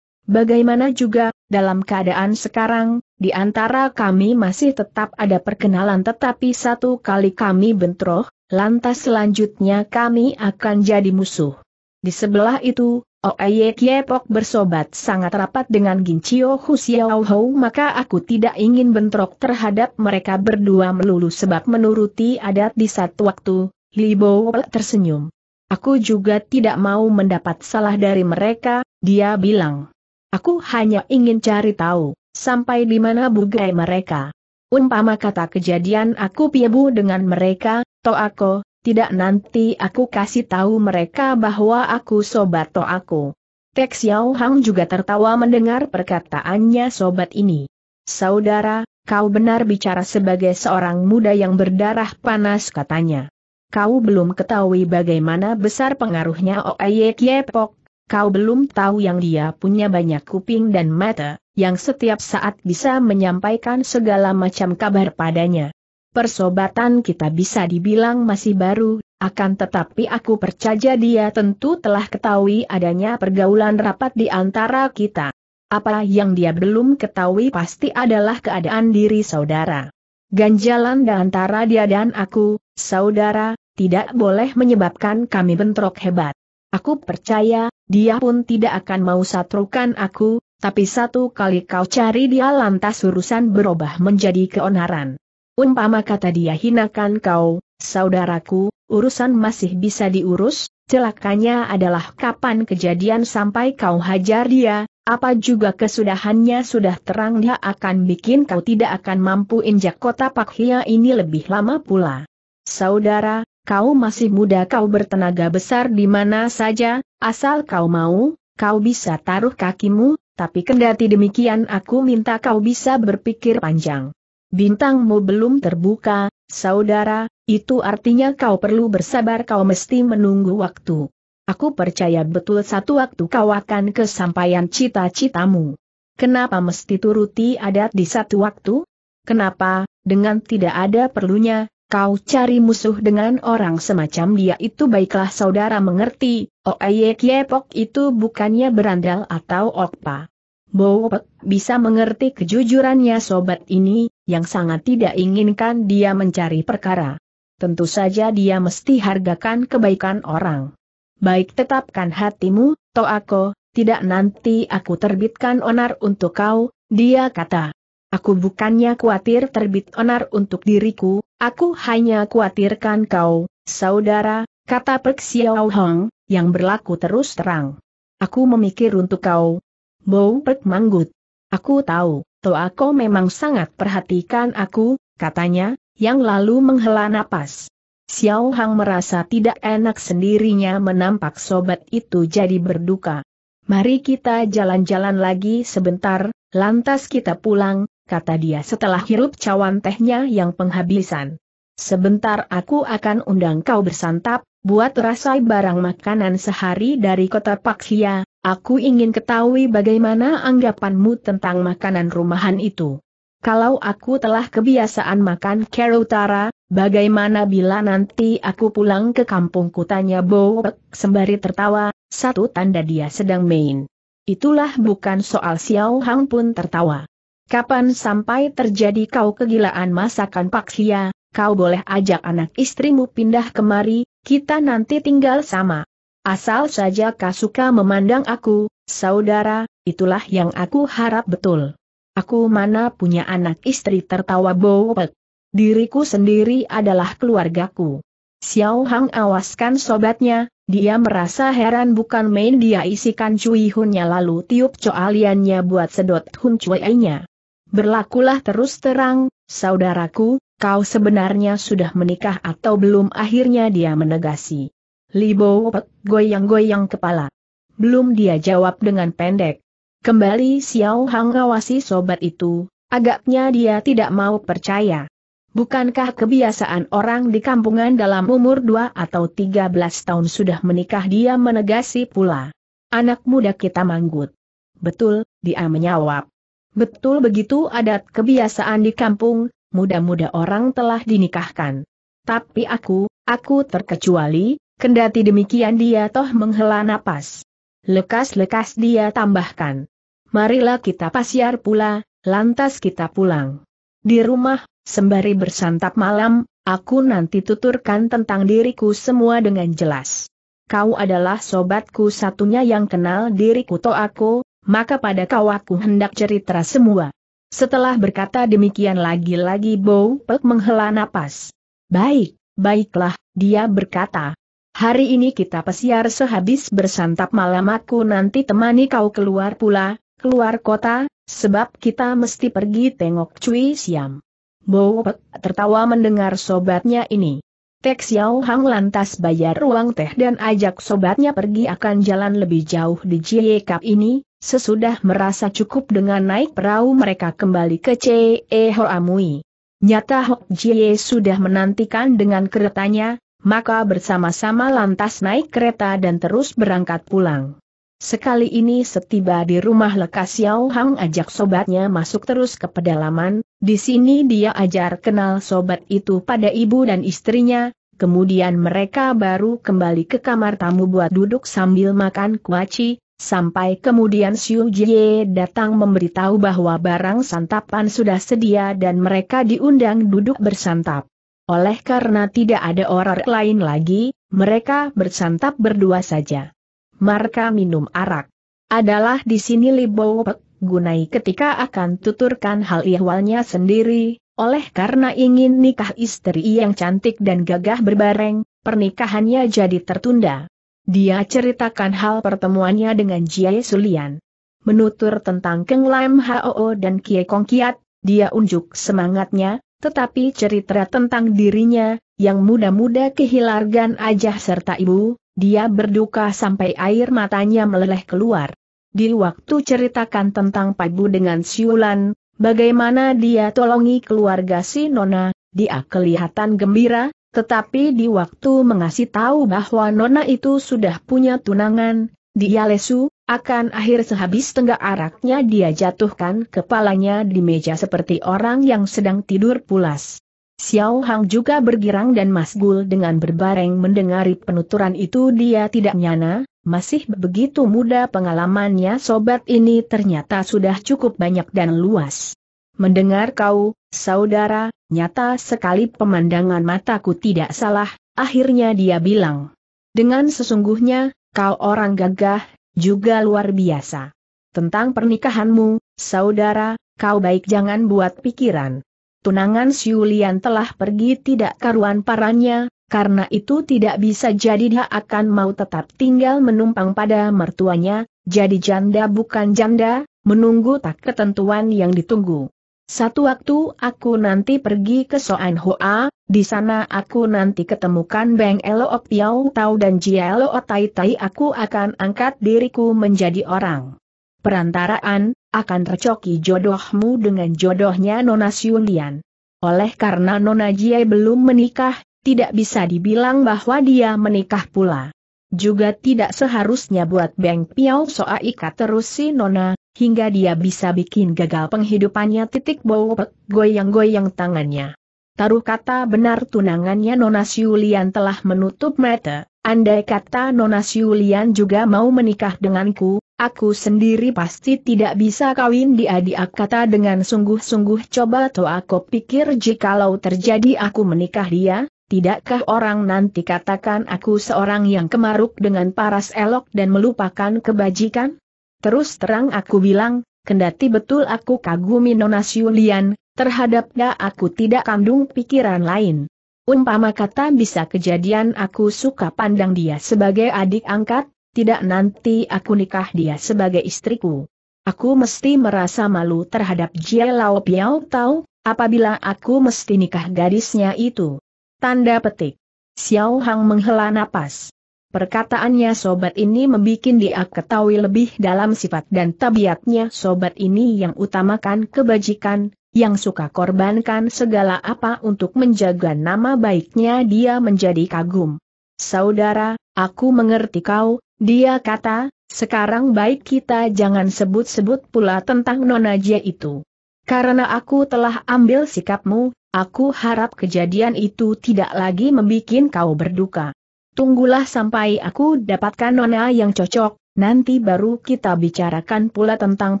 Bagaimana juga, dalam keadaan sekarang, di antara kami masih tetap ada perkenalan tetapi satu kali kami bentroh, lantas selanjutnya kami akan jadi musuh. Di sebelah itu, Oye Kiepok bersobat sangat rapat dengan Gincio Husiao Hou maka aku tidak ingin bentrok terhadap mereka berdua melulu sebab menuruti adat di satu waktu, Li Libo tersenyum. Aku juga tidak mau mendapat salah dari mereka, dia bilang. Aku hanya ingin cari tahu, sampai di mana bugai mereka. Umpama kata kejadian aku piebu dengan mereka, aku, tidak nanti aku kasih tahu mereka bahwa aku sobat to aku. Tek Xiao Hang juga tertawa mendengar perkataannya sobat ini. Saudara, kau benar bicara sebagai seorang muda yang berdarah panas katanya. Kau belum ketahui bagaimana besar pengaruhnya Oeye Kiepok, kau belum tahu yang dia punya banyak kuping dan mata, yang setiap saat bisa menyampaikan segala macam kabar padanya. Persobatan kita bisa dibilang masih baru, akan tetapi aku percaya dia tentu telah ketahui adanya pergaulan rapat di antara kita. Apa yang dia belum ketahui pasti adalah keadaan diri saudara. Ganjalan di antara dia dan aku, saudara, tidak boleh menyebabkan kami bentrok hebat. Aku percaya, dia pun tidak akan mau satrukan aku, tapi satu kali kau cari dia lantas urusan berubah menjadi keonaran. Umpama kata dia hinakan kau, saudaraku, urusan masih bisa diurus, celakanya adalah kapan kejadian sampai kau hajar dia, apa juga kesudahannya sudah terang dia akan bikin kau tidak akan mampu injak kota Pakhia ini lebih lama pula. Saudara, kau masih muda kau bertenaga besar di mana saja, asal kau mau, kau bisa taruh kakimu, tapi kendati demikian aku minta kau bisa berpikir panjang. Bintangmu belum terbuka, saudara, itu artinya kau perlu bersabar kau mesti menunggu waktu. Aku percaya betul satu waktu kau akan kesampaian cita-citamu. Kenapa mesti turuti adat di satu waktu? Kenapa, dengan tidak ada perlunya, kau cari musuh dengan orang semacam dia itu baiklah saudara mengerti, ayek yepok itu bukannya berandal atau okpa. Bowpet bisa mengerti kejujurannya sobat ini, yang sangat tidak inginkan dia mencari perkara. Tentu saja dia mesti hargakan kebaikan orang. Baik tetapkan hatimu, Toako, tidak nanti aku terbitkan onar untuk kau, dia kata. Aku bukannya khawatir terbit onar untuk diriku, aku hanya khawatirkan kau, saudara, kata Pek Hong, yang berlaku terus terang. Aku memikir untuk kau, Bau Pek manggut. Aku tahu, Toako memang sangat perhatikan aku, katanya, yang lalu menghela napas. Xiao Hang merasa tidak enak sendirinya menampak sobat itu jadi berduka. Mari kita jalan-jalan lagi sebentar, lantas kita pulang, kata dia setelah hirup cawan tehnya yang penghabisan. Sebentar aku akan undang kau bersantap, buat rasai barang makanan sehari dari kota Paksia, Aku ingin ketahui bagaimana anggapanmu tentang makanan rumahan itu. Kalau aku telah kebiasaan makan kerutara, bagaimana bila nanti aku pulang ke kampungku tanya Bowek sembari tertawa, satu tanda dia sedang main. Itulah bukan soal Xiao Hang pun tertawa. Kapan sampai terjadi kau kegilaan masakan Pak Xia, kau boleh ajak anak istrimu pindah kemari, kita nanti tinggal sama. Asal saja kau suka memandang aku, saudara, itulah yang aku harap betul. Aku mana punya anak istri tertawa bowek. Diriku sendiri adalah keluargaku. Xiao Hang awaskan sobatnya, dia merasa heran bukan main dia isikan Cui Hunnya lalu tiup coaliannya buat sedot Hun cuainya. Berlakulah terus terang, saudaraku, kau sebenarnya sudah menikah atau belum akhirnya dia menegasi. Li Pek goyang-goyang kepala. Belum dia jawab dengan pendek. Kembali Xiao Hang awasi sobat itu, agaknya dia tidak mau percaya. Bukankah kebiasaan orang di kampungan dalam umur 2 atau 13 tahun sudah menikah dia menegasi pula. Anak muda kita manggut. Betul, dia menyawab. Betul begitu adat kebiasaan di kampung, muda-muda orang telah dinikahkan. Tapi aku, aku terkecuali, Kendati demikian dia toh menghela napas. Lekas-lekas dia tambahkan. Marilah kita pasiar pula, lantas kita pulang. Di rumah, sembari bersantap malam, aku nanti tuturkan tentang diriku semua dengan jelas. Kau adalah sobatku satunya yang kenal diriku to aku, maka pada kau aku hendak cerita semua. Setelah berkata demikian lagi-lagi Bow Pek menghela napas. Baik, baiklah, dia berkata, Hari ini kita pesiar sehabis bersantap malam aku nanti temani kau keluar pula, keluar kota, sebab kita mesti pergi tengok Cui Siam. Bowopek tertawa mendengar sobatnya ini. Tek Xiao Hang lantas bayar uang teh dan ajak sobatnya pergi akan jalan lebih jauh di Jie Cup ini, sesudah merasa cukup dengan naik perahu mereka kembali ke Ce Hoa Amui. Nyata Hok Jie sudah menantikan dengan keretanya, maka bersama-sama lantas naik kereta dan terus berangkat pulang. Sekali ini setiba di rumah lekas Yao Hang ajak sobatnya masuk terus ke pedalaman, di sini dia ajar kenal sobat itu pada ibu dan istrinya, kemudian mereka baru kembali ke kamar tamu buat duduk sambil makan kuaci, Sampai kemudian Xiu Jie datang memberitahu bahwa barang santapan sudah sedia dan mereka diundang duduk bersantap. Oleh karena tidak ada orang lain lagi, mereka bersantap berdua saja. Marka minum arak. Adalah di sini Libo gunai ketika akan tuturkan hal ihwalnya sendiri, oleh karena ingin nikah istri yang cantik dan gagah berbareng, pernikahannya jadi tertunda. Dia ceritakan hal pertemuannya dengan Jiai Sulian. Menutur tentang Keng Lam Hao dan Kie Kong Kiat, dia unjuk semangatnya, tetapi cerita tentang dirinya, yang muda-muda kehilangan ajah serta ibu, dia berduka sampai air matanya meleleh keluar. Di waktu ceritakan tentang Pabu dengan Siulan, bagaimana dia tolongi keluarga si Nona, dia kelihatan gembira, tetapi di waktu mengasih tahu bahwa Nona itu sudah punya tunangan, dia lesu, akan akhir sehabis tenggak araknya dia jatuhkan kepalanya di meja seperti orang yang sedang tidur pulas. Xiao Hang juga bergirang dan masgul dengan berbareng mendengari penuturan itu dia tidak nyana, masih begitu muda pengalamannya sobat ini ternyata sudah cukup banyak dan luas. Mendengar kau, saudara, nyata sekali pemandangan mataku tidak salah, akhirnya dia bilang. Dengan sesungguhnya, kau orang gagah juga luar biasa. Tentang pernikahanmu, saudara, kau baik jangan buat pikiran. Tunangan Siulian telah pergi tidak karuan parannya, karena itu tidak bisa jadi dia akan mau tetap tinggal menumpang pada mertuanya, jadi janda bukan janda, menunggu tak ketentuan yang ditunggu. Satu waktu aku nanti pergi ke Soan Hoa, di sana aku nanti ketemukan Beng Elo Piao Tau dan Elo Tai Tai aku akan angkat diriku menjadi orang. Perantaraan, akan tercoki jodohmu dengan jodohnya Nona Siulian. Oleh karena Nona Jie belum menikah, tidak bisa dibilang bahwa dia menikah pula. Juga tidak seharusnya buat Beng Piao Soa ikat terus si Nona, hingga dia bisa bikin gagal penghidupannya titik bau goyang-goyang tangannya. Taruh kata benar tunangannya Nona Siulian telah menutup mata, andai kata Nona Siulian juga mau menikah denganku, aku sendiri pasti tidak bisa kawin di adik kata dengan sungguh-sungguh coba to aku pikir jikalau terjadi aku menikah dia, Tidakkah orang nanti katakan aku seorang yang kemaruk dengan paras elok dan melupakan kebajikan? Terus terang aku bilang, kendati betul aku kagumi Nona Siulian, terhadapnya aku tidak kandung pikiran lain. Umpama kata bisa kejadian aku suka pandang dia sebagai adik angkat, tidak nanti aku nikah dia sebagai istriku. Aku mesti merasa malu terhadap Jie Lao Piao Tau, apabila aku mesti nikah gadisnya itu. Tanda petik. Xiao Hang menghela napas. Perkataannya sobat ini membuat dia ketahui lebih dalam sifat dan tabiatnya sobat ini yang utamakan kebajikan, yang suka korbankan segala apa untuk menjaga nama baiknya dia menjadi kagum. Saudara, aku mengerti kau, dia kata, sekarang baik kita jangan sebut-sebut pula tentang Nona Jia itu. Karena aku telah ambil sikapmu, aku harap kejadian itu tidak lagi membuat kau berduka. Tunggulah sampai aku dapatkan nona yang cocok, nanti baru kita bicarakan pula tentang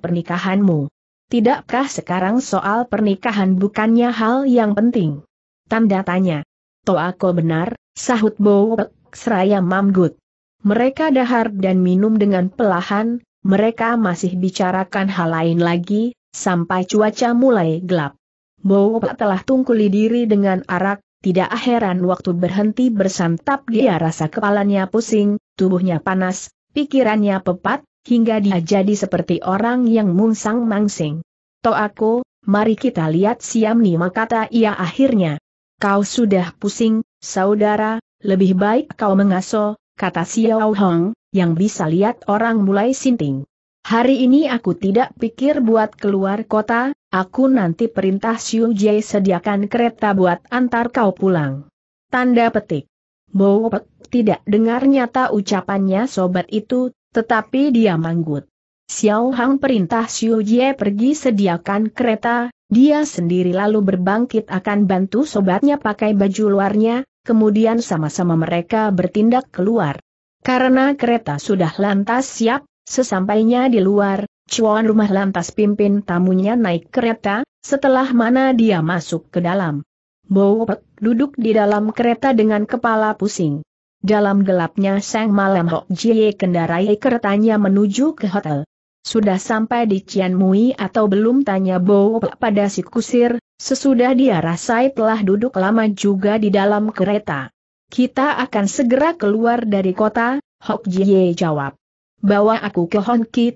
pernikahanmu. Tidakkah sekarang soal pernikahan bukannya hal yang penting? Tanda tanya. aku benar, sahut Bowek, seraya Mamgut. Mereka dahar dan minum dengan pelahan, mereka masih bicarakan hal lain lagi, sampai cuaca mulai gelap. Bowek telah tungkuli diri dengan arak, tidak heran waktu berhenti bersantap dia rasa kepalanya pusing, tubuhnya panas, pikirannya pepat, hingga dia jadi seperti orang yang mungsang-mangsing. To aku, mari kita lihat siam nima kata ia akhirnya. Kau sudah pusing, saudara, lebih baik kau mengaso, kata Xiao Hong, yang bisa lihat orang mulai sinting. Hari ini aku tidak pikir buat keluar kota, Aku nanti perintah Xiu Jie sediakan kereta buat antar kau pulang. Tanda petik. Bowpek tidak dengar nyata ucapannya sobat itu, tetapi dia manggut. Xiao Hang perintah Xiu Jie pergi sediakan kereta, dia sendiri lalu berbangkit akan bantu sobatnya pakai baju luarnya, kemudian sama-sama mereka bertindak keluar. Karena kereta sudah lantas siap, sesampainya di luar, Cuan rumah lantas pimpin tamunya naik kereta, setelah mana dia masuk ke dalam. Bowopek duduk di dalam kereta dengan kepala pusing. Dalam gelapnya sang malam Hok Jie kendarai keretanya menuju ke hotel. Sudah sampai di Cian Mui atau belum tanya Bo pada si kusir, sesudah dia rasai telah duduk lama juga di dalam kereta. Kita akan segera keluar dari kota, Hok Jie jawab. Bawa aku ke Hon Ki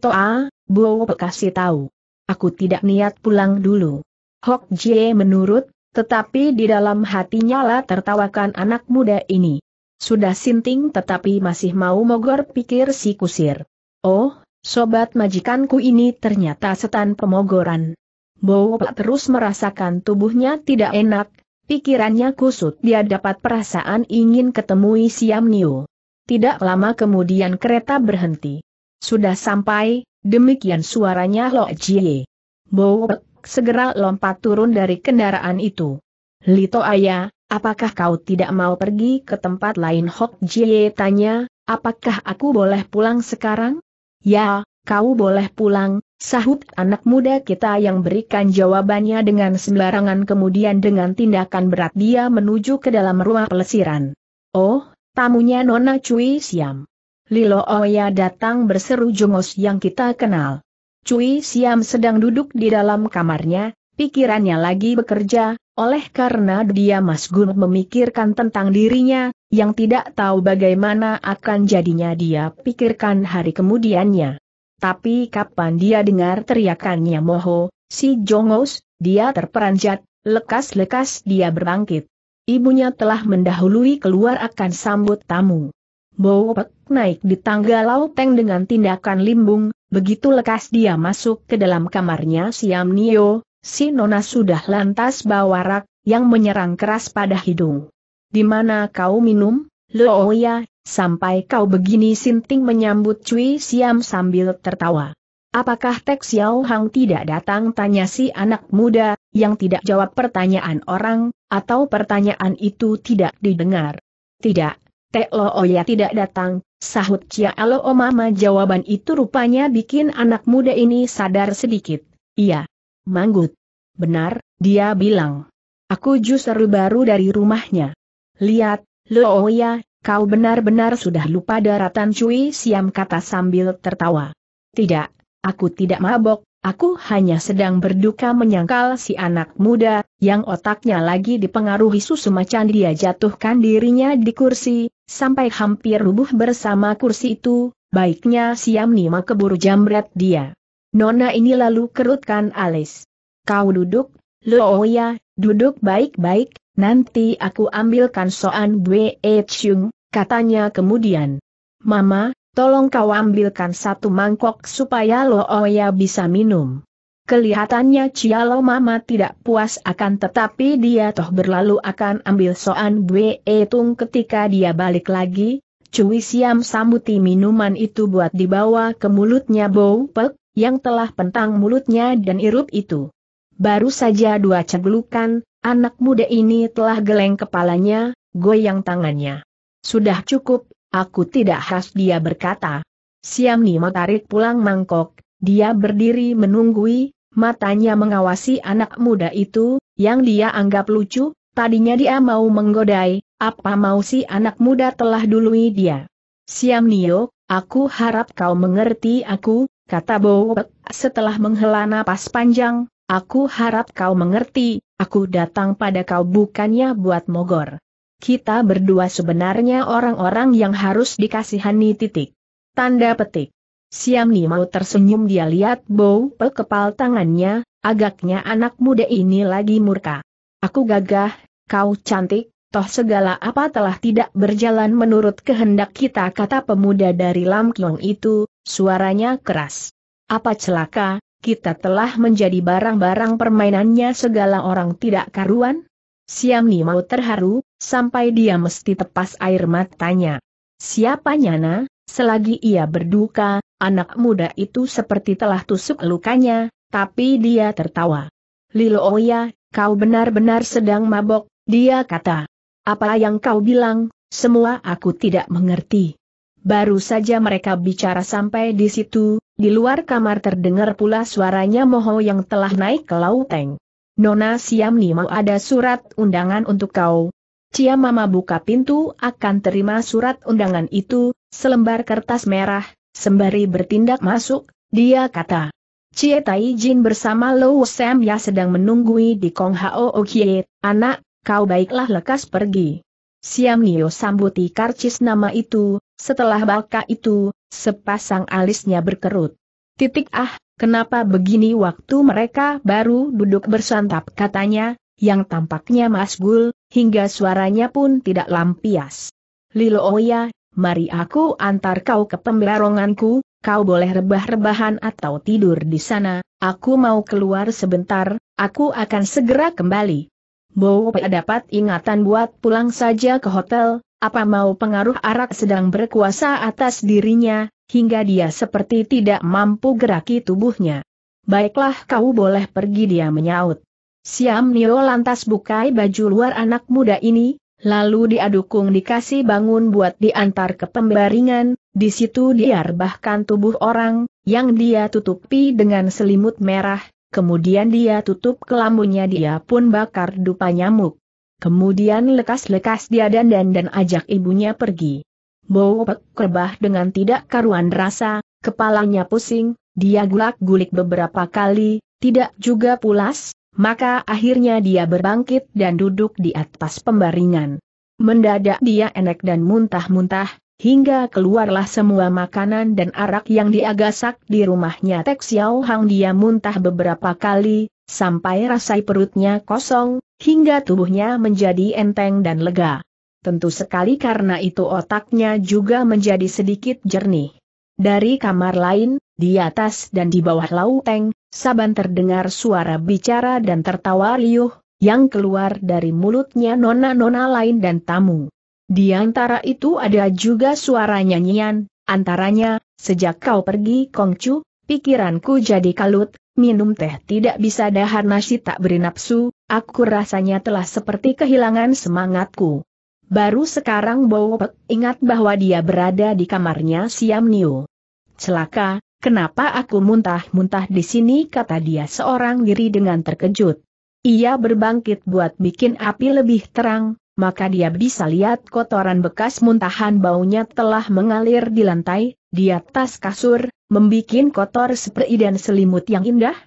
Bo kasih tahu. Aku tidak niat pulang dulu. Hok Jie menurut, tetapi di dalam hatinya lah tertawakan anak muda ini. Sudah sinting tetapi masih mau mogor pikir si kusir. Oh, sobat majikanku ini ternyata setan pemogoran. Bo terus merasakan tubuhnya tidak enak, pikirannya kusut dia dapat perasaan ingin ketemui Siam Nio. Tidak lama kemudian kereta berhenti. Sudah sampai, Demikian suaranya Lo Jie. Bowek segera lompat turun dari kendaraan itu. Lito Ayah, apakah kau tidak mau pergi ke tempat lain Hok Jie tanya, apakah aku boleh pulang sekarang? Ya, kau boleh pulang, sahut anak muda kita yang berikan jawabannya dengan sembarangan kemudian dengan tindakan berat dia menuju ke dalam ruang pelesiran. Oh, tamunya Nona Cui Siam. Lilo Oya datang berseru jongos yang kita kenal. Cui Siam sedang duduk di dalam kamarnya, pikirannya lagi bekerja, oleh karena dia masgun memikirkan tentang dirinya, yang tidak tahu bagaimana akan jadinya dia pikirkan hari kemudiannya. Tapi kapan dia dengar teriakannya Moho, si Jongos, dia terperanjat, lekas-lekas dia berbangkit. Ibunya telah mendahului keluar akan sambut tamu. Bowopek naik di tangga lauteng dengan tindakan limbung, begitu lekas dia masuk ke dalam kamarnya Siam Nio, si Nona sudah lantas bawa rak, yang menyerang keras pada hidung. Di mana kau minum, Looya, sampai kau begini Sinting menyambut Cui Siam sambil tertawa. Apakah Tek Xiao Hang tidak datang tanya si anak muda, yang tidak jawab pertanyaan orang, atau pertanyaan itu tidak didengar? Tidak, Tek Lo Oya tidak datang, sahut Cia Lo Mama jawaban itu rupanya bikin anak muda ini sadar sedikit. Iya. Manggut. Benar, dia bilang. Aku justru baru dari rumahnya. Lihat, Lo Oya, kau benar-benar sudah lupa daratan Cui Siam kata sambil tertawa. Tidak, aku tidak mabok, Aku hanya sedang berduka menyangkal si anak muda, yang otaknya lagi dipengaruhi susu macan dia jatuhkan dirinya di kursi, sampai hampir rubuh bersama kursi itu, baiknya siam nima keburu jambret dia. Nona ini lalu kerutkan alis. Kau duduk, Ya, duduk baik-baik, nanti aku ambilkan soan Bue Chung, katanya kemudian. Mama, tolong kau ambilkan satu mangkok supaya Lo Oya bisa minum. Kelihatannya Cialo Mama tidak puas akan tetapi dia toh berlalu akan ambil soan Bue Tung ketika dia balik lagi, Cui Siam sambuti minuman itu buat dibawa ke mulutnya Bou Pek, yang telah pentang mulutnya dan irup itu. Baru saja dua cegelukan, anak muda ini telah geleng kepalanya, goyang tangannya. Sudah cukup, Aku tidak harus dia berkata. Siam Nima tarik pulang mangkok, dia berdiri menunggui, matanya mengawasi anak muda itu, yang dia anggap lucu, tadinya dia mau menggodai, apa mau si anak muda telah dului dia. Siam Nio, aku harap kau mengerti aku, kata Bowek setelah menghela napas panjang, aku harap kau mengerti, aku datang pada kau bukannya buat mogor kita berdua sebenarnya orang-orang yang harus dikasihani titik. Tanda petik. Siam Ni mau tersenyum dia lihat bau pel kepal tangannya, agaknya anak muda ini lagi murka. Aku gagah, kau cantik, toh segala apa telah tidak berjalan menurut kehendak kita kata pemuda dari Lam Kiong itu, suaranya keras. Apa celaka, kita telah menjadi barang-barang permainannya segala orang tidak karuan? Siam mau terharu, sampai dia mesti tepas air matanya. Siapa Nyana, selagi ia berduka, anak muda itu seperti telah tusuk lukanya, tapi dia tertawa. Lilo Oya, oh kau benar-benar sedang mabok, dia kata. Apa yang kau bilang, semua aku tidak mengerti. Baru saja mereka bicara sampai di situ, di luar kamar terdengar pula suaranya Moho yang telah naik ke lauteng. Nona Siamni mau ada surat undangan untuk kau. Cia Mama buka pintu akan terima surat undangan itu, selembar kertas merah, sembari bertindak masuk, dia kata. Cia Tai Jin bersama Lo Sam ya sedang menunggui di Kong Hao Okie, anak, kau baiklah lekas pergi. Siam Nio sambuti karcis nama itu, setelah baka itu, sepasang alisnya berkerut. Titik ah, Kenapa begini waktu mereka baru duduk bersantap katanya, yang tampaknya masgul, hingga suaranya pun tidak lampias. Lilo Oya, oh mari aku antar kau ke pemberonganku, kau boleh rebah-rebahan atau tidur di sana, aku mau keluar sebentar, aku akan segera kembali. Bowe dapat ingatan buat pulang saja ke hotel, apa mau pengaruh arak sedang berkuasa atas dirinya, hingga dia seperti tidak mampu geraki tubuhnya. Baiklah kau boleh pergi dia menyaut. Siam Nio lantas bukai baju luar anak muda ini, lalu diadukung dikasih bangun buat diantar ke pembaringan, di situ dia bahkan tubuh orang, yang dia tutupi dengan selimut merah, kemudian dia tutup kelamunya dia pun bakar dupa nyamuk. Kemudian lekas-lekas dia dandan dan ajak ibunya pergi. Pek kerbah dengan tidak karuan rasa, kepalanya pusing, dia gulak-gulik beberapa kali, tidak juga pulas, maka akhirnya dia berbangkit dan duduk di atas pembaringan. Mendadak dia enek dan muntah-muntah, hingga keluarlah semua makanan dan arak yang diagasak di rumahnya Tek Xiao Hang dia muntah beberapa kali, sampai rasai perutnya kosong, hingga tubuhnya menjadi enteng dan lega tentu sekali karena itu otaknya juga menjadi sedikit jernih. Dari kamar lain, di atas dan di bawah lauteng, Saban terdengar suara bicara dan tertawa riuh, yang keluar dari mulutnya nona-nona lain dan tamu. Di antara itu ada juga suara nyanyian, antaranya, sejak kau pergi Kongcu, pikiranku jadi kalut, minum teh tidak bisa dahar nasi tak beri nafsu, aku rasanya telah seperti kehilangan semangatku. Baru sekarang Bowopek ingat bahwa dia berada di kamarnya Siam Niu. Celaka, kenapa aku muntah-muntah di sini kata dia seorang diri dengan terkejut. Ia berbangkit buat bikin api lebih terang, maka dia bisa lihat kotoran bekas muntahan baunya telah mengalir di lantai, di atas kasur, membikin kotor seperti dan selimut yang indah?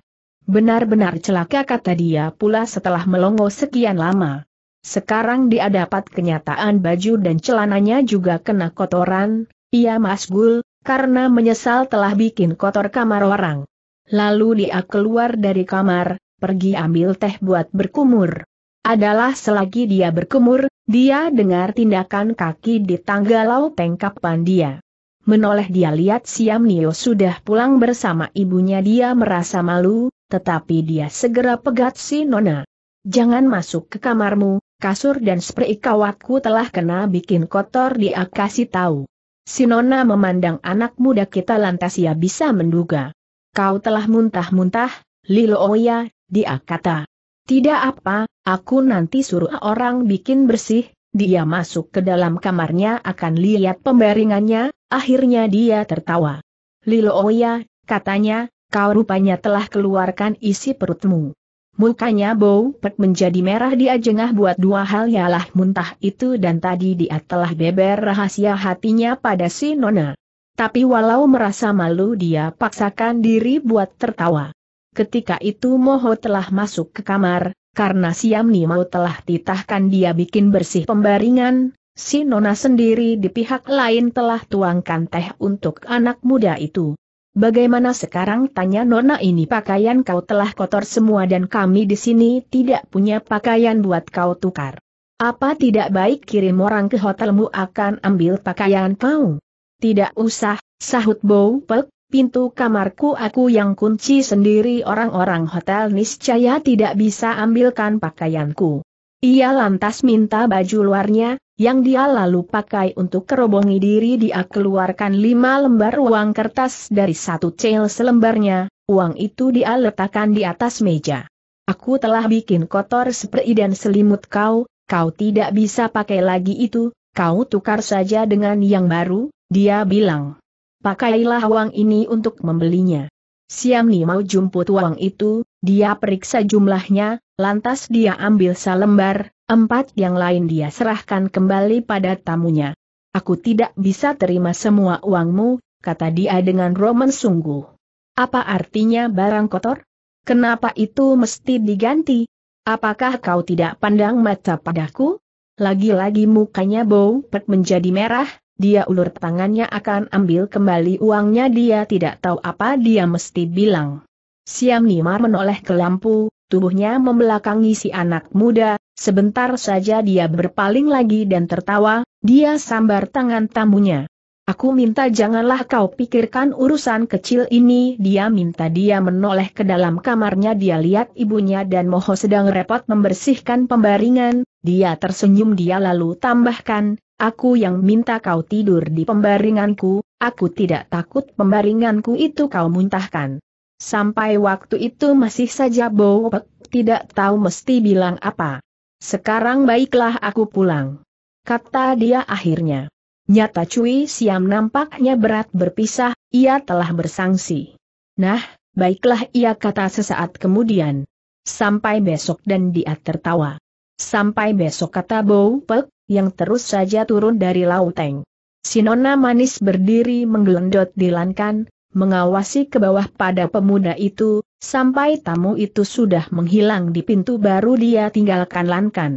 Benar-benar celaka kata dia pula setelah melongo sekian lama. Sekarang dia dapat kenyataan baju dan celananya juga kena kotoran, ia masgul, karena menyesal telah bikin kotor kamar orang. Lalu dia keluar dari kamar, pergi ambil teh buat berkumur. Adalah selagi dia berkumur, dia dengar tindakan kaki di tangga lau kapan dia. Menoleh dia lihat Siam Nio sudah pulang bersama ibunya dia merasa malu, tetapi dia segera pegat si Nona. Jangan masuk ke kamarmu, kasur dan spray kawatku telah kena bikin kotor dia kasih tahu. Sinona memandang anak muda kita lantas ia bisa menduga. Kau telah muntah-muntah, Lilo Oya, dia kata. Tidak apa, aku nanti suruh orang bikin bersih, dia masuk ke dalam kamarnya akan lihat pembaringannya, akhirnya dia tertawa. Lilo Oya, katanya, kau rupanya telah keluarkan isi perutmu. Mukanya bau pet menjadi merah dia jengah buat dua hal ialah muntah itu dan tadi dia telah beber rahasia hatinya pada si Nona. Tapi walau merasa malu dia paksakan diri buat tertawa. Ketika itu Moho telah masuk ke kamar, karena Siamni mau telah titahkan dia bikin bersih pembaringan, si Nona sendiri di pihak lain telah tuangkan teh untuk anak muda itu. Bagaimana sekarang tanya Nona ini pakaian kau telah kotor semua dan kami di sini tidak punya pakaian buat kau tukar. Apa tidak baik kirim orang ke hotelmu akan ambil pakaian kau? Tidak usah, sahut Bow Pek, pintu kamarku aku yang kunci sendiri orang-orang hotel niscaya tidak bisa ambilkan pakaianku. Ia lantas minta baju luarnya, yang dia lalu pakai untuk kerobongi diri dia keluarkan lima lembar uang kertas dari satu cel selembarnya, uang itu dia letakkan di atas meja. Aku telah bikin kotor seperti dan selimut kau, kau tidak bisa pakai lagi itu, kau tukar saja dengan yang baru, dia bilang. Pakailah uang ini untuk membelinya. Siam Ni mau jumput uang itu, dia periksa jumlahnya, lantas dia ambil selembar, empat yang lain dia serahkan kembali pada tamunya. Aku tidak bisa terima semua uangmu, kata dia dengan roman sungguh. Apa artinya barang kotor? Kenapa itu mesti diganti? Apakah kau tidak pandang mata padaku? Lagi-lagi mukanya bau pet menjadi merah, dia ulur tangannya akan ambil kembali uangnya dia tidak tahu apa dia mesti bilang. Siam Nimar menoleh ke lampu, tubuhnya membelakangi si anak muda, sebentar saja dia berpaling lagi dan tertawa, dia sambar tangan tamunya. Aku minta janganlah kau pikirkan urusan kecil ini, dia minta dia menoleh ke dalam kamarnya dia lihat ibunya dan Moho sedang repot membersihkan pembaringan, dia tersenyum dia lalu tambahkan, Aku yang minta kau tidur di pembaringanku, aku tidak takut pembaringanku itu kau muntahkan. Sampai waktu itu masih saja Pek tidak tahu mesti bilang apa. Sekarang baiklah aku pulang. Kata dia akhirnya. Nyata Cui Siam nampaknya berat berpisah, ia telah bersangsi. Nah, baiklah ia kata sesaat kemudian. Sampai besok dan dia tertawa. Sampai besok kata Pek yang terus saja turun dari lauteng. Sinona manis berdiri menggelendot di lankan, mengawasi ke bawah pada pemuda itu, sampai tamu itu sudah menghilang di pintu baru dia tinggalkan lankan.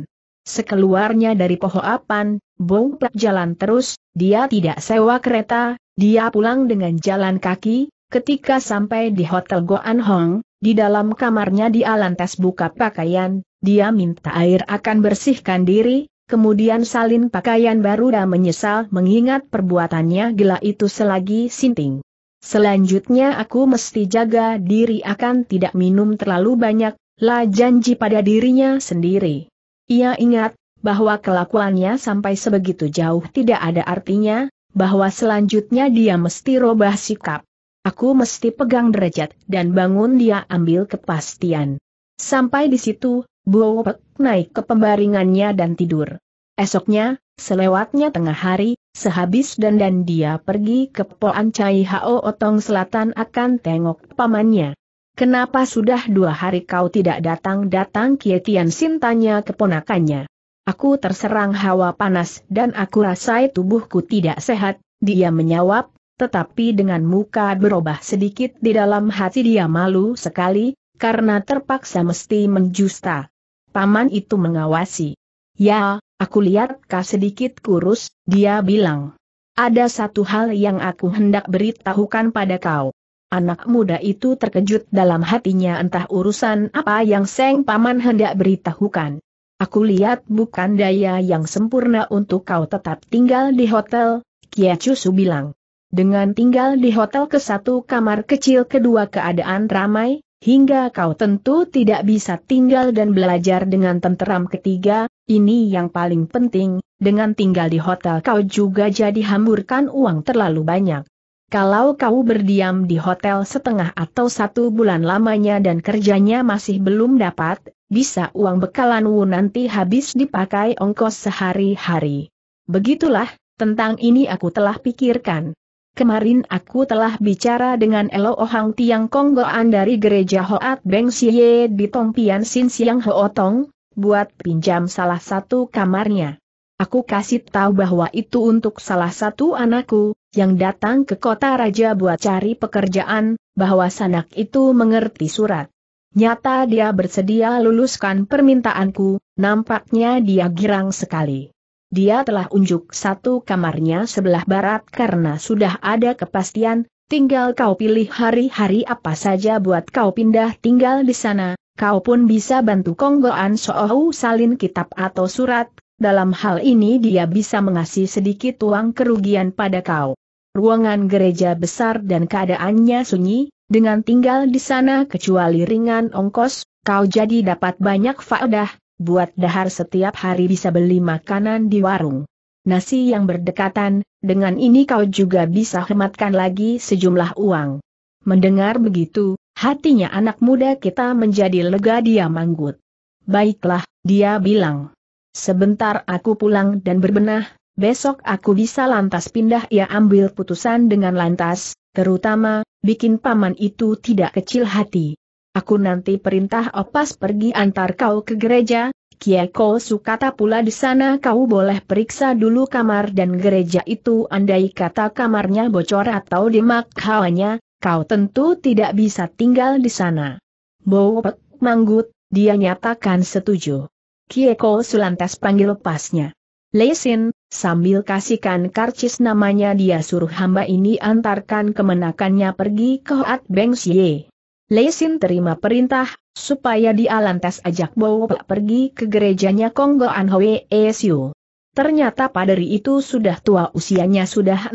Sekeluarnya dari pohon Bong Plak jalan terus, dia tidak sewa kereta, dia pulang dengan jalan kaki, ketika sampai di Hotel Goan Hong, di dalam kamarnya dia lantas buka pakaian, dia minta air akan bersihkan diri, kemudian salin pakaian baru dan menyesal mengingat perbuatannya gila itu selagi sinting. Selanjutnya aku mesti jaga diri akan tidak minum terlalu banyak, lah janji pada dirinya sendiri. Ia ingat, bahwa kelakuannya sampai sebegitu jauh tidak ada artinya, bahwa selanjutnya dia mesti robah sikap. Aku mesti pegang derajat dan bangun dia ambil kepastian. Sampai di situ, Buopek naik ke pembaringannya dan tidur. Esoknya, selewatnya tengah hari, sehabis dan dan dia pergi ke Poan Chai Hao Otong Selatan akan tengok pamannya. Kenapa sudah dua hari kau tidak datang-datang Kietian Sin tanya keponakannya. Aku terserang hawa panas dan aku rasai tubuhku tidak sehat, dia menyawab, tetapi dengan muka berubah sedikit di dalam hati dia malu sekali, karena terpaksa mesti menjusta. Paman itu mengawasi. Ya, Aku lihat kau sedikit kurus, dia bilang. Ada satu hal yang aku hendak beritahukan pada kau. Anak muda itu terkejut dalam hatinya entah urusan apa yang Seng Paman hendak beritahukan. Aku lihat bukan daya yang sempurna untuk kau tetap tinggal di hotel, Kia Chusu bilang. Dengan tinggal di hotel ke satu kamar kecil kedua keadaan ramai, hingga kau tentu tidak bisa tinggal dan belajar dengan tenteram ketiga, ini yang paling penting, dengan tinggal di hotel kau juga jadi hamburkan uang terlalu banyak. Kalau kau berdiam di hotel setengah atau satu bulan lamanya dan kerjanya masih belum dapat, bisa uang bekalanmu nanti habis dipakai ongkos sehari-hari. Begitulah, tentang ini aku telah pikirkan. Kemarin aku telah bicara dengan Elo Ohang Tiang Konggoan dari gereja Hoat Beng Siye di Tongpian Sin Siang Hootong, buat pinjam salah satu kamarnya. Aku kasih tahu bahwa itu untuk salah satu anakku, yang datang ke kota raja buat cari pekerjaan, bahwa sanak itu mengerti surat. Nyata dia bersedia luluskan permintaanku, nampaknya dia girang sekali. Dia telah unjuk satu kamarnya sebelah barat karena sudah ada kepastian, tinggal kau pilih hari-hari apa saja buat kau pindah tinggal di sana, kau pun bisa bantu Konggoan Sohu salin kitab atau surat, dalam hal ini dia bisa mengasih sedikit uang kerugian pada kau. Ruangan gereja besar dan keadaannya sunyi, dengan tinggal di sana kecuali ringan ongkos, kau jadi dapat banyak faedah, buat dahar setiap hari bisa beli makanan di warung. Nasi yang berdekatan, dengan ini kau juga bisa hematkan lagi sejumlah uang. Mendengar begitu, Hatinya anak muda kita menjadi lega dia manggut. Baiklah, dia bilang. Sebentar aku pulang dan berbenah, besok aku bisa lantas pindah ia ambil putusan dengan lantas, terutama, bikin paman itu tidak kecil hati. Aku nanti perintah opas pergi antar kau ke gereja, Kieko Sukata pula di sana kau boleh periksa dulu kamar dan gereja itu andai kata kamarnya bocor atau dimak hawanya, kau tentu tidak bisa tinggal di sana. Bowpek manggut, dia nyatakan setuju. Kieko sulantas panggil pasnya. Lesin, sambil kasihkan karcis namanya dia suruh hamba ini antarkan kemenakannya pergi ke Hoat Beng Lesin terima perintah, supaya dia lantas ajak Bowpek pergi ke gerejanya Konggo Anhoe Esiu. Ternyata paderi itu sudah tua usianya sudah 60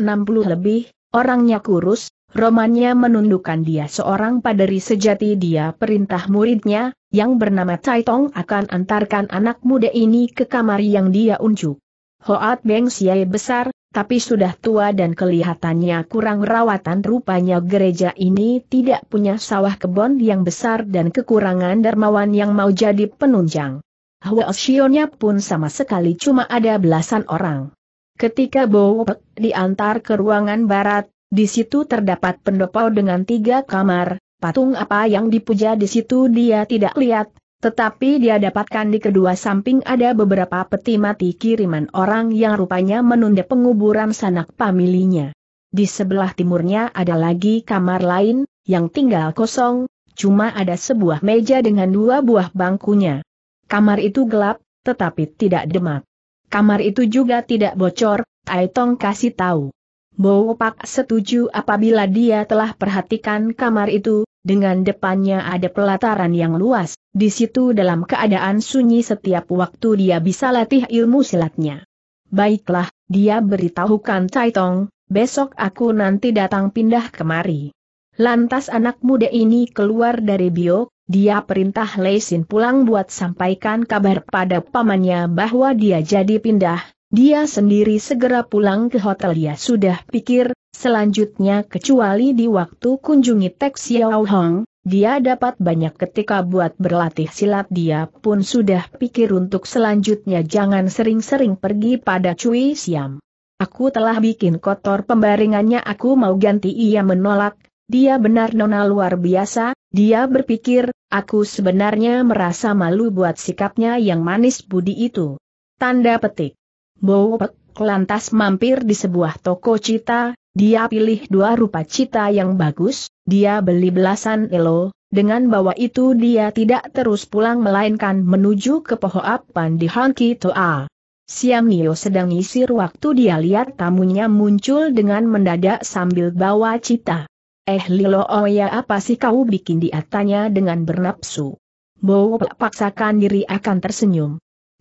lebih, orangnya kurus, Romannya menundukkan dia seorang paderi sejati dia perintah muridnya, yang bernama Taitong akan antarkan anak muda ini ke kamar yang dia unjuk. Hoat Beng Siai besar, tapi sudah tua dan kelihatannya kurang rawatan rupanya gereja ini tidak punya sawah kebon yang besar dan kekurangan dermawan yang mau jadi penunjang. Hwa Shionnya pun sama sekali cuma ada belasan orang. Ketika Bowo diantar ke ruangan barat, di situ terdapat pendopo dengan tiga kamar, patung apa yang dipuja di situ dia tidak lihat, tetapi dia dapatkan di kedua samping ada beberapa peti mati kiriman orang yang rupanya menunda penguburan sanak pamilinya. Di sebelah timurnya ada lagi kamar lain, yang tinggal kosong, cuma ada sebuah meja dengan dua buah bangkunya. Kamar itu gelap, tetapi tidak demak. Kamar itu juga tidak bocor, Taitong kasih tahu. Bowopak Pak setuju apabila dia telah perhatikan kamar itu, dengan depannya ada pelataran yang luas, di situ dalam keadaan sunyi setiap waktu dia bisa latih ilmu silatnya. Baiklah, dia beritahukan Taitong, besok aku nanti datang pindah kemari. Lantas anak muda ini keluar dari bio, dia perintah Leisin pulang buat sampaikan kabar pada pamannya bahwa dia jadi pindah, dia sendiri segera pulang ke hotel dia sudah pikir, selanjutnya kecuali di waktu kunjungi Tek Xiao Hong, dia dapat banyak ketika buat berlatih silat dia pun sudah pikir untuk selanjutnya jangan sering-sering pergi pada Cui Siam. Aku telah bikin kotor pembaringannya aku mau ganti ia menolak, dia benar nona luar biasa, dia berpikir, aku sebenarnya merasa malu buat sikapnya yang manis budi itu. Tanda petik. Bo lantas mampir di sebuah toko cita, dia pilih dua rupa cita yang bagus, dia beli belasan elo, dengan bawa itu dia tidak terus pulang melainkan menuju ke pohoapan di Hongki Toa. Siang Nio sedang ngisir waktu dia lihat tamunya muncul dengan mendadak sambil bawa cita. Eh Lilo oh ya apa sih kau bikin dia tanya dengan bernapsu. Bowo paksakan diri akan tersenyum.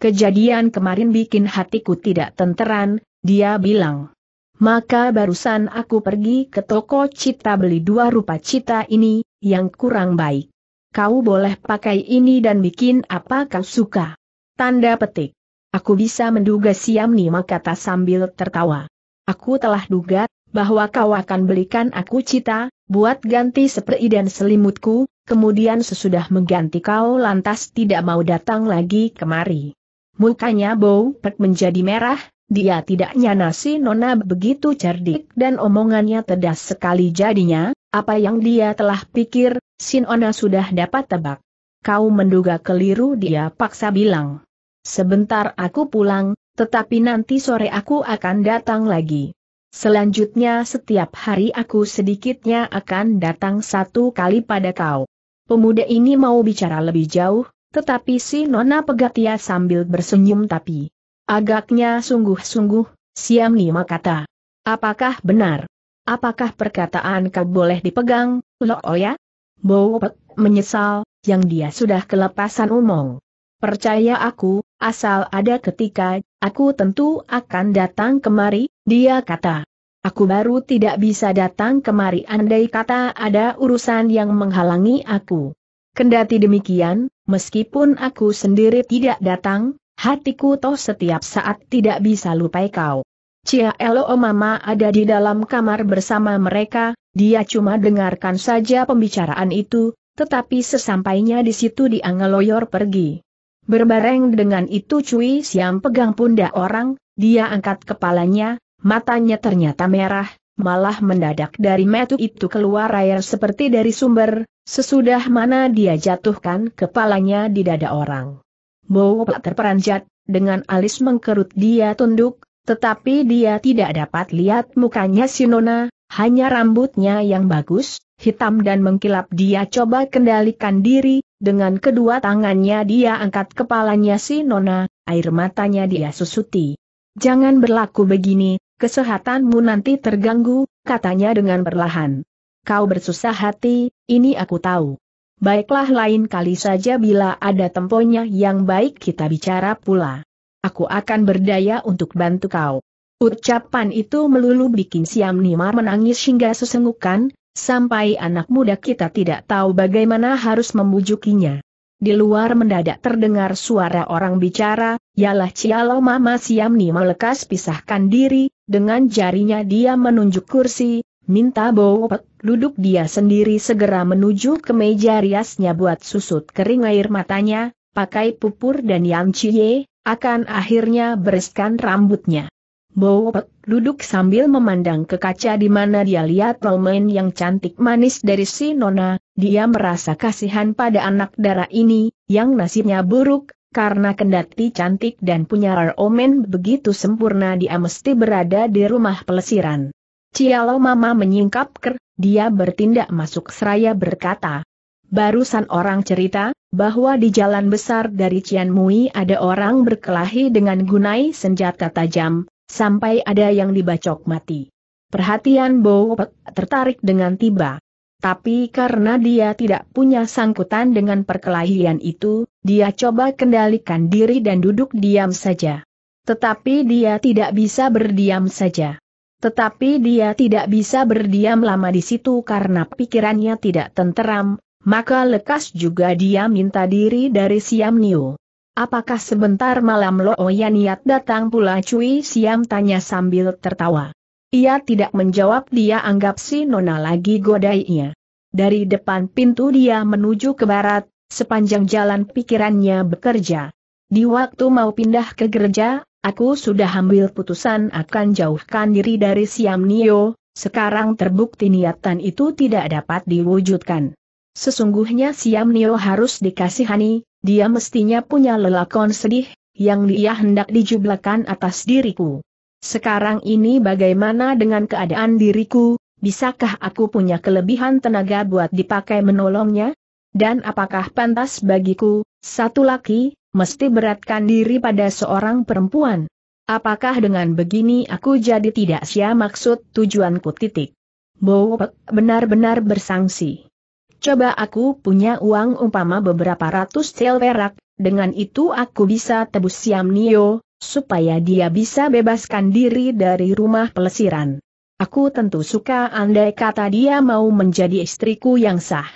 Kejadian kemarin bikin hatiku tidak tenteran, dia bilang. Maka barusan aku pergi ke toko cita beli dua rupa cita ini, yang kurang baik. Kau boleh pakai ini dan bikin apa kau suka. Tanda petik. Aku bisa menduga siam nih, kata sambil tertawa. Aku telah duga, bahwa kau akan belikan aku cita, buat ganti seperti dan selimutku, kemudian sesudah mengganti kau lantas tidak mau datang lagi kemari. Mukanya bau pet menjadi merah, dia tidak nyana si Nona begitu cerdik dan omongannya tedas sekali jadinya, apa yang dia telah pikir, si Nona sudah dapat tebak. Kau menduga keliru dia paksa bilang. Sebentar aku pulang, tetapi nanti sore aku akan datang lagi. Selanjutnya setiap hari aku sedikitnya akan datang satu kali pada kau. Pemuda ini mau bicara lebih jauh, tetapi si Nona Pegatia sambil bersenyum tapi agaknya sungguh-sungguh, Siam lima kata. Apakah benar? Apakah perkataan kau boleh dipegang, Lo Oya? Bowopet menyesal, yang dia sudah kelepasan umong. Percaya aku, asal ada ketika, aku tentu akan datang kemari, dia kata. Aku baru tidak bisa datang kemari andai kata ada urusan yang menghalangi aku. Kendati demikian, meskipun aku sendiri tidak datang, hatiku toh setiap saat tidak bisa lupai kau. Cia Elo oh Mama ada di dalam kamar bersama mereka, dia cuma dengarkan saja pembicaraan itu, tetapi sesampainya di situ diangeloyor pergi. Berbareng dengan itu Cui Siam pegang pundak orang, dia angkat kepalanya, matanya ternyata merah, malah mendadak dari metu itu keluar air seperti dari sumber, Sesudah mana dia jatuhkan kepalanya di dada orang. Bopak terperanjat, dengan alis mengkerut dia tunduk, tetapi dia tidak dapat lihat mukanya Sinona, hanya rambutnya yang bagus, hitam dan mengkilap dia coba kendalikan diri, dengan kedua tangannya dia angkat kepalanya Sinona, air matanya dia susuti. Jangan berlaku begini, kesehatanmu nanti terganggu, katanya dengan perlahan. Kau bersusah hati, ini aku tahu. Baiklah lain kali saja bila ada temponya yang baik kita bicara pula. Aku akan berdaya untuk bantu kau. Ucapan itu melulu bikin Siam Nima menangis hingga sesengukan, sampai anak muda kita tidak tahu bagaimana harus membujukinya. Di luar mendadak terdengar suara orang bicara, Yalah Cialo Mama Siam Nima lekas pisahkan diri, dengan jarinya dia menunjuk kursi, minta bowopek duduk dia sendiri segera menuju ke meja riasnya buat susut kering air matanya, pakai pupur dan yang cie, akan akhirnya bereskan rambutnya. Bowok duduk sambil memandang ke kaca di mana dia lihat Romain yang cantik manis dari si Nona, dia merasa kasihan pada anak darah ini, yang nasibnya buruk, karena kendati cantik dan punya Romain begitu sempurna dia mesti berada di rumah pelesiran. Cialo Mama menyingkap ker, dia bertindak masuk seraya berkata. Barusan orang cerita, bahwa di jalan besar dari Cianmui ada orang berkelahi dengan gunai senjata tajam, sampai ada yang dibacok mati. Perhatian Bo Pek tertarik dengan tiba. Tapi karena dia tidak punya sangkutan dengan perkelahian itu, dia coba kendalikan diri dan duduk diam saja. Tetapi dia tidak bisa berdiam saja. Tetapi dia tidak bisa berdiam lama di situ karena pikirannya tidak tenteram, maka lekas juga dia minta diri dari Siam Niu. Apakah sebentar malam Lo Oya oh niat datang pula Cui Siam tanya sambil tertawa. Ia tidak menjawab dia anggap si Nona lagi godainya. Dari depan pintu dia menuju ke barat, sepanjang jalan pikirannya bekerja. Di waktu mau pindah ke gereja, Aku sudah ambil putusan akan jauhkan diri dari Siam Nio, sekarang terbukti niatan itu tidak dapat diwujudkan. Sesungguhnya Siam Nio harus dikasihani, dia mestinya punya lelakon sedih, yang dia hendak dijublakan atas diriku. Sekarang ini bagaimana dengan keadaan diriku, bisakah aku punya kelebihan tenaga buat dipakai menolongnya? Dan apakah pantas bagiku, satu laki, mesti beratkan diri pada seorang perempuan. Apakah dengan begini aku jadi tidak sia maksud tujuanku titik? Bowok benar-benar bersangsi. Coba aku punya uang umpama beberapa ratus sel perak, dengan itu aku bisa tebus Siam Nio, supaya dia bisa bebaskan diri dari rumah pelesiran. Aku tentu suka andai kata dia mau menjadi istriku yang sah.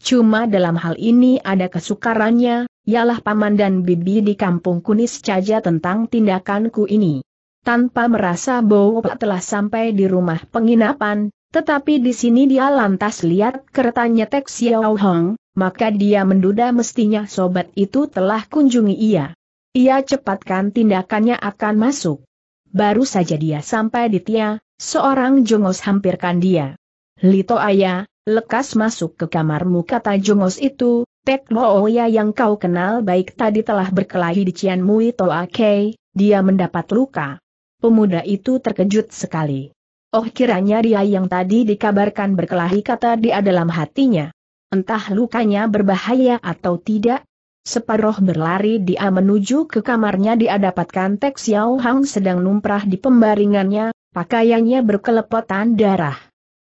Cuma dalam hal ini ada kesukarannya, ialah paman dan bibi di kampung kunis saja tentang tindakanku ini. Tanpa merasa Bopak telah sampai di rumah penginapan, tetapi di sini dia lantas lihat keretanya Tek Xiao Hong, maka dia menduda mestinya sobat itu telah kunjungi ia. Ia cepatkan tindakannya akan masuk. Baru saja dia sampai di Tia, seorang jongos hampirkan dia. Lito Ayah, Lekas masuk ke kamarmu kata Jungos itu, Pek Looya oh yang kau kenal baik tadi telah berkelahi di Cian Mui Toa Kei, dia mendapat luka. Pemuda itu terkejut sekali. Oh kiranya dia yang tadi dikabarkan berkelahi kata dia dalam hatinya. Entah lukanya berbahaya atau tidak, Separoh berlari dia menuju ke kamarnya dia dapatkan Tek Xiao Hang sedang numprah di pembaringannya, pakaiannya berkelepotan darah.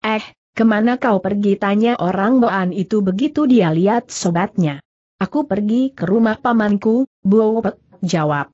Eh, Kemana kau pergi tanya orang Boan itu begitu dia lihat sobatnya. Aku pergi ke rumah pamanku, Buopek, jawab.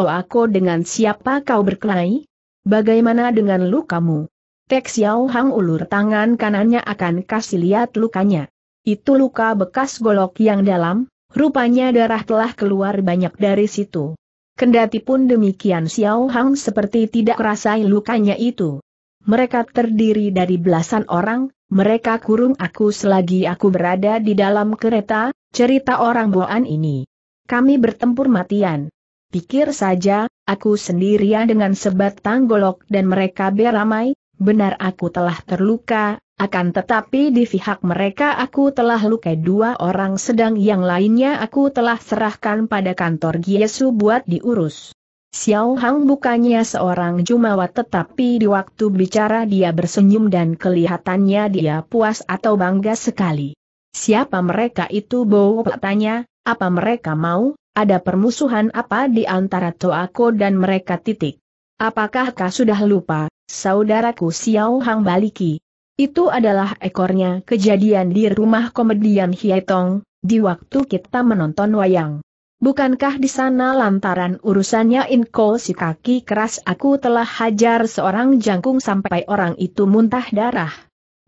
aku dengan siapa kau berkelahi? Bagaimana dengan lukamu? Tek Xiao Hang ulur tangan kanannya akan kasih lihat lukanya. Itu luka bekas golok yang dalam, rupanya darah telah keluar banyak dari situ. Kendati pun demikian Xiao Hang seperti tidak rasai lukanya itu. Mereka terdiri dari belasan orang, mereka kurung aku selagi aku berada di dalam kereta, cerita orang Boan ini. Kami bertempur matian. Pikir saja, aku sendirian dengan sebatang golok dan mereka beramai, benar aku telah terluka, akan tetapi di pihak mereka aku telah lukai dua orang sedang yang lainnya aku telah serahkan pada kantor Giesu buat diurus. Xiao Hang bukannya seorang jumawa tetapi di waktu bicara dia bersenyum dan kelihatannya dia puas atau bangga sekali. Siapa mereka itu Bo tanya, apa mereka mau, ada permusuhan apa di antara Toako dan mereka titik. Apakah kau sudah lupa, saudaraku Xiao Hang baliki. Itu adalah ekornya kejadian di rumah komedian Hietong, di waktu kita menonton wayang. Bukankah di sana lantaran urusannya Inko si kaki keras aku telah hajar seorang jangkung sampai orang itu muntah darah?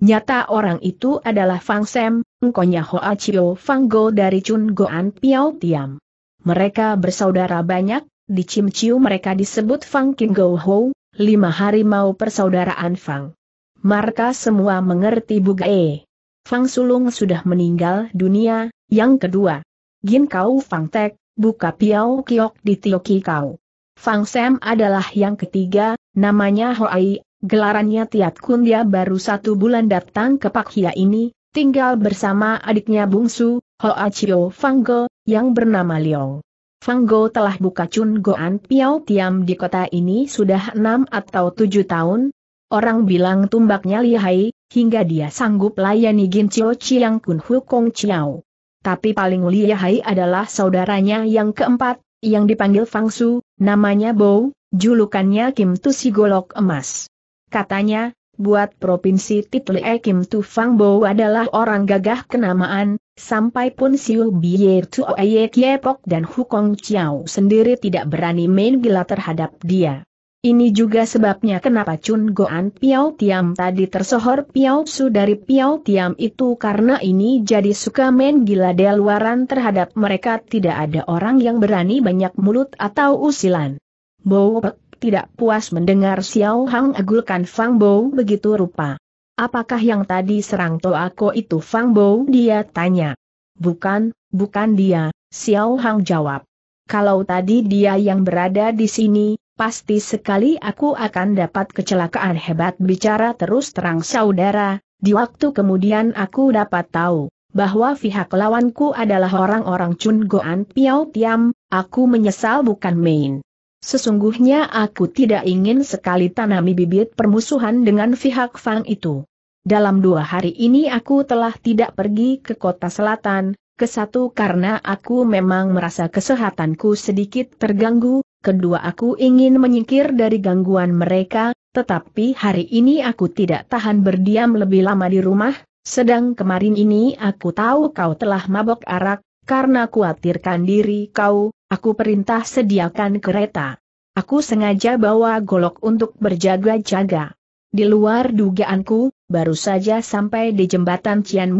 Nyata orang itu adalah Fang Sem, engkonya Hoa Chio Fang Go dari Chun Goan Piao Tiam. Mereka bersaudara banyak, di Chim Chiu mereka disebut Fang King Go Ho, lima hari mau persaudaraan Fang. Marka semua mengerti Bugae. Fang Sulung sudah meninggal dunia, yang kedua. Gin Kau Fang Tek, buka Piau Kiok di Tioki Kau. Fang Sam adalah yang ketiga, namanya Hoai, gelarannya Tiat Kun dia baru satu bulan datang ke Pak Hia ini, tinggal bersama adiknya bungsu, Hoa Chio Go, yang bernama Liong. Go telah buka Chun Goan Piau Tiam di kota ini sudah enam atau tujuh tahun. Orang bilang tumbaknya lihai, hingga dia sanggup layani Gin Chio Chiang Kun Hukong Chiao tapi paling liahai adalah saudaranya yang keempat, yang dipanggil Fangsu, namanya Bow, julukannya Kim Tu si golok emas. Katanya, buat provinsi Title e, Kim Tu Fang Bow adalah orang gagah kenamaan, sampai pun Siu Biye Tu Oye Kiepok dan Hukong Chiao sendiri tidak berani main gila terhadap dia. Ini juga sebabnya kenapa Chun Goan Piao Tiam tadi tersohor Piao Su dari Piao Tiam itu karena ini jadi suka main gila deluaran terhadap mereka tidak ada orang yang berani banyak mulut atau usilan. Bow Pek tidak puas mendengar Xiao Hang agulkan Fang Bo begitu rupa. Apakah yang tadi serang aku itu Fang Bo? dia tanya. Bukan, bukan dia, Xiao Hang jawab. Kalau tadi dia yang berada di sini, pasti sekali aku akan dapat kecelakaan hebat bicara terus terang saudara, di waktu kemudian aku dapat tahu bahwa pihak lawanku adalah orang-orang Chun Goan Piao Tiam, aku menyesal bukan main. Sesungguhnya aku tidak ingin sekali tanami bibit permusuhan dengan pihak Fang itu. Dalam dua hari ini aku telah tidak pergi ke kota selatan, ke satu karena aku memang merasa kesehatanku sedikit terganggu, kedua aku ingin menyingkir dari gangguan mereka, tetapi hari ini aku tidak tahan berdiam lebih lama di rumah, sedang kemarin ini aku tahu kau telah mabok arak, karena kuatirkan diri kau, aku perintah sediakan kereta. Aku sengaja bawa golok untuk berjaga-jaga. Di luar dugaanku, baru saja sampai di jembatan Cian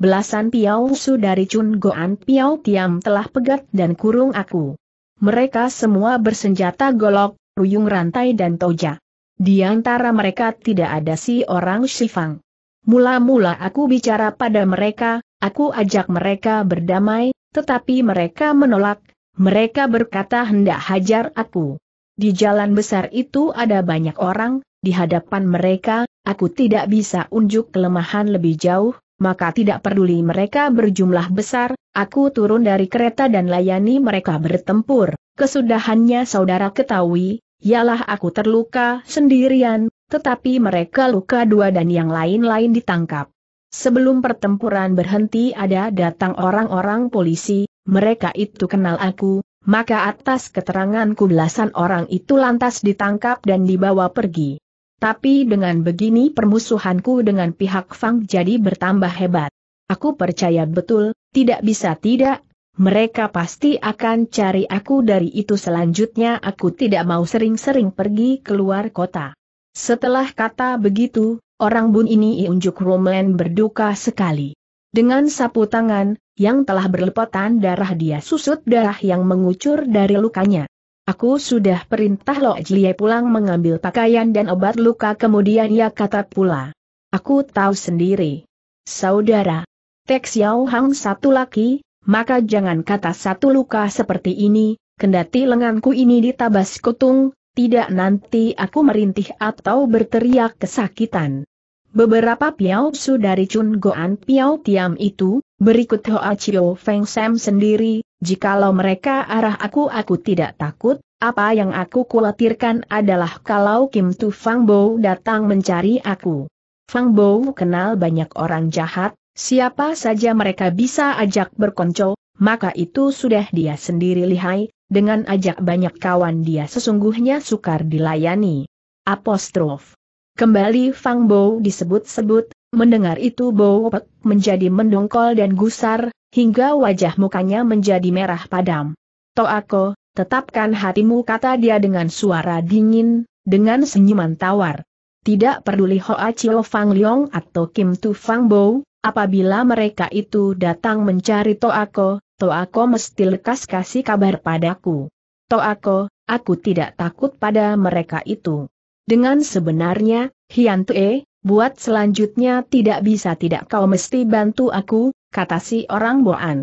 belasan piau su dari Chun Goan Piau Tiam telah pegat dan kurung aku. Mereka semua bersenjata golok, ruyung rantai dan toja. Di antara mereka tidak ada si orang Shifang. Mula-mula aku bicara pada mereka, aku ajak mereka berdamai, tetapi mereka menolak, mereka berkata hendak hajar aku. Di jalan besar itu ada banyak orang, di hadapan mereka, aku tidak bisa unjuk kelemahan lebih jauh, maka tidak peduli mereka berjumlah besar, aku turun dari kereta dan layani mereka bertempur. Kesudahannya saudara ketahui, ialah aku terluka sendirian, tetapi mereka luka dua dan yang lain-lain ditangkap. Sebelum pertempuran berhenti ada datang orang-orang polisi, mereka itu kenal aku, maka atas keteranganku belasan orang itu lantas ditangkap dan dibawa pergi. Tapi dengan begini permusuhanku dengan pihak Fang jadi bertambah hebat. Aku percaya betul, tidak bisa tidak, mereka pasti akan cari aku dari itu selanjutnya aku tidak mau sering-sering pergi keluar kota. Setelah kata begitu, orang bun ini unjuk Roman berduka sekali. Dengan sapu tangan, yang telah berlepotan darah dia susut darah yang mengucur dari lukanya. Aku sudah perintah Lo Jie pulang mengambil pakaian dan obat luka kemudian ia kata pula. Aku tahu sendiri. Saudara. Tek Xiao Hang satu laki, maka jangan kata satu luka seperti ini, kendati lenganku ini ditabas kutung, tidak nanti aku merintih atau berteriak kesakitan. Beberapa Su dari Chun Goan piao Tiam itu, berikut Hoa Chio Feng Sam sendiri, Jikalau mereka arah aku aku tidak takut, apa yang aku khawatirkan adalah kalau Kim Tu Fang Bo datang mencari aku. Fang Bo kenal banyak orang jahat, siapa saja mereka bisa ajak berkonco, maka itu sudah dia sendiri lihai, dengan ajak banyak kawan dia sesungguhnya sukar dilayani. Apostrof. Kembali Fang Bo disebut-sebut, Mendengar itu Bowopek menjadi mendongkol dan gusar, hingga wajah mukanya menjadi merah padam. Toako, tetapkan hatimu kata dia dengan suara dingin, dengan senyuman tawar. Tidak peduli Hoa Chiu Fang Leong atau Kim Tu Fang Bow, apabila mereka itu datang mencari Toako, Toako mesti lekas kasih kabar padaku. Toako, aku tidak takut pada mereka itu. Dengan sebenarnya, Hian Tue, Buat selanjutnya tidak bisa tidak kau mesti bantu aku, kata si orang Boan.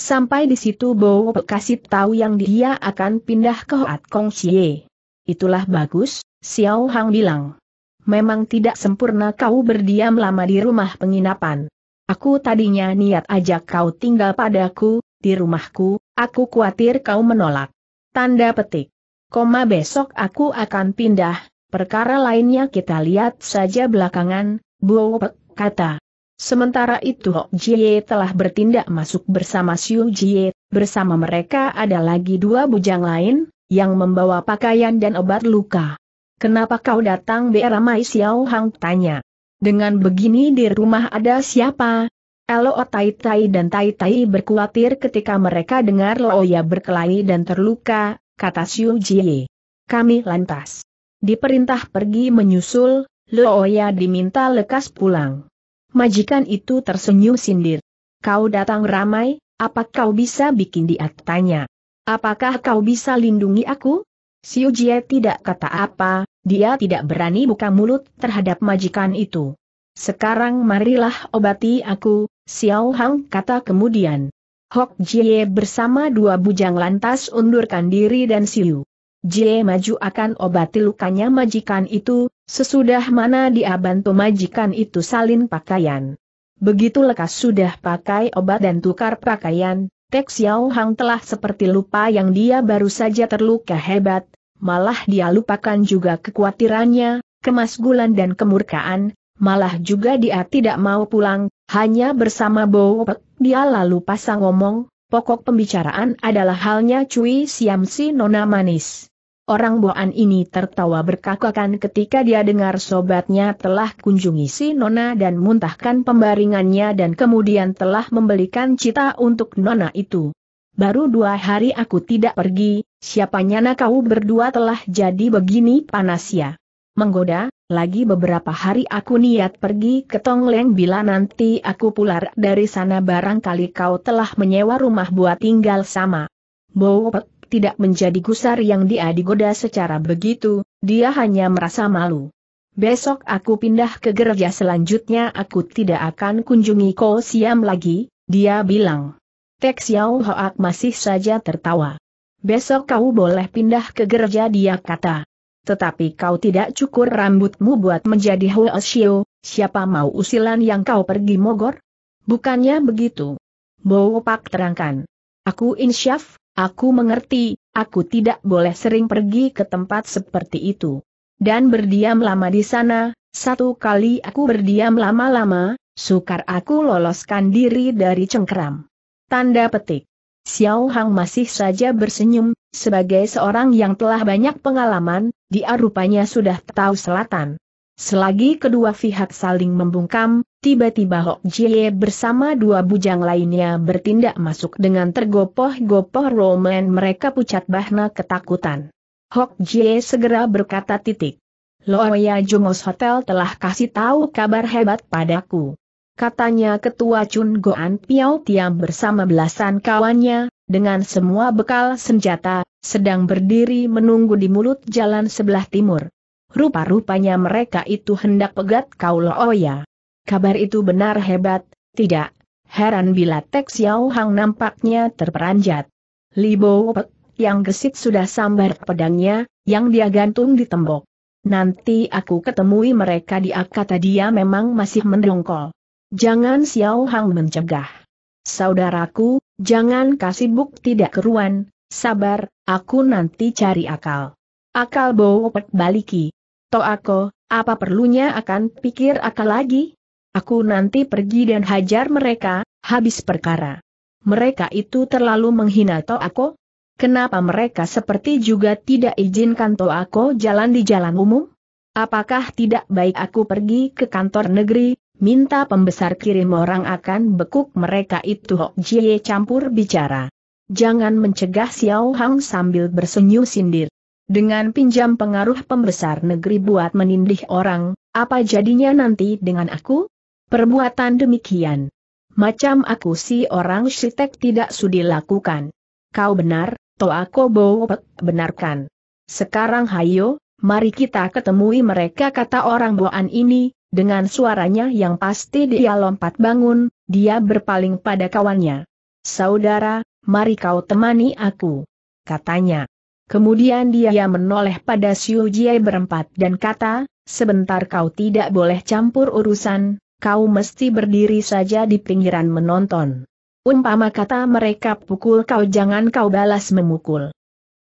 Sampai di situ Bo kasih tahu yang dia akan pindah ke Hoat Kong Xie. Itulah bagus, Xiao Hang bilang. Memang tidak sempurna kau berdiam lama di rumah penginapan. Aku tadinya niat ajak kau tinggal padaku, di rumahku, aku khawatir kau menolak. Tanda petik. Koma besok aku akan pindah, Perkara lainnya kita lihat saja belakangan, Bo Pek kata. Sementara itu Hok Jie telah bertindak masuk bersama Xiu Jie, bersama mereka ada lagi dua bujang lain, yang membawa pakaian dan obat luka. Kenapa kau datang beramai Xiao Hang tanya. Dengan begini di rumah ada siapa? Lo oh, Tai Tai dan Tai Tai berkhawatir ketika mereka dengar Loya oh berkelahi dan terluka, kata Xiu Jie. Kami lantas diperintah pergi menyusul, Looya diminta lekas pulang. Majikan itu tersenyum sindir. Kau datang ramai, apa kau bisa bikin dia tanya? Apakah kau bisa lindungi aku? Si Jie tidak kata apa, dia tidak berani buka mulut terhadap majikan itu. Sekarang marilah obati aku, Xiao Hang kata kemudian. Hok Jie bersama dua bujang lantas undurkan diri dan Siu. Jie maju akan obati lukanya majikan itu, sesudah mana dia bantu majikan itu salin pakaian. Begitu lekas sudah pakai obat dan tukar pakaian, Tek Xiao Hang telah seperti lupa yang dia baru saja terluka hebat, malah dia lupakan juga kekhawatirannya, kemasgulan dan kemurkaan, malah juga dia tidak mau pulang, hanya bersama Bo Pek, dia lalu pasang ngomong, pokok pembicaraan adalah halnya Cui Siam si Nona Manis. Orang Boan ini tertawa berkakakan ketika dia dengar sobatnya telah kunjungi si Nona dan muntahkan pembaringannya dan kemudian telah membelikan cita untuk Nona itu. Baru dua hari aku tidak pergi, Siapanya nak kau berdua telah jadi begini panas ya. Menggoda, lagi beberapa hari aku niat pergi ke Tongleng bila nanti aku pular dari sana barangkali kau telah menyewa rumah buat tinggal sama. Bowpet tidak menjadi gusar yang dia digoda secara begitu, dia hanya merasa malu. Besok aku pindah ke gereja selanjutnya aku tidak akan kunjungi Ko Siam lagi, dia bilang. Tek Xiao Hoak masih saja tertawa. Besok kau boleh pindah ke gereja dia kata. Tetapi kau tidak cukur rambutmu buat menjadi hoa Hoesio, siapa mau usilan yang kau pergi mogor? Bukannya begitu. Bowo Pak terangkan. Aku insyaf, Aku mengerti, aku tidak boleh sering pergi ke tempat seperti itu. Dan berdiam lama di sana, satu kali aku berdiam lama-lama, sukar aku loloskan diri dari cengkram. Tanda petik. Xiao Hang masih saja bersenyum, sebagai seorang yang telah banyak pengalaman, dia rupanya sudah tahu selatan. Selagi kedua pihak saling membungkam, tiba-tiba Hok Jie bersama dua bujang lainnya bertindak masuk dengan tergopoh-gopoh Roman mereka pucat bahna ketakutan. Hok Jie segera berkata titik. Loya Jungos Hotel telah kasih tahu kabar hebat padaku. Katanya ketua Chun Goan Piao Tiam bersama belasan kawannya, dengan semua bekal senjata, sedang berdiri menunggu di mulut jalan sebelah timur. Rupa-rupanya mereka itu hendak pegat kau ya. Kabar itu benar hebat, tidak? Heran bila Tek Xiao Hang nampaknya terperanjat. Li Bo Pek, yang gesit sudah sambar pedangnya, yang dia gantung di tembok. Nanti aku ketemui mereka di akata dia memang masih mendongkol. Jangan Xiao Hang mencegah. Saudaraku, jangan kasih buk tidak keruan, sabar, aku nanti cari akal. Akal Bo Pek baliki. Toh aku, apa perlunya akan pikir akal lagi? Aku nanti pergi dan hajar mereka, habis perkara. Mereka itu terlalu menghina Toh aku? Kenapa mereka seperti juga tidak izinkan Toh aku jalan di jalan umum? Apakah tidak baik aku pergi ke kantor negeri, minta pembesar kirim orang akan bekuk mereka itu Hok Jie campur bicara. Jangan mencegah Xiao Hang sambil bersenyum sindir. Dengan pinjam pengaruh pembesar negeri buat menindih orang, apa jadinya nanti dengan aku? Perbuatan demikian. Macam aku si orang sitek tidak sudi lakukan. Kau benar, aku Kobo benarkan. Sekarang hayo, mari kita ketemui mereka kata orang Boan ini, dengan suaranya yang pasti dia lompat bangun, dia berpaling pada kawannya. Saudara, mari kau temani aku. Katanya. Kemudian dia menoleh pada Siu Jie berempat dan kata, sebentar kau tidak boleh campur urusan, kau mesti berdiri saja di pinggiran menonton. Umpama kata mereka pukul kau jangan kau balas memukul.